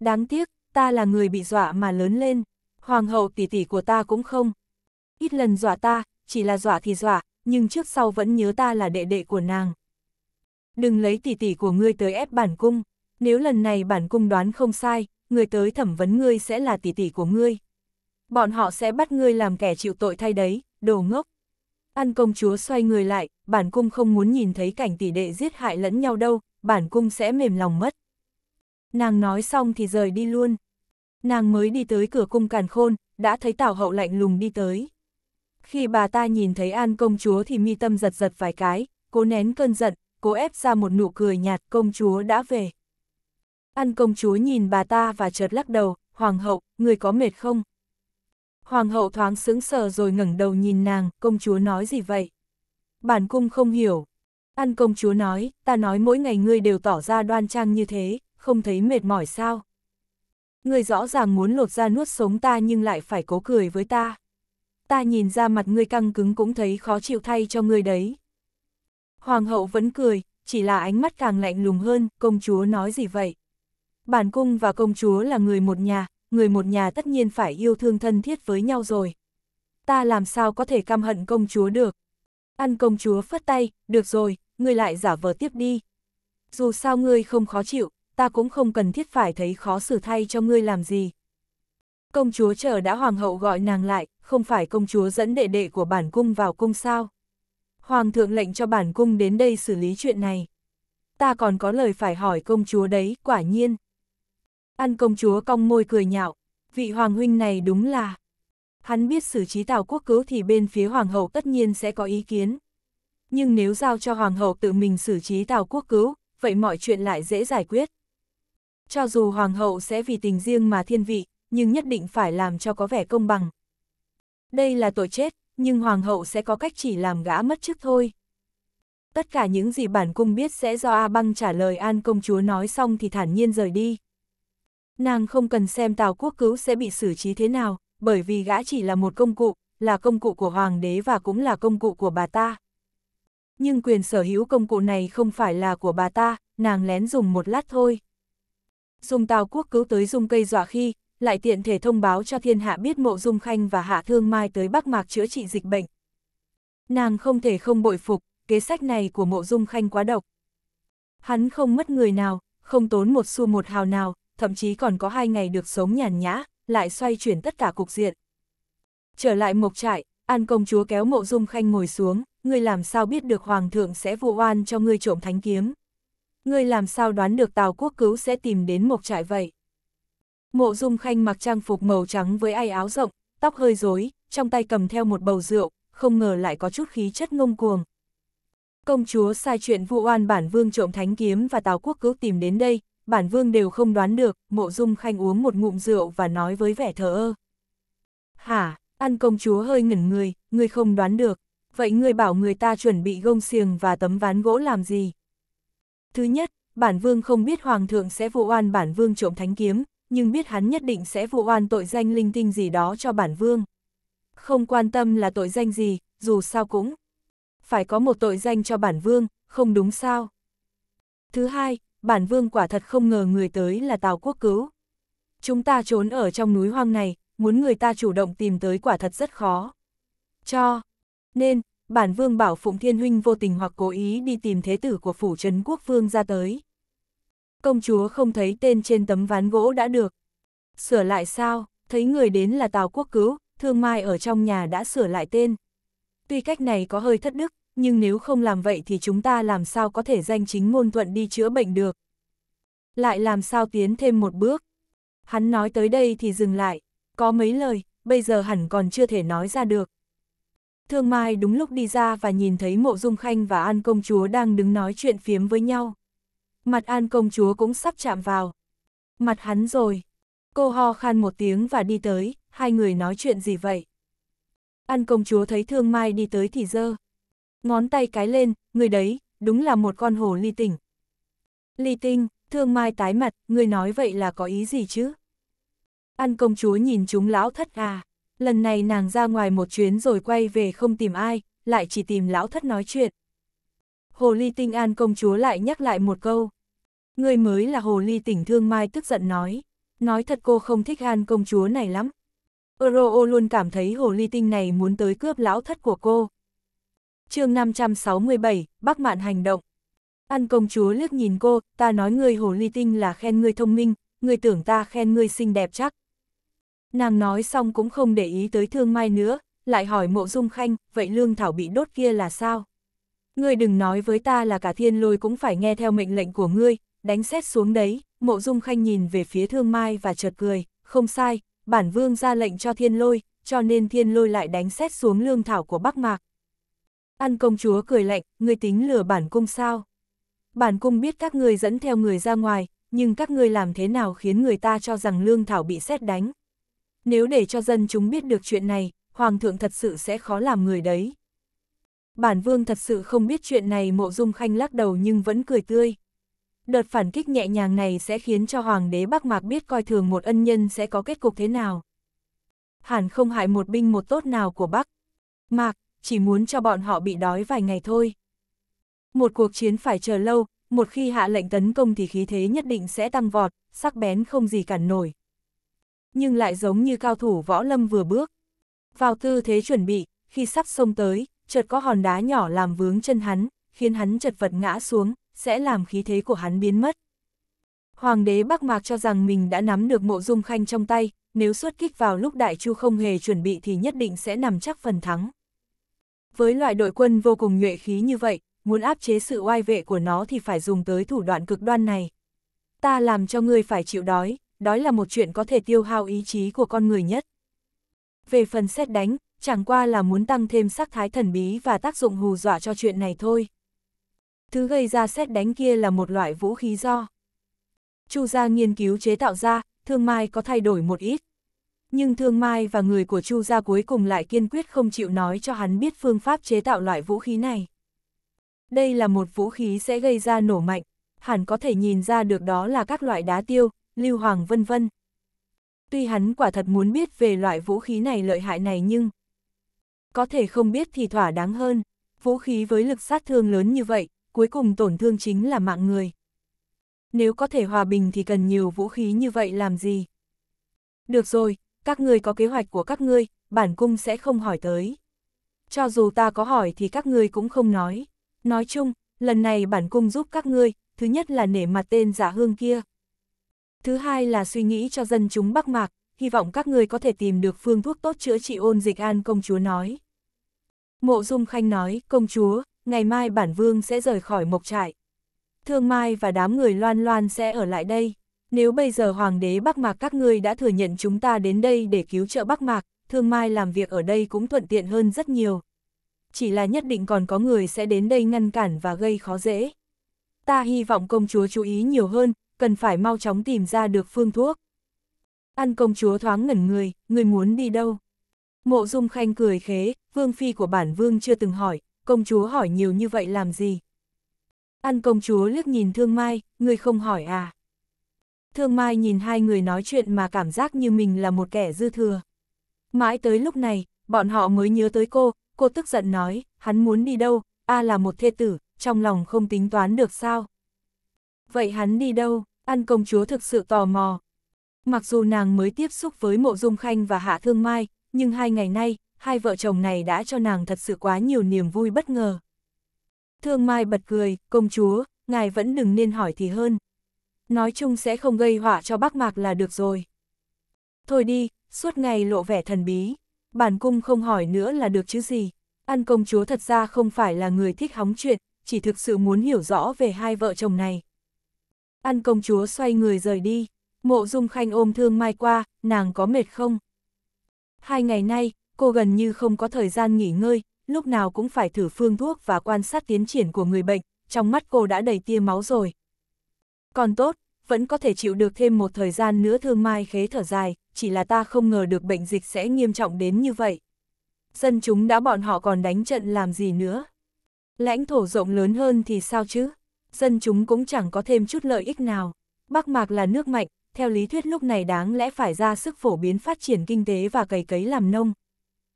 Đáng tiếc, ta là người bị dọa mà lớn lên, hoàng hậu tỷ tỷ của ta cũng không. Ít lần dọa ta, chỉ là dọa thì dọa, nhưng trước sau vẫn nhớ ta là đệ đệ của nàng. Đừng lấy tỷ tỷ của ngươi tới ép bản cung, nếu lần này bản cung đoán không sai, người tới thẩm vấn ngươi sẽ là tỷ tỷ của ngươi. Bọn họ sẽ bắt ngươi làm kẻ chịu tội thay đấy, đồ ngốc. An công chúa xoay người lại, bản cung không muốn nhìn thấy cảnh tỷ đệ giết hại lẫn nhau đâu, bản cung sẽ mềm lòng mất. Nàng nói xong thì rời đi luôn. Nàng mới đi tới cửa cung càn khôn, đã thấy tảo hậu lạnh lùng đi tới. Khi bà ta nhìn thấy An công chúa thì mi tâm giật giật vài cái, cố nén cơn giận, cố ép ra một nụ cười nhạt công chúa đã về. An công chúa nhìn bà ta và chợt lắc đầu, hoàng hậu, người có mệt không? Hoàng hậu thoáng sững sờ rồi ngẩng đầu nhìn nàng, công chúa nói gì vậy? Bản cung không hiểu, An công chúa nói, ta nói mỗi ngày ngươi đều tỏ ra đoan trang như thế, không thấy mệt mỏi sao. Ngươi rõ ràng muốn lột ra nuốt sống ta nhưng lại phải cố cười với ta. Ta nhìn ra mặt ngươi căng cứng cũng thấy khó chịu thay cho ngươi đấy. Hoàng hậu vẫn cười, chỉ là ánh mắt càng lạnh lùng hơn, công chúa nói gì vậy? Bản cung và công chúa là người một nhà, người một nhà tất nhiên phải yêu thương thân thiết với nhau rồi. Ta làm sao có thể căm hận công chúa được? Ăn công chúa phất tay, được rồi, ngươi lại giả vờ tiếp đi. Dù sao ngươi không khó chịu, ta cũng không cần thiết phải thấy khó xử thay cho ngươi làm gì. Công chúa chờ đã hoàng hậu gọi nàng lại, không phải công chúa dẫn đệ đệ của bản cung vào cung sao. Hoàng thượng lệnh cho bản cung đến đây xử lý chuyện này. Ta còn có lời phải hỏi công chúa đấy, quả nhiên. Ăn công chúa cong môi cười nhạo, vị hoàng huynh này đúng là... Hắn biết xử trí tào quốc cứu thì bên phía hoàng hậu tất nhiên sẽ có ý kiến nhưng nếu giao cho hoàng hậu tự mình xử trí Tào Quốc Cứu, vậy mọi chuyện lại dễ giải quyết. Cho dù hoàng hậu sẽ vì tình riêng mà thiên vị, nhưng nhất định phải làm cho có vẻ công bằng. Đây là tội chết, nhưng hoàng hậu sẽ có cách chỉ làm gã mất chức thôi. Tất cả những gì bản cung biết sẽ do A Băng trả lời An công chúa nói xong thì thản nhiên rời đi. Nàng không cần xem Tào Quốc Cứu sẽ bị xử trí thế nào, bởi vì gã chỉ là một công cụ, là công cụ của hoàng đế và cũng là công cụ của bà ta nhưng quyền sở hữu công cụ này không phải là của bà ta, nàng lén dùng một lát thôi. Dung Tào Quốc cứu tới Dung cây dọa khi, lại tiện thể thông báo cho thiên hạ biết mộ Dung Khanh và Hạ Thương Mai tới Bắc Mạc chữa trị dịch bệnh. Nàng không thể không bội phục, kế sách này của mộ Dung Khanh quá độc. Hắn không mất người nào, không tốn một xu một hào nào, thậm chí còn có hai ngày được sống nhàn nhã, lại xoay chuyển tất cả cục diện. Trở lại mộc trại, An công chúa kéo mộ Dung Khanh ngồi xuống, ngươi làm sao biết được Hoàng thượng sẽ vụ oan cho ngươi trộm thánh kiếm? Ngươi làm sao đoán được Tào Quốc Cứu sẽ tìm đến một trại vậy? Mộ Dung Khanh mặc trang phục màu trắng với ai áo rộng, tóc hơi rối, trong tay cầm theo một bầu rượu, không ngờ lại có chút khí chất ngông cuồng. Công chúa sai chuyện vụ oan bản vương trộm thánh kiếm và Tào Quốc Cứu tìm đến đây, bản vương đều không đoán được, Mộ Dung Khanh uống một ngụm rượu và nói với vẻ thờ ơ. Hả, ăn công chúa hơi ngẩn người, người không đoán được vậy ngươi bảo người ta chuẩn bị gông xiềng và tấm ván gỗ làm gì? Thứ nhất, bản vương không biết hoàng thượng sẽ vụ oan bản vương trộm thánh kiếm, nhưng biết hắn nhất định sẽ vụ oan tội danh linh tinh gì đó cho bản vương. Không quan tâm là tội danh gì, dù sao cũng. Phải có một tội danh cho bản vương, không đúng sao. Thứ hai, bản vương quả thật không ngờ người tới là Tào Quốc Cứu. Chúng ta trốn ở trong núi hoang này, muốn người ta chủ động tìm tới quả thật rất khó. Cho, nên, bản vương bảo Phụng Thiên Huynh vô tình hoặc cố ý đi tìm thế tử của phủ trấn quốc vương ra tới. Công chúa không thấy tên trên tấm ván gỗ đã được. Sửa lại sao, thấy người đến là Tào Quốc Cứu, Thương Mai ở trong nhà đã sửa lại tên. Tuy cách này có hơi thất đức, nhưng nếu không làm vậy thì chúng ta làm sao có thể danh chính ngôn thuận đi chữa bệnh được. Lại làm sao tiến thêm một bước. Hắn nói tới đây thì dừng lại, có mấy lời, bây giờ hẳn còn chưa thể nói ra được. Thương Mai đúng lúc đi ra và nhìn thấy Mộ Dung Khanh và An Công Chúa đang đứng nói chuyện phiếm với nhau. Mặt An Công Chúa cũng sắp chạm vào. Mặt hắn rồi. Cô ho khan một tiếng và đi tới, hai người nói chuyện gì vậy? An Công Chúa thấy Thương Mai đi tới thì dơ. Ngón tay cái lên, người đấy, đúng là một con hồ ly tỉnh. Ly tinh, Thương Mai tái mặt, người nói vậy là có ý gì chứ? An Công Chúa nhìn chúng lão thất à. Lần này nàng ra ngoài một chuyến rồi quay về không tìm ai, lại chỉ tìm lão thất nói chuyện. Hồ ly tinh an công chúa lại nhắc lại một câu. Người mới là hồ ly tỉnh thương mai tức giận nói. Nói thật cô không thích an công chúa này lắm. Euro luôn cảm thấy hồ ly tinh này muốn tới cướp lão thất của cô. chương 567, Bắc Mạn hành động. An công chúa liếc nhìn cô, ta nói ngươi hồ ly tinh là khen ngươi thông minh, người tưởng ta khen ngươi xinh đẹp chắc, Nàng nói xong cũng không để ý tới thương mai nữa, lại hỏi mộ dung khanh, vậy lương thảo bị đốt kia là sao? Ngươi đừng nói với ta là cả thiên lôi cũng phải nghe theo mệnh lệnh của ngươi, đánh xét xuống đấy, mộ dung khanh nhìn về phía thương mai và chợt cười, không sai, bản vương ra lệnh cho thiên lôi, cho nên thiên lôi lại đánh xét xuống lương thảo của Bắc Mạc. Ăn công chúa cười lạnh, ngươi tính lừa bản cung sao? Bản cung biết các ngươi dẫn theo người ra ngoài, nhưng các ngươi làm thế nào khiến người ta cho rằng lương thảo bị xét đánh? Nếu để cho dân chúng biết được chuyện này, Hoàng thượng thật sự sẽ khó làm người đấy. Bản vương thật sự không biết chuyện này mộ dung khanh lắc đầu nhưng vẫn cười tươi. Đợt phản kích nhẹ nhàng này sẽ khiến cho Hoàng đế Bắc Mạc biết coi thường một ân nhân sẽ có kết cục thế nào. Hẳn không hại một binh một tốt nào của Bắc. Mạc, chỉ muốn cho bọn họ bị đói vài ngày thôi. Một cuộc chiến phải chờ lâu, một khi hạ lệnh tấn công thì khí thế nhất định sẽ tăng vọt, sắc bén không gì cản nổi nhưng lại giống như cao thủ võ lâm vừa bước. Vào tư thế chuẩn bị, khi sắp xông tới, chợt có hòn đá nhỏ làm vướng chân hắn, khiến hắn chật vật ngã xuống, sẽ làm khí thế của hắn biến mất. Hoàng đế Bắc Mạc cho rằng mình đã nắm được mộ dung khanh trong tay, nếu xuất kích vào lúc đại chu không hề chuẩn bị thì nhất định sẽ nằm chắc phần thắng. Với loại đội quân vô cùng nhuệ khí như vậy, muốn áp chế sự oai vệ của nó thì phải dùng tới thủ đoạn cực đoan này. Ta làm cho ngươi phải chịu đói, đó là một chuyện có thể tiêu hao ý chí của con người nhất. Về phần xét đánh, chẳng qua là muốn tăng thêm sắc thái thần bí và tác dụng hù dọa cho chuyện này thôi. Thứ gây ra xét đánh kia là một loại vũ khí do. Chu gia nghiên cứu chế tạo ra, thương mai có thay đổi một ít. Nhưng thương mai và người của Chu gia cuối cùng lại kiên quyết không chịu nói cho hắn biết phương pháp chế tạo loại vũ khí này. Đây là một vũ khí sẽ gây ra nổ mạnh, hẳn có thể nhìn ra được đó là các loại đá tiêu, Lưu Hoàng vân vân. Tuy hắn quả thật muốn biết về loại vũ khí này lợi hại này nhưng có thể không biết thì thỏa đáng hơn, vũ khí với lực sát thương lớn như vậy, cuối cùng tổn thương chính là mạng người. Nếu có thể hòa bình thì cần nhiều vũ khí như vậy làm gì? Được rồi, các ngươi có kế hoạch của các ngươi, bản cung sẽ không hỏi tới. Cho dù ta có hỏi thì các ngươi cũng không nói. Nói chung, lần này bản cung giúp các ngươi, thứ nhất là nể mặt tên giả hương kia, Thứ hai là suy nghĩ cho dân chúng Bắc Mạc, hy vọng các người có thể tìm được phương thuốc tốt chữa trị ôn dịch an công chúa nói. Mộ Dung Khanh nói, công chúa, ngày mai bản vương sẽ rời khỏi mộc trại. Thương Mai và đám người loan loan sẽ ở lại đây. Nếu bây giờ Hoàng đế Bắc Mạc các ngươi đã thừa nhận chúng ta đến đây để cứu trợ Bắc Mạc, Thương Mai làm việc ở đây cũng thuận tiện hơn rất nhiều. Chỉ là nhất định còn có người sẽ đến đây ngăn cản và gây khó dễ. Ta hy vọng công chúa chú ý nhiều hơn, cần phải mau chóng tìm ra được phương thuốc. An công chúa thoáng ngẩn người, người muốn đi đâu? Mộ dung khanh cười khế, vương phi của bản vương chưa từng hỏi, công chúa hỏi nhiều như vậy làm gì? An công chúa liếc nhìn thương mai, người không hỏi à? Thương mai nhìn hai người nói chuyện mà cảm giác như mình là một kẻ dư thừa. Mãi tới lúc này, bọn họ mới nhớ tới cô, cô tức giận nói, hắn muốn đi đâu, a là một thê tử, trong lòng không tính toán được sao? Vậy hắn đi đâu? An công chúa thực sự tò mò. Mặc dù nàng mới tiếp xúc với Mộ Dung Khanh và Hạ Thương Mai, nhưng hai ngày nay, hai vợ chồng này đã cho nàng thật sự quá nhiều niềm vui bất ngờ. Thương Mai bật cười, công chúa, ngài vẫn đừng nên hỏi thì hơn. Nói chung sẽ không gây họa cho bác mạc là được rồi. Thôi đi, suốt ngày lộ vẻ thần bí, bản cung không hỏi nữa là được chứ gì. An công chúa thật ra không phải là người thích hóng chuyện, chỉ thực sự muốn hiểu rõ về hai vợ chồng này. Ăn công chúa xoay người rời đi, mộ dung khanh ôm thương mai qua, nàng có mệt không? Hai ngày nay, cô gần như không có thời gian nghỉ ngơi, lúc nào cũng phải thử phương thuốc và quan sát tiến triển của người bệnh, trong mắt cô đã đầy tia máu rồi. Còn tốt, vẫn có thể chịu được thêm một thời gian nữa thương mai khế thở dài, chỉ là ta không ngờ được bệnh dịch sẽ nghiêm trọng đến như vậy. Dân chúng đã bọn họ còn đánh trận làm gì nữa? Lãnh thổ rộng lớn hơn thì sao chứ? dân chúng cũng chẳng có thêm chút lợi ích nào. Bắc Mạc là nước mạnh, theo lý thuyết lúc này đáng lẽ phải ra sức phổ biến phát triển kinh tế và cày cấy làm nông.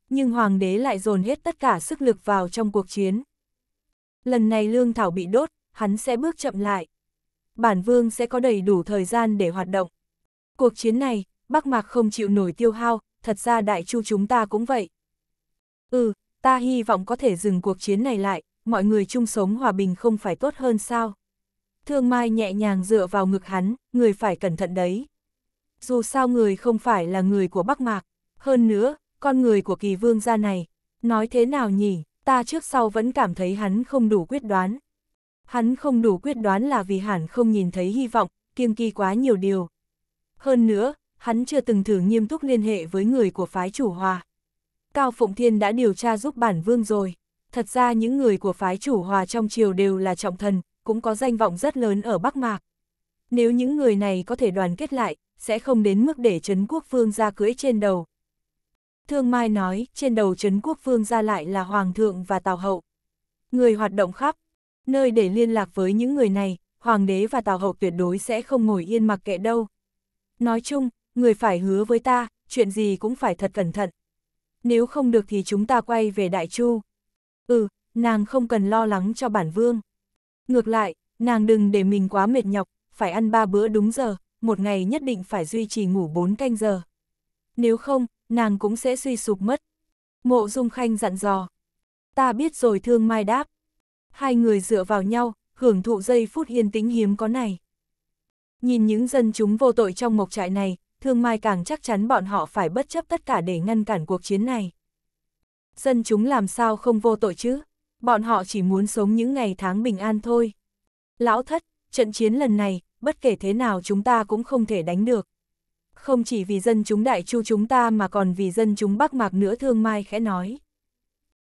Nhưng hoàng đế lại dồn hết tất cả sức lực vào trong cuộc chiến. Lần này lương thảo bị đốt, hắn sẽ bước chậm lại. Bản vương sẽ có đầy đủ thời gian để hoạt động. Cuộc chiến này, Bắc Mạc không chịu nổi tiêu hao, thật ra đại chu chúng ta cũng vậy. Ừ, ta hy vọng có thể dừng cuộc chiến này lại, mọi người chung sống hòa bình không phải tốt hơn sao? Thương Mai nhẹ nhàng dựa vào ngực hắn, người phải cẩn thận đấy. Dù sao người không phải là người của Bắc Mạc, hơn nữa, con người của kỳ vương gia này, nói thế nào nhỉ, ta trước sau vẫn cảm thấy hắn không đủ quyết đoán. Hắn không đủ quyết đoán là vì hẳn không nhìn thấy hy vọng, kiêng kỳ quá nhiều điều. Hơn nữa, hắn chưa từng thử nghiêm túc liên hệ với người của phái chủ hòa. Cao Phụng Thiên đã điều tra giúp bản vương rồi thật ra những người của phái chủ hòa trong triều đều là trọng thần, cũng có danh vọng rất lớn ở Bắc Mạc. Nếu những người này có thể đoàn kết lại, sẽ không đến mức để Trấn Quốc Vương ra cưỡi trên đầu. Thương Mai nói, trên đầu Trấn Quốc Vương ra lại là Hoàng thượng và Tào Hậu. Người hoạt động khắp, nơi để liên lạc với những người này, Hoàng đế và Tào Hậu tuyệt đối sẽ không ngồi yên mặc kệ đâu. Nói chung, người phải hứa với ta, chuyện gì cũng phải thật cẩn thận. Nếu không được thì chúng ta quay về Đại Chu. Ừ, nàng không cần lo lắng cho bản vương. Ngược lại, nàng đừng để mình quá mệt nhọc, phải ăn ba bữa đúng giờ, một ngày nhất định phải duy trì ngủ 4 canh giờ. Nếu không, nàng cũng sẽ suy sụp mất. Mộ Dung Khanh dặn dò. Ta biết rồi thương Mai đáp. Hai người dựa vào nhau, hưởng thụ giây phút yên tĩnh hiếm có này. Nhìn những dân chúng vô tội trong mộc trại này, thương Mai càng chắc chắn bọn họ phải bất chấp tất cả để ngăn cản cuộc chiến này. Dân chúng làm sao không vô tội chứ? Bọn họ chỉ muốn sống những ngày tháng bình an thôi. Lão thất, trận chiến lần này, bất kể thế nào chúng ta cũng không thể đánh được. Không chỉ vì dân chúng đại chu chúng ta mà còn vì dân chúng bắc mạc nữa thương mai khẽ nói.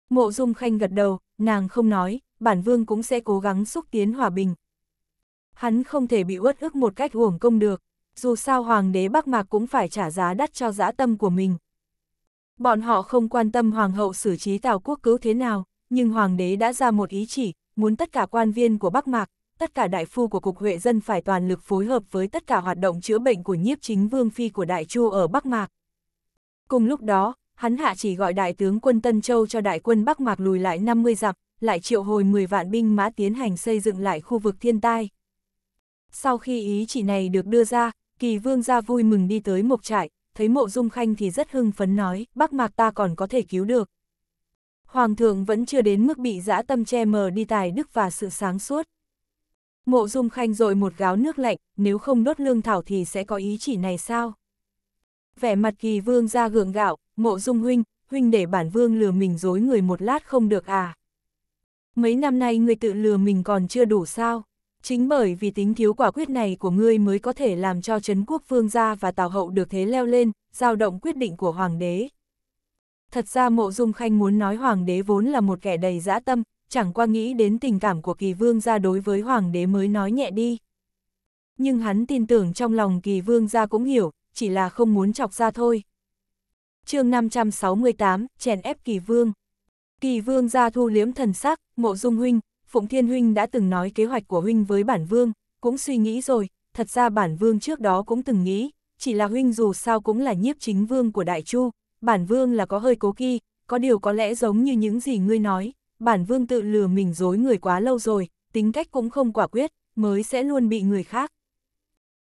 Mộ dung khanh gật đầu, nàng không nói, bản vương cũng sẽ cố gắng xúc tiến hòa bình. Hắn không thể bị uất ức một cách uổng công được, dù sao hoàng đế Bắc Mạc cũng phải trả giá đắt cho dã tâm của mình. Bọn họ không quan tâm hoàng hậu xử trí Tào quốc cứu thế nào, nhưng hoàng đế đã ra một ý chỉ, muốn tất cả quan viên của Bắc Mạc, tất cả đại phu của Cục Huệ Dân phải toàn lực phối hợp với tất cả hoạt động chữa bệnh của nhiếp chính vương phi của Đại Chu ở Bắc Mạc. Cùng lúc đó, hắn hạ chỉ gọi đại tướng quân Tân Châu cho đại quân Bắc Mạc lùi lại 50 dặm, lại triệu hồi 10 vạn binh mã tiến hành xây dựng lại khu vực thiên tai. Sau khi ý chỉ này được đưa ra, kỳ vương gia vui mừng đi tới mộc trại, thấy mộ dung khanh thì rất hưng phấn nói, bác mạc ta còn có thể cứu được. Hoàng thượng vẫn chưa đến mức bị dã tâm che mờ đi tài đức và sự sáng suốt. Mộ dung khanh rồi một gáo nước lạnh, nếu không đốt lương thảo thì sẽ có ý chỉ này sao? Vẻ mặt kỳ vương ra gượng gạo, mộ dung huynh, huynh để bản vương lừa mình dối người một lát không được à? Mấy năm nay người tự lừa mình còn chưa đủ sao? Chính bởi vì tính thiếu quả quyết này của ngươi mới có thể làm cho Trấn Quốc Vương gia và Tào Hậu được thế leo lên, giao động quyết định của Hoàng đế. Thật ra Mộ Dung Khanh muốn nói Hoàng đế vốn là một kẻ đầy dã tâm, chẳng qua nghĩ đến tình cảm của kỳ vương gia đối với Hoàng đế mới nói nhẹ đi. Nhưng hắn tin tưởng trong lòng kỳ vương gia cũng hiểu, chỉ là không muốn chọc ra thôi. chương 568, chèn ép kỳ vương. Kỳ vương gia thu liếm thần sắc, mộ dung huynh, Phụng Thiên Huynh đã từng nói kế hoạch của Huynh với bản vương, cũng suy nghĩ rồi, thật ra bản vương trước đó cũng từng nghĩ, chỉ là Huynh dù sao cũng là nhiếp chính vương của Đại Chu, bản vương là có hơi cố kỳ, có điều có lẽ giống như những gì ngươi nói, bản vương tự lừa mình dối người quá lâu rồi, tính cách cũng không quả quyết, mới sẽ luôn bị người khác.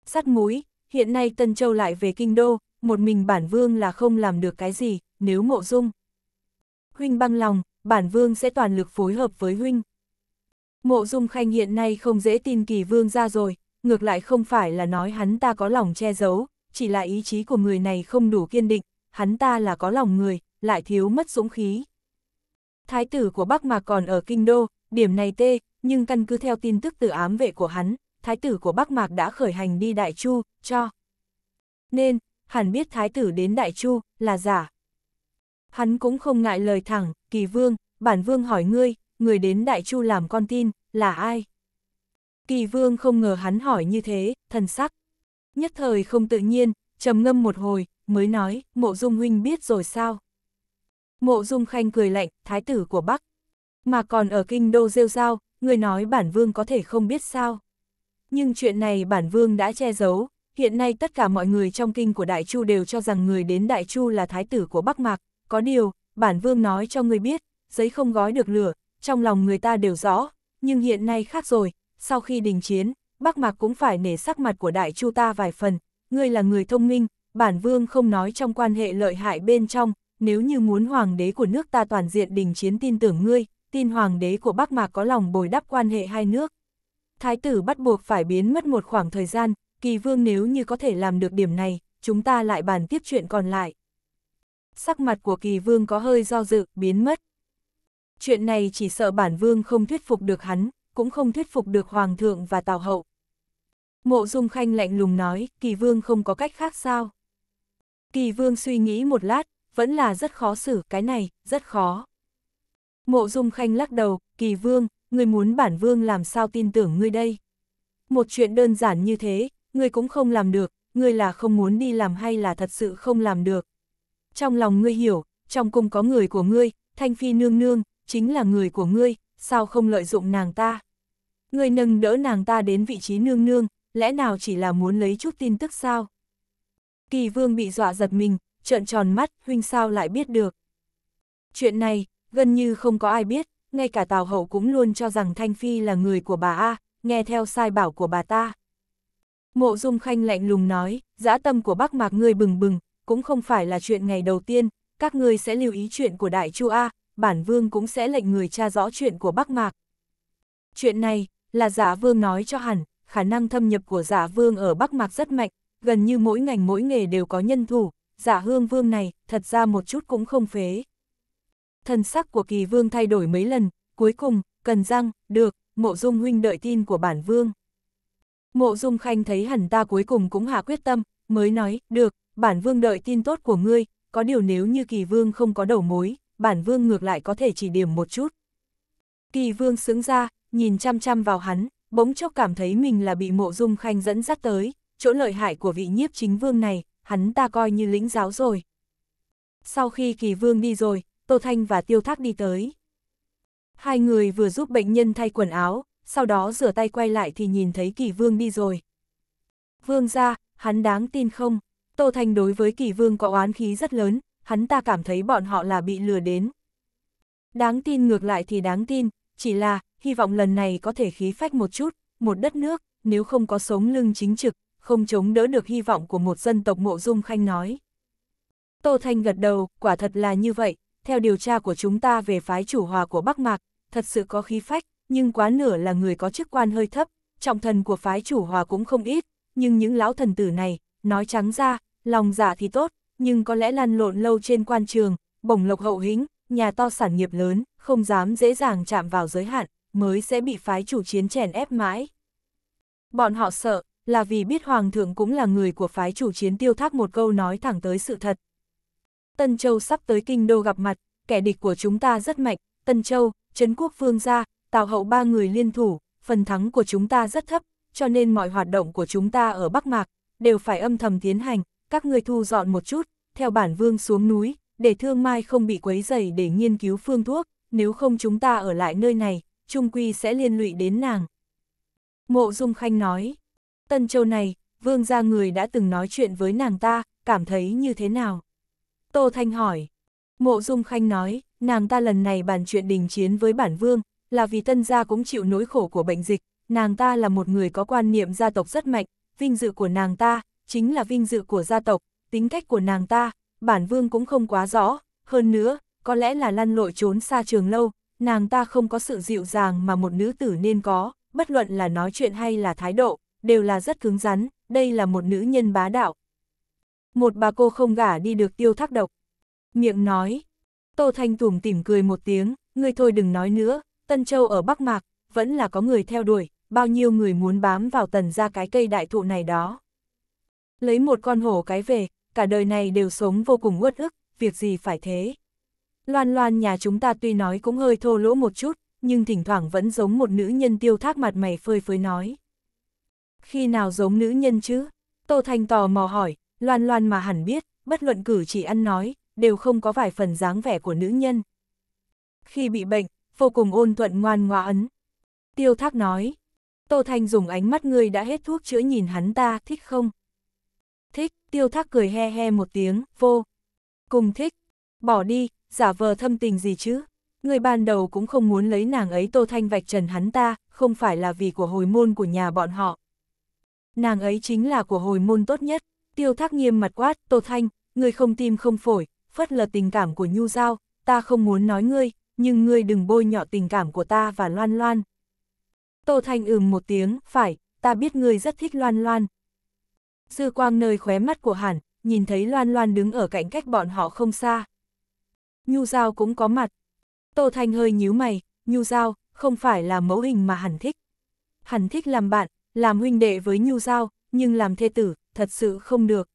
Sắt mũi, hiện nay Tân Châu lại về Kinh Đô, một mình bản vương là không làm được cái gì, nếu mộ dung. Huynh băng lòng, bản vương sẽ toàn lực phối hợp với Huynh. Mộ Dung Khanh hiện nay không dễ tin kỳ vương ra rồi, ngược lại không phải là nói hắn ta có lòng che giấu, chỉ là ý chí của người này không đủ kiên định, hắn ta là có lòng người, lại thiếu mất dũng khí. Thái tử của Bắc Mạc còn ở Kinh Đô, điểm này tê, nhưng căn cứ theo tin tức từ ám vệ của hắn, thái tử của Bắc Mạc đã khởi hành đi Đại Chu, cho. Nên, hẳn biết thái tử đến Đại Chu, là giả. Hắn cũng không ngại lời thẳng, kỳ vương, bản vương hỏi ngươi, người đến Đại Chu làm con tin, là ai? Kỳ vương không ngờ hắn hỏi như thế, thần sắc. Nhất thời không tự nhiên, trầm ngâm một hồi, mới nói, mộ dung huynh biết rồi sao? Mộ dung khanh cười lạnh, thái tử của Bắc. Mà còn ở kinh đô rêu sao, người nói bản vương có thể không biết sao. Nhưng chuyện này bản vương đã che giấu, hiện nay tất cả mọi người trong kinh của Đại Chu đều cho rằng người đến Đại Chu là thái tử của Bắc Mạc, có điều, bản vương nói cho người biết, giấy không gói được lửa, trong lòng người ta đều rõ, nhưng hiện nay khác rồi, sau khi đình chiến, Bắc Mạc cũng phải nể sắc mặt của đại chu ta vài phần, ngươi là người thông minh, bản vương không nói trong quan hệ lợi hại bên trong, nếu như muốn hoàng đế của nước ta toàn diện đình chiến tin tưởng ngươi, tin hoàng đế của Bắc Mạc có lòng bồi đắp quan hệ hai nước. Thái tử bắt buộc phải biến mất một khoảng thời gian, kỳ vương nếu như có thể làm được điểm này, chúng ta lại bàn tiếp chuyện còn lại. Sắc mặt của kỳ vương có hơi do dự, biến mất. Chuyện này chỉ sợ bản vương không thuyết phục được hắn, cũng không thuyết phục được hoàng thượng và tào hậu. Mộ dung khanh lạnh lùng nói, kỳ vương không có cách khác sao. Kỳ vương suy nghĩ một lát, vẫn là rất khó xử, cái này, rất khó. Mộ dung khanh lắc đầu, kỳ vương, người muốn bản vương làm sao tin tưởng ngươi đây. Một chuyện đơn giản như thế, ngươi cũng không làm được, ngươi là không muốn đi làm hay là thật sự không làm được. Trong lòng ngươi hiểu, trong cung có người của ngươi, thanh phi nương nương, chính là người của ngươi, sao không lợi dụng nàng ta? Ngươi nâng đỡ nàng ta đến vị trí nương nương, lẽ nào chỉ là muốn lấy chút tin tức sao? Kỳ vương bị dọa giật mình, trợn tròn mắt, huynh sao lại biết được? Chuyện này, gần như không có ai biết, ngay cả Tào Hậu cũng luôn cho rằng Thanh Phi là người của bà A, nghe theo sai bảo của bà ta. Mộ Dung Khanh lạnh lùng nói, dã tâm của bác mạc ngươi bừng bừng, cũng không phải là chuyện ngày đầu tiên, các ngươi sẽ lưu ý chuyện của Đại Chu A, bản vương cũng sẽ lệnh người tra rõ chuyện của Bắc Mạc. Chuyện này, là giả vương nói cho hẳn, khả năng thâm nhập của giả vương ở Bắc Mạc rất mạnh, gần như mỗi ngành mỗi nghề đều có nhân thủ, giả hương vương này, thật ra một chút cũng không phế. Thần sắc của kỳ vương thay đổi mấy lần, cuối cùng, cần răng, được, mộ dung huynh đợi tin của bản vương. Mộ dung khanh thấy hẳn ta cuối cùng cũng hạ quyết tâm, mới nói, được, bản vương đợi tin tốt của ngươi, có điều nếu như kỳ vương không có đầu mối, bản vương ngược lại có thể chỉ điểm một chút. Kỳ vương sướng ra, nhìn chăm chăm vào hắn, bỗng chốc cảm thấy mình là bị mộ dung khanh dẫn dắt tới, chỗ lợi hại của vị nhiếp chính vương này, hắn ta coi như lĩnh giáo rồi. Sau khi kỳ vương đi rồi, Tô Thanh và Tiêu Thác đi tới. Hai người vừa giúp bệnh nhân thay quần áo, sau đó rửa tay quay lại thì nhìn thấy kỳ vương đi rồi. Vương ra, hắn đáng tin không? Tô Thanh đối với kỳ vương có oán khí rất lớn, hắn ta cảm thấy bọn họ là bị lừa đến. Đáng tin ngược lại thì đáng tin, chỉ là, hy vọng lần này có thể khí phách một chút, một đất nước, nếu không có sống lưng chính trực, không chống đỡ được hy vọng của một dân tộc mộ dung khanh nói. Tô Thanh gật đầu, quả thật là như vậy, theo điều tra của chúng ta về phái chủ hòa của Bắc Mạc, thật sự có khí phách, nhưng quá nửa là người có chức quan hơi thấp, trọng thần của phái chủ hòa cũng không ít, nhưng những lão thần tử này, nói trắng ra, lòng dạ thì tốt, nhưng có lẽ lăn lộn lâu trên quan trường, bổng lộc hậu hĩnh, nhà to sản nghiệp lớn, không dám dễ dàng chạm vào giới hạn, mới sẽ bị phái chủ chiến chèn ép mãi. Bọn họ sợ, là vì biết Hoàng thượng cũng là người của phái chủ chiến tiêu thác một câu nói thẳng tới sự thật. Tân Châu sắp tới kinh đô gặp mặt, kẻ địch của chúng ta rất mạnh, Tân Châu, Trấn Quốc Vương gia, Tào Hậu ba người liên thủ, phần thắng của chúng ta rất thấp, cho nên mọi hoạt động của chúng ta ở Bắc Mạc, đều phải âm thầm tiến hành, các ngươi thu dọn một chút, theo bản vương xuống núi, để thương mai không bị quấy dày để nghiên cứu phương thuốc, nếu không chúng ta ở lại nơi này, trung quy sẽ liên lụy đến nàng. Mộ Dung Khanh nói, Tân Châu này, vương gia người đã từng nói chuyện với nàng ta, cảm thấy như thế nào? Tô Thanh hỏi, Mộ Dung Khanh nói, nàng ta lần này bàn chuyện đình chiến với bản vương, là vì tân gia cũng chịu nỗi khổ của bệnh dịch, nàng ta là một người có quan niệm gia tộc rất mạnh, vinh dự của nàng ta, chính là vinh dự của gia tộc, tính cách của nàng ta, bản vương cũng không quá rõ, hơn nữa, có lẽ là lăn lội trốn xa trường lâu, nàng ta không có sự dịu dàng mà một nữ tử nên có, bất luận là nói chuyện hay là thái độ, đều là rất cứng rắn, đây là một nữ nhân bá đạo. Một bà cô không gả đi được tiêu thác độc. Miệng nói, Tô Thanh Tùng tìm cười một tiếng, ngươi thôi đừng nói nữa, Tân Châu ở Bắc Mạc, vẫn là có người theo đuổi, bao nhiêu người muốn bám vào tần ra cái cây đại thụ này đó lấy một con hổ cái về, cả đời này đều sống vô cùng uất ức, việc gì phải thế. Loan loan nhà chúng ta tuy nói cũng hơi thô lỗ một chút, nhưng thỉnh thoảng vẫn giống một nữ nhân tiêu thác mặt mày phơi phới nói. Khi nào giống nữ nhân chứ? Tô Thanh tò mò hỏi, loan loan mà hẳn biết, bất luận cử chỉ ăn nói, đều không có vài phần dáng vẻ của nữ nhân. Khi bị bệnh, vô cùng ôn thuận ngoan ngoa ấn. Tiêu thác nói, Tô Thanh dùng ánh mắt người đã hết thuốc chữa nhìn hắn ta, thích không? thích, tiêu thác cười he he một tiếng, vô. Cùng thích, bỏ đi, giả vờ thâm tình gì chứ. Người ban đầu cũng không muốn lấy nàng ấy Tô Thanh vạch trần hắn ta, không phải là vì của hồi môn của nhà bọn họ. Nàng ấy chính là của hồi môn tốt nhất, tiêu thác nghiêm mặt quát, Tô Thanh, người không tim không phổi, phất lờ tình cảm của Nhu Giao, ta không muốn nói ngươi, nhưng ngươi đừng bôi nhọ tình cảm của ta và Loan Loan. Tô Thanh ừm một tiếng, phải, ta biết ngươi rất thích Loan Loan, Dư quang nơi khóe mắt của hẳn, nhìn thấy Loan Loan đứng ở cạnh cách bọn họ không xa. Nhu Giao cũng có mặt. Tô Thanh hơi nhíu mày, Nhu Giao, không phải là mẫu hình mà hẳn thích. Hẳn thích làm bạn, làm huynh đệ với Nhu Giao, nhưng làm thê tử, thật sự không được.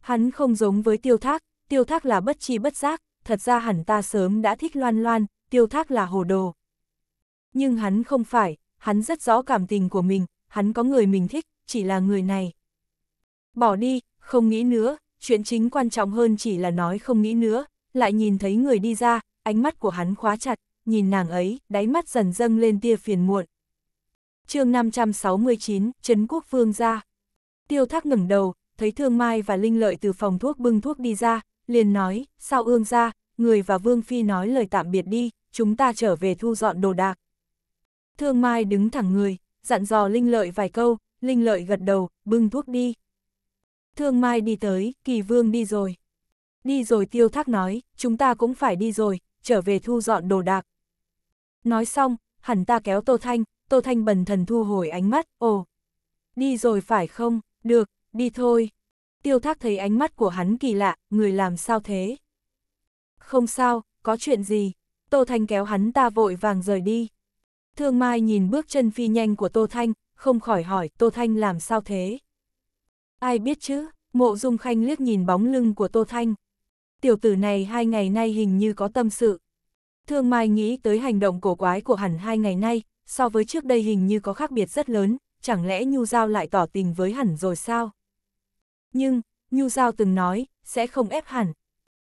Hắn không giống với tiêu thác, tiêu thác là bất chi bất giác, thật ra hẳn ta sớm đã thích loan loan, tiêu thác là hồ đồ. Nhưng hắn không phải, hắn rất rõ cảm tình của mình, hắn có người mình thích, chỉ là người này bỏ đi, không nghĩ nữa, chuyện chính quan trọng hơn chỉ là nói không nghĩ nữa, lại nhìn thấy người đi ra, ánh mắt của hắn khóa chặt, nhìn nàng ấy, đáy mắt dần dâng lên tia phiền muộn. chương 569, Trấn Quốc Vương ra. Tiêu thác ngẩng đầu, thấy Thương Mai và Linh Lợi từ phòng thuốc bưng thuốc đi ra, liền nói, sao ương ra, người và Vương Phi nói lời tạm biệt đi, chúng ta trở về thu dọn đồ đạc. Thương Mai đứng thẳng người, dặn dò Linh Lợi vài câu, Linh Lợi gật đầu, bưng thuốc đi. Thương Mai đi tới, Kỳ Vương đi rồi. Đi rồi Tiêu Thác nói, chúng ta cũng phải đi rồi, trở về thu dọn đồ đạc. Nói xong, hẳn ta kéo Tô Thanh, Tô Thanh bần thần thu hồi ánh mắt, ồ. Đi rồi phải không, được, đi thôi. Tiêu Thác thấy ánh mắt của hắn kỳ lạ, người làm sao thế? Không sao, có chuyện gì? Tô Thanh kéo hắn ta vội vàng rời đi. Thương Mai nhìn bước chân phi nhanh của Tô Thanh, không khỏi hỏi Tô Thanh làm sao thế? Ai biết chứ, mộ dung khanh liếc nhìn bóng lưng của Tô Thanh. Tiểu tử này hai ngày nay hình như có tâm sự. Thương Mai nghĩ tới hành động cổ quái của hẳn hai ngày nay, so với trước đây hình như có khác biệt rất lớn, chẳng lẽ Nhu Giao lại tỏ tình với hẳn rồi sao? Nhưng, Nhu Giao từng nói, sẽ không ép hẳn.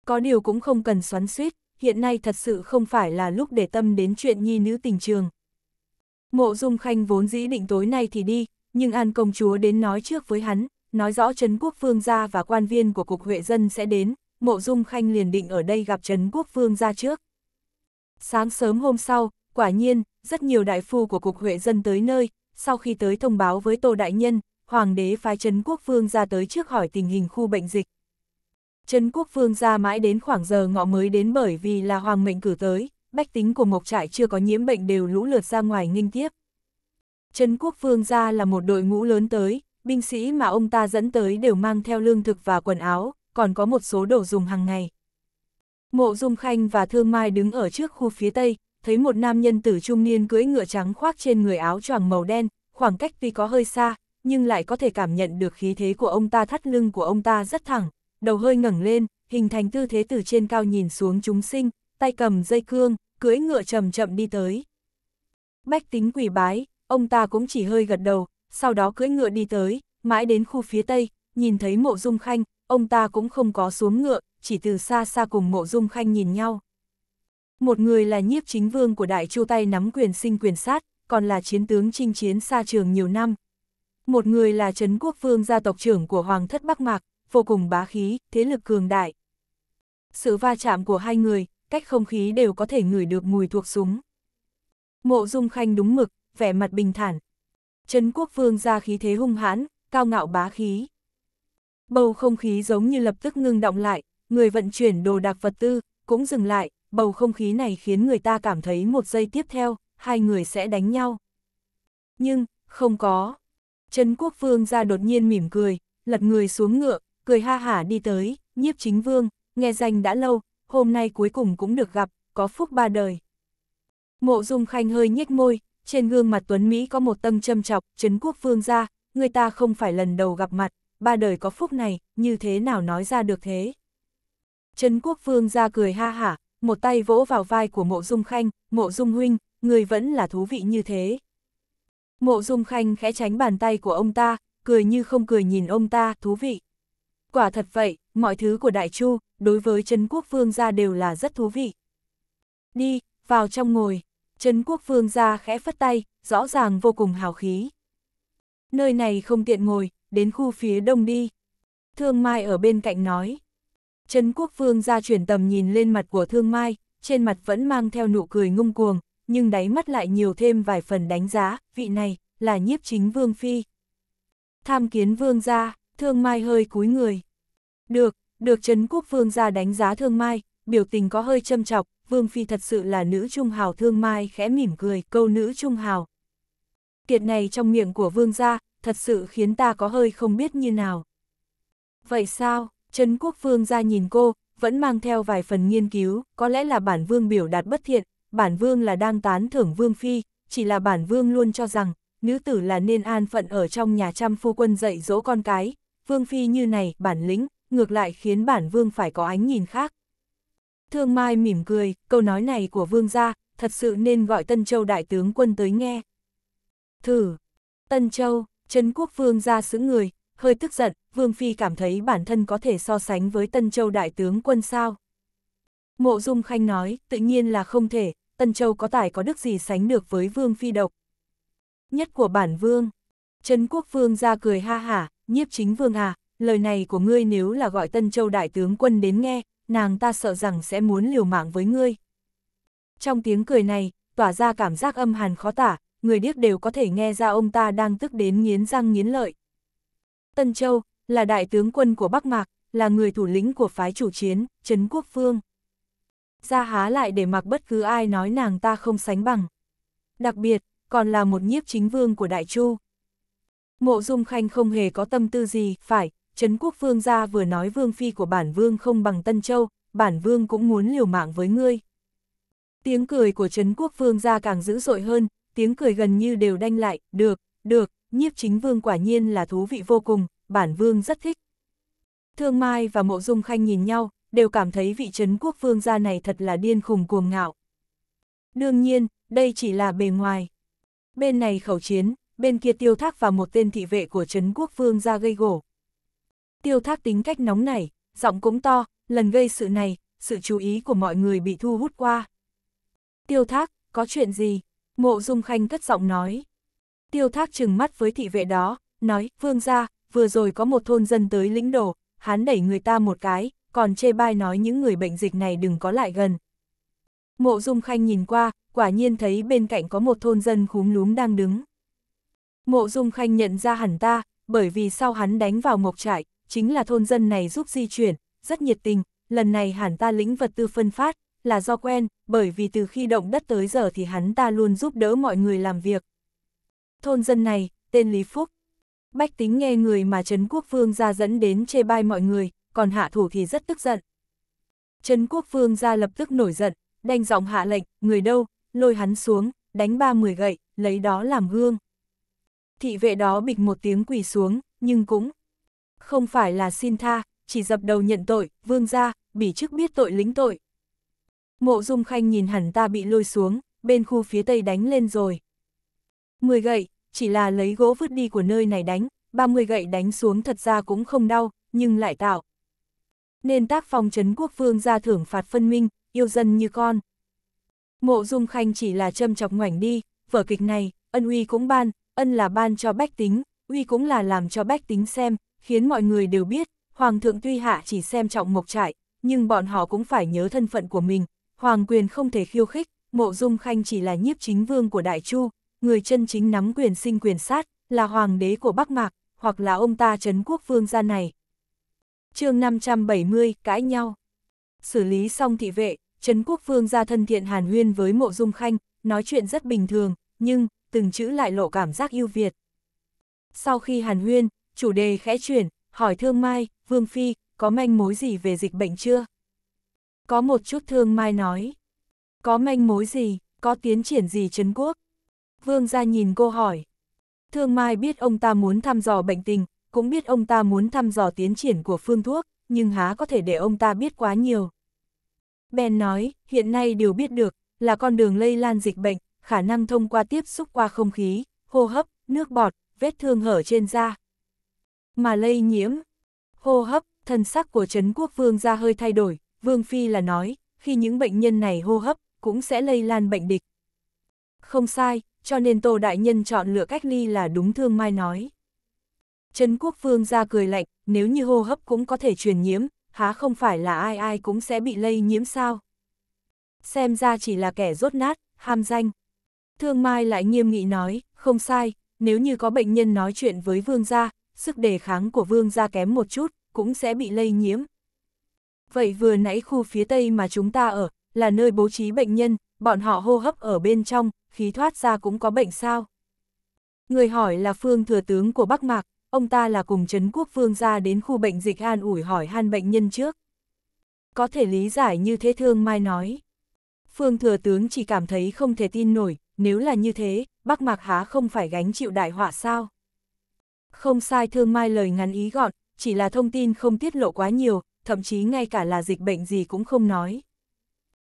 Có điều cũng không cần xoắn suýt, hiện nay thật sự không phải là lúc để tâm đến chuyện nhi nữ tình trường. Mộ Dung Khanh vốn dĩ định tối nay thì đi, nhưng An công chúa đến nói trước với hắn, nói rõ Trấn Quốc Vương gia và quan viên của Cục Huệ Dân sẽ đến, Mộ Dung Khanh liền định ở đây gặp Trấn Quốc Vương gia trước. Sáng sớm hôm sau, quả nhiên, rất nhiều đại phu của Cục Huệ Dân tới nơi, sau khi tới thông báo với Tô Đại Nhân, Hoàng đế phái Trấn Quốc Vương ra tới trước hỏi tình hình khu bệnh dịch. Trấn Quốc Vương ra mãi đến khoảng giờ ngọ mới đến bởi vì là Hoàng mệnh cử tới, bách tính của Mộc Trại chưa có nhiễm bệnh đều lũ lượt ra ngoài nghinh tiếp. Trấn Quốc Vương ra là một đội ngũ lớn tới, binh sĩ mà ông ta dẫn tới đều mang theo lương thực và quần áo, còn có một số đồ dùng hàng ngày. Mộ Dung Khanh và Thương Mai đứng ở trước khu phía tây, thấy một nam nhân tử trung niên cưỡi ngựa trắng khoác trên người áo choàng màu đen, khoảng cách tuy có hơi xa, nhưng lại có thể cảm nhận được khí thế của ông ta thắt lưng của ông ta rất thẳng, đầu hơi ngẩng lên, hình thành tư thế từ trên cao nhìn xuống chúng sinh, tay cầm dây cương, cưỡi ngựa chậm chậm đi tới. Bách tính quỷ bái, ông ta cũng chỉ hơi gật đầu, sau đó cưỡi ngựa đi tới, mãi đến khu phía tây, nhìn thấy mộ dung khanh, ông ta cũng không có xuống ngựa, chỉ từ xa xa cùng mộ dung khanh nhìn nhau. Một người là nhiếp chính vương của đại chu tay nắm quyền sinh quyền sát, còn là chiến tướng chinh chiến xa trường nhiều năm. Một người là Trấn Quốc Vương gia tộc trưởng của Hoàng thất Bắc Mạc, vô cùng bá khí, thế lực cường đại. Sự va chạm của hai người, cách không khí đều có thể ngửi được mùi thuộc súng. Mộ Dung Khanh đúng mực, vẻ mặt bình thản, Trấn quốc vương ra khí thế hung hãn, cao ngạo bá khí. Bầu không khí giống như lập tức ngưng động lại, người vận chuyển đồ đạc vật tư, cũng dừng lại, bầu không khí này khiến người ta cảm thấy một giây tiếp theo, hai người sẽ đánh nhau. Nhưng, không có. Trấn quốc vương ra đột nhiên mỉm cười, lật người xuống ngựa, cười ha hả đi tới, nhiếp chính vương, nghe danh đã lâu, hôm nay cuối cùng cũng được gặp, có phúc ba đời. Mộ dung khanh hơi nhếch môi, trên gương mặt Tuấn Mỹ có một tâm châm chọc, Trấn quốc vương ra, người ta không phải lần đầu gặp mặt, ba đời có phúc này, như thế nào nói ra được thế. Trấn quốc vương ra cười ha hả, một tay vỗ vào vai của mộ dung khanh, mộ dung huynh, người vẫn là thú vị như thế. Mộ dung khanh khẽ tránh bàn tay của ông ta, cười như không cười nhìn ông ta, thú vị. Quả thật vậy, mọi thứ của Đại Chu, đối với Trấn quốc vương ra đều là rất thú vị. Đi, vào trong ngồi. Trấn quốc vương ra khẽ phất tay, rõ ràng vô cùng hào khí. Nơi này không tiện ngồi, đến khu phía đông đi. Thương Mai ở bên cạnh nói. Trấn quốc vương ra chuyển tầm nhìn lên mặt của Thương Mai, trên mặt vẫn mang theo nụ cười ngung cuồng, nhưng đáy mắt lại nhiều thêm vài phần đánh giá, vị này, là nhiếp chính vương phi. Tham kiến vương ra, Thương Mai hơi cúi người. Được, được Trấn quốc vương ra đánh giá Thương Mai, biểu tình có hơi châm chọc, Vương Phi thật sự là nữ trung hào thương mai khẽ mỉm cười câu nữ trung hào. Kiệt này trong miệng của Vương gia, thật sự khiến ta có hơi không biết như nào. Vậy sao, Trấn Quốc Vương gia nhìn cô, vẫn mang theo vài phần nghiên cứu, có lẽ là bản Vương biểu đạt bất thiện, bản Vương là đang tán thưởng Vương Phi, chỉ là bản Vương luôn cho rằng, nữ tử là nên an phận ở trong nhà chăm phu quân dạy dỗ con cái, Vương Phi như này, bản lĩnh, ngược lại khiến bản Vương phải có ánh nhìn khác, Thương Mai mỉm cười, câu nói này của vương gia, thật sự nên gọi Tân Châu đại tướng quân tới nghe. Thử, Tân Châu, Trấn Quốc vương gia sững người, hơi tức giận, Vương Phi cảm thấy bản thân có thể so sánh với Tân Châu đại tướng quân sao. Mộ Dung Khanh nói, tự nhiên là không thể, Tân Châu có tài có đức gì sánh được với Vương Phi độc. Nhất của bản Vương, Trấn Quốc Vương gia cười ha hả, nhiếp chính Vương à, lời này của ngươi nếu là gọi Tân Châu đại tướng quân đến nghe, nàng ta sợ rằng sẽ muốn liều mạng với ngươi. Trong tiếng cười này, tỏa ra cảm giác âm hàn khó tả, người điếc đều có thể nghe ra ông ta đang tức đến nghiến răng nghiến lợi. Tân Châu, là đại tướng quân của Bắc Mạc, là người thủ lĩnh của phái chủ chiến, Trấn Quốc Phương. Ra há lại để mặc bất cứ ai nói nàng ta không sánh bằng. Đặc biệt, còn là một nhiếp chính vương của Đại Chu. Mộ Dung Khanh không hề có tâm tư gì, phải, Trấn quốc vương gia vừa nói vương phi của bản vương không bằng Tân Châu, bản vương cũng muốn liều mạng với ngươi. Tiếng cười của Trấn quốc vương gia càng dữ dội hơn, tiếng cười gần như đều đanh lại, được, được, nhiếp chính vương quả nhiên là thú vị vô cùng, bản vương rất thích. Thương Mai và Mộ Dung Khanh nhìn nhau, đều cảm thấy vị trấn quốc vương gia này thật là điên khùng cuồng ngạo. Đương nhiên, đây chỉ là bề ngoài. Bên này khẩu chiến, bên kia tiêu thác và một tên thị vệ của trấn quốc vương gia gây gổ, tiêu thác tính cách nóng nảy, giọng cũng to, lần gây sự này, sự chú ý của mọi người bị thu hút qua. Tiêu thác, có chuyện gì? Mộ Dung Khanh cất giọng nói. Tiêu thác trừng mắt với thị vệ đó, nói, vương ra, vừa rồi có một thôn dân tới lĩnh đồ, hắn đẩy người ta một cái, còn chê bai nói những người bệnh dịch này đừng có lại gần. Mộ Dung Khanh nhìn qua, quả nhiên thấy bên cạnh có một thôn dân khúm núm đang đứng. Mộ Dung Khanh nhận ra hẳn ta, bởi vì sau hắn đánh vào mộc trại, chính là thôn dân này giúp di chuyển, rất nhiệt tình, lần này hẳn ta lĩnh vật tư phân phát, là do quen, bởi vì từ khi động đất tới giờ thì hắn ta luôn giúp đỡ mọi người làm việc. Thôn dân này, tên Lý Phúc. Bách tính nghe người mà Trấn Quốc Vương ra dẫn đến chê bai mọi người, còn hạ thủ thì rất tức giận. Trấn Quốc Vương ra lập tức nổi giận, đanh giọng hạ lệnh, người đâu, lôi hắn xuống, đánh ba mười gậy, lấy đó làm gương. Thị vệ đó bịch một tiếng quỳ xuống, nhưng cũng không phải là xin tha, chỉ dập đầu nhận tội, vương ra, bỉ chức biết tội lính tội. Mộ Dung Khanh nhìn hẳn ta bị lôi xuống, bên khu phía tây đánh lên rồi. Mười gậy, chỉ là lấy gỗ vứt đi của nơi này đánh, ba mươi gậy đánh xuống thật ra cũng không đau, nhưng lại tạo. Nên tác phong trấn quốc vương ra thưởng phạt phân minh, yêu dân như con. Mộ Dung Khanh chỉ là châm chọc ngoảnh đi, vở kịch này, ân uy cũng ban, ân là ban cho bách tính, uy cũng là làm cho bách tính xem, khiến mọi người đều biết, Hoàng thượng tuy hạ chỉ xem trọng mộc trại, nhưng bọn họ cũng phải nhớ thân phận của mình, Hoàng quyền không thể khiêu khích, mộ dung khanh chỉ là nhiếp chính vương của Đại Chu, người chân chính nắm quyền sinh quyền sát, là hoàng đế của Bắc Mạc, hoặc là ông ta trấn quốc vương gia này. chương 570, cãi nhau. Xử lý xong thị vệ, trấn quốc vương gia thân thiện hàn huyên với mộ dung khanh, nói chuyện rất bình thường, nhưng, từng chữ lại lộ cảm giác yêu Việt. Sau khi hàn huyên, chủ đề khẽ chuyển, hỏi Thương Mai, Vương Phi, có manh mối gì về dịch bệnh chưa? Có một chút Thương Mai nói. Có manh mối gì, có tiến triển gì Trấn Quốc? Vương ra nhìn cô hỏi. Thương Mai biết ông ta muốn thăm dò bệnh tình, cũng biết ông ta muốn thăm dò tiến triển của phương thuốc, nhưng há có thể để ông ta biết quá nhiều. Ben nói, hiện nay điều biết được là con đường lây lan dịch bệnh, khả năng thông qua tiếp xúc qua không khí, hô hấp, nước bọt, vết thương hở trên da, mà lây nhiễm. Hô hấp, thân sắc của Trấn Quốc Vương ra hơi thay đổi, Vương Phi là nói, khi những bệnh nhân này hô hấp, cũng sẽ lây lan bệnh địch. Không sai, cho nên Tô Đại Nhân chọn lựa cách ly là đúng thương mai nói. Trấn Quốc Vương ra cười lạnh, nếu như hô hấp cũng có thể truyền nhiễm, há không phải là ai ai cũng sẽ bị lây nhiễm sao? Xem ra chỉ là kẻ rốt nát, ham danh. Thương Mai lại nghiêm nghị nói, không sai, nếu như có bệnh nhân nói chuyện với Vương gia, sức đề kháng của vương gia kém một chút, cũng sẽ bị lây nhiễm. Vậy vừa nãy khu phía tây mà chúng ta ở, là nơi bố trí bệnh nhân, bọn họ hô hấp ở bên trong, khí thoát ra cũng có bệnh sao? Người hỏi là phương thừa tướng của Bắc Mạc, ông ta là cùng chấn Quốc Vương gia đến khu bệnh dịch an ủi hỏi han bệnh nhân trước. Có thể lý giải như thế Thương Mai nói. Phương thừa tướng chỉ cảm thấy không thể tin nổi, nếu là như thế, Bắc Mạc há không phải gánh chịu đại họa sao? Không sai thương mai lời ngắn ý gọn, chỉ là thông tin không tiết lộ quá nhiều, thậm chí ngay cả là dịch bệnh gì cũng không nói.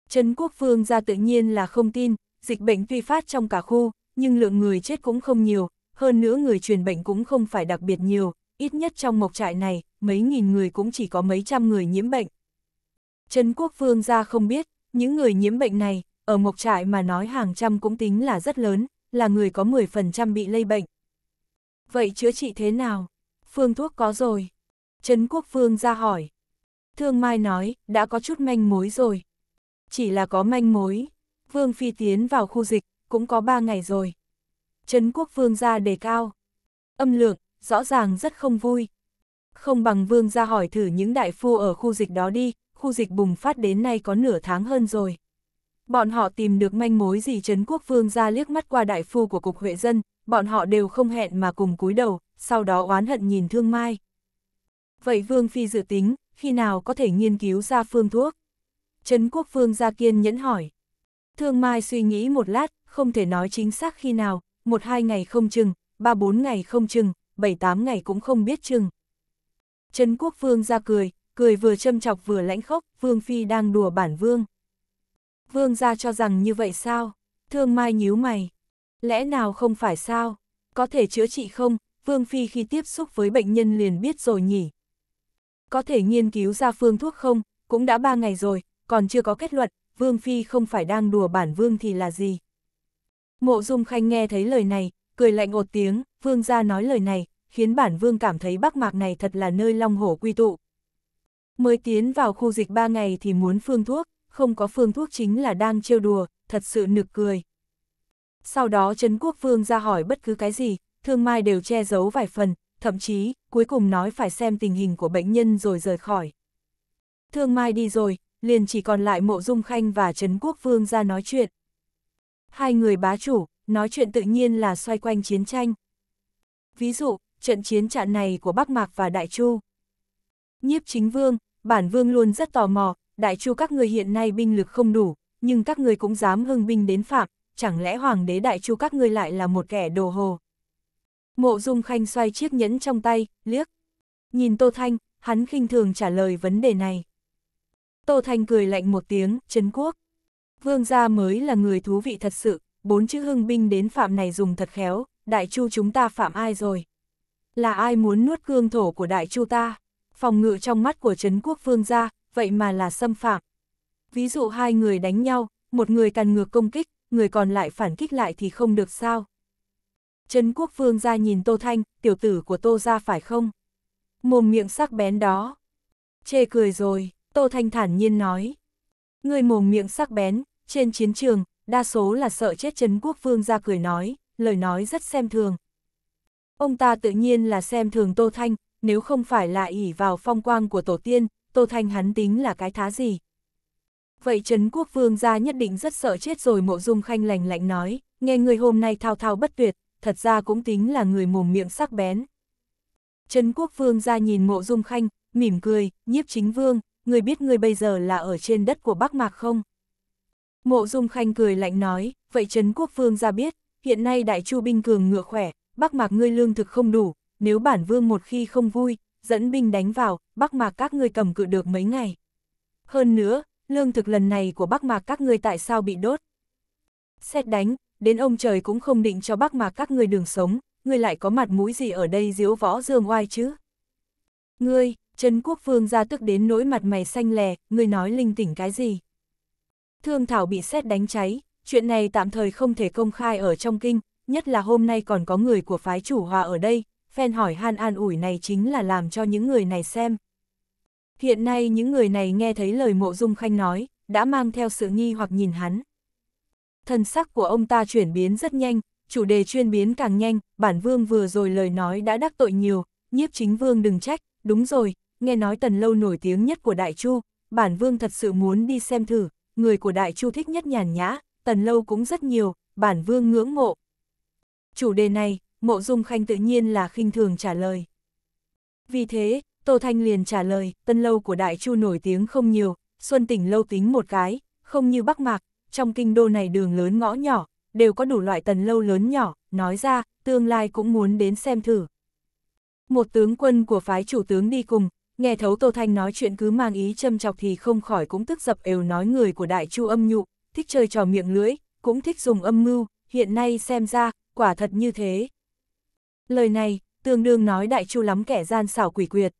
Trấn Quốc Phương ra tự nhiên là không tin, dịch bệnh tuy phát trong cả khu, nhưng lượng người chết cũng không nhiều, hơn nữa người truyền bệnh cũng không phải đặc biệt nhiều, ít nhất trong mộc trại này, mấy nghìn người cũng chỉ có mấy trăm người nhiễm bệnh. Trấn Quốc Phương ra không biết, những người nhiễm bệnh này, ở mộc trại mà nói hàng trăm cũng tính là rất lớn, là người có 10% bị lây bệnh. Vậy chữa trị thế nào? Phương thuốc có rồi. Trấn Quốc Phương ra hỏi. Thương Mai nói, đã có chút manh mối rồi. Chỉ là có manh mối. Vương Phi tiến vào khu dịch, cũng có ba ngày rồi. Trấn Quốc Vương ra đề cao. Âm lượng, rõ ràng rất không vui. Không bằng Vương ra hỏi thử những đại phu ở khu dịch đó đi, khu dịch bùng phát đến nay có nửa tháng hơn rồi. Bọn họ tìm được manh mối gì Trấn Quốc Vương ra liếc mắt qua đại phu của Cục Huệ Dân, bọn họ đều không hẹn mà cùng cúi đầu, sau đó oán hận nhìn Thương Mai. Vậy Vương Phi dự tính, khi nào có thể nghiên cứu ra phương thuốc? Trấn Quốc vương gia kiên nhẫn hỏi. Thương Mai suy nghĩ một lát, không thể nói chính xác khi nào, một hai ngày không chừng, ba bốn ngày không chừng, bảy tám ngày cũng không biết chừng. Trấn Quốc vương ra cười, cười vừa châm chọc vừa lãnh khốc, Vương Phi đang đùa bản Vương. Vương ra cho rằng như vậy sao? Thương Mai nhíu mày. Lẽ nào không phải sao? Có thể chữa trị không? Vương Phi khi tiếp xúc với bệnh nhân liền biết rồi nhỉ? Có thể nghiên cứu ra phương thuốc không? Cũng đã ba ngày rồi, còn chưa có kết luận, Vương Phi không phải đang đùa bản Vương thì là gì? Mộ Dung Khanh nghe thấy lời này, cười lạnh một tiếng, Vương gia nói lời này, khiến bản Vương cảm thấy Bắc Mạc này thật là nơi long hổ quy tụ. Mới tiến vào khu dịch ba ngày thì muốn phương thuốc, không có phương thuốc chính là đang trêu đùa, thật sự nực cười sau đó Trấn Quốc Vương ra hỏi bất cứ cái gì, Thương Mai đều che giấu vài phần, thậm chí, cuối cùng nói phải xem tình hình của bệnh nhân rồi rời khỏi. Thương Mai đi rồi, liền chỉ còn lại Mộ Dung Khanh và Trấn Quốc Vương ra nói chuyện. Hai người bá chủ, nói chuyện tự nhiên là xoay quanh chiến tranh. Ví dụ, trận chiến trận này của Bắc Mạc và Đại Chu. Nhiếp chính vương, bản vương luôn rất tò mò, Đại Chu các người hiện nay binh lực không đủ, nhưng các người cũng dám hưng binh đến phạm, chẳng lẽ hoàng đế đại chu các ngươi lại là một kẻ đồ hồ. Mộ Dung Khanh xoay chiếc nhẫn trong tay, liếc. Nhìn Tô Thanh, hắn khinh thường trả lời vấn đề này. Tô Thanh cười lạnh một tiếng, Trấn Quốc. Vương gia mới là người thú vị thật sự, bốn chữ hưng binh đến phạm này dùng thật khéo, đại chu chúng ta phạm ai rồi? Là ai muốn nuốt cương thổ của đại chu ta? Phòng ngự trong mắt của Trấn Quốc vương gia, vậy mà là xâm phạm. Ví dụ hai người đánh nhau, một người tàn ngược công kích, người còn lại phản kích lại thì không được sao. Trấn quốc vương ra nhìn Tô Thanh, tiểu tử của Tô ra phải không? Mồm miệng sắc bén đó. Chê cười rồi, Tô Thanh thản nhiên nói. Người mồm miệng sắc bén, trên chiến trường, đa số là sợ chết Trấn quốc vương ra cười nói, lời nói rất xem thường. Ông ta tự nhiên là xem thường Tô Thanh, nếu không phải là ỉ vào phong quang của tổ tiên, Tô Thanh hắn tính là cái thá gì. Vậy Trấn Quốc Vương gia nhất định rất sợ chết rồi mộ dung khanh lành lạnh nói, nghe người hôm nay thao thao bất tuyệt, thật ra cũng tính là người mồm miệng sắc bén. Trấn Quốc Vương gia nhìn mộ dung khanh, mỉm cười, nhiếp chính vương, người biết người bây giờ là ở trên đất của Bắc Mạc không? Mộ dung khanh cười lạnh nói, vậy Trấn Quốc Vương gia biết, hiện nay đại chu binh cường ngựa khỏe, Bắc Mạc ngươi lương thực không đủ, nếu bản vương một khi không vui, dẫn binh đánh vào, Bắc Mạc các ngươi cầm cự được mấy ngày. Hơn nữa, lương thực lần này của bác Mạc các ngươi tại sao bị đốt? Xét đánh, đến ông trời cũng không định cho bác Mạc các ngươi đường sống, ngươi lại có mặt mũi gì ở đây diếu võ dương oai chứ? Ngươi, Trấn Quốc Vương ra tức đến nỗi mặt mày xanh lè, ngươi nói linh tỉnh cái gì? Thương Thảo bị xét đánh cháy, chuyện này tạm thời không thể công khai ở trong kinh, nhất là hôm nay còn có người của phái chủ hòa ở đây, phen hỏi han an ủi này chính là làm cho những người này xem. Hiện nay những người này nghe thấy lời mộ dung khanh nói, đã mang theo sự nghi hoặc nhìn hắn. Thần sắc của ông ta chuyển biến rất nhanh, chủ đề chuyên biến càng nhanh, bản vương vừa rồi lời nói đã đắc tội nhiều, nhiếp chính vương đừng trách, đúng rồi, nghe nói tần lâu nổi tiếng nhất của Đại Chu, bản vương thật sự muốn đi xem thử, người của Đại Chu thích nhất nhàn nhã, tần lâu cũng rất nhiều, bản vương ngưỡng mộ. Chủ đề này, mộ dung khanh tự nhiên là khinh thường trả lời. Vì thế, Tô Thanh liền trả lời, tân lâu của Đại Chu nổi tiếng không nhiều, Xuân Tỉnh lâu tính một cái, không như Bắc Mạc, trong kinh đô này đường lớn ngõ nhỏ, đều có đủ loại tần lâu lớn nhỏ, nói ra, tương lai cũng muốn đến xem thử. Một tướng quân của phái chủ tướng đi cùng, nghe thấu Tô Thanh nói chuyện cứ mang ý châm chọc thì không khỏi cũng tức dập đều nói người của Đại Chu âm nhụ, thích chơi trò miệng lưỡi, cũng thích dùng âm mưu, hiện nay xem ra, quả thật như thế. Lời này, tương đương nói Đại Chu lắm kẻ gian xảo quỷ quyệt,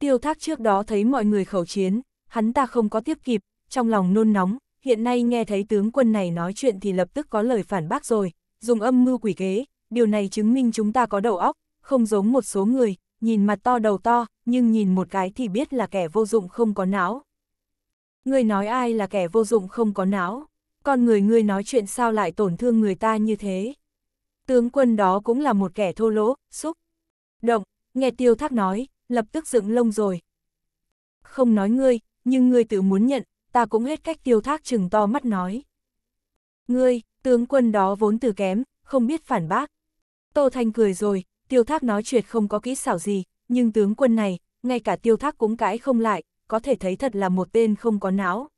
Tiêu thác trước đó thấy mọi người khẩu chiến, hắn ta không có tiếp kịp, trong lòng nôn nóng, hiện nay nghe thấy tướng quân này nói chuyện thì lập tức có lời phản bác rồi, dùng âm mưu quỷ kế, điều này chứng minh chúng ta có đầu óc, không giống một số người, nhìn mặt to đầu to, nhưng nhìn một cái thì biết là kẻ vô dụng không có não. Ngươi nói ai là kẻ vô dụng không có não, con người ngươi nói chuyện sao lại tổn thương người ta như thế. Tướng quân đó cũng là một kẻ thô lỗ, xúc. Động, nghe tiêu thác nói, lập tức dựng lông rồi. Không nói ngươi, nhưng ngươi tự muốn nhận, ta cũng hết cách tiêu thác chừng to mắt nói. Ngươi, tướng quân đó vốn từ kém, không biết phản bác. Tô Thanh cười rồi, tiêu thác nói chuyện không có kỹ xảo gì, nhưng tướng quân này, ngay cả tiêu thác cũng cãi không lại, có thể thấy thật là một tên không có não.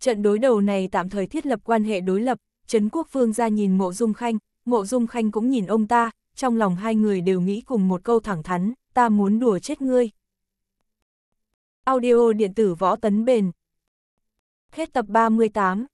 Trận đối đầu này tạm thời thiết lập quan hệ đối lập, Trấn Quốc Vương ra nhìn Mộ Dung Khanh, Mộ Dung Khanh cũng nhìn ông ta, trong lòng hai người đều nghĩ cùng một câu thẳng thắn ta muốn đùa chết ngươi. Audio điện tử võ tấn bền. Hết tập 38.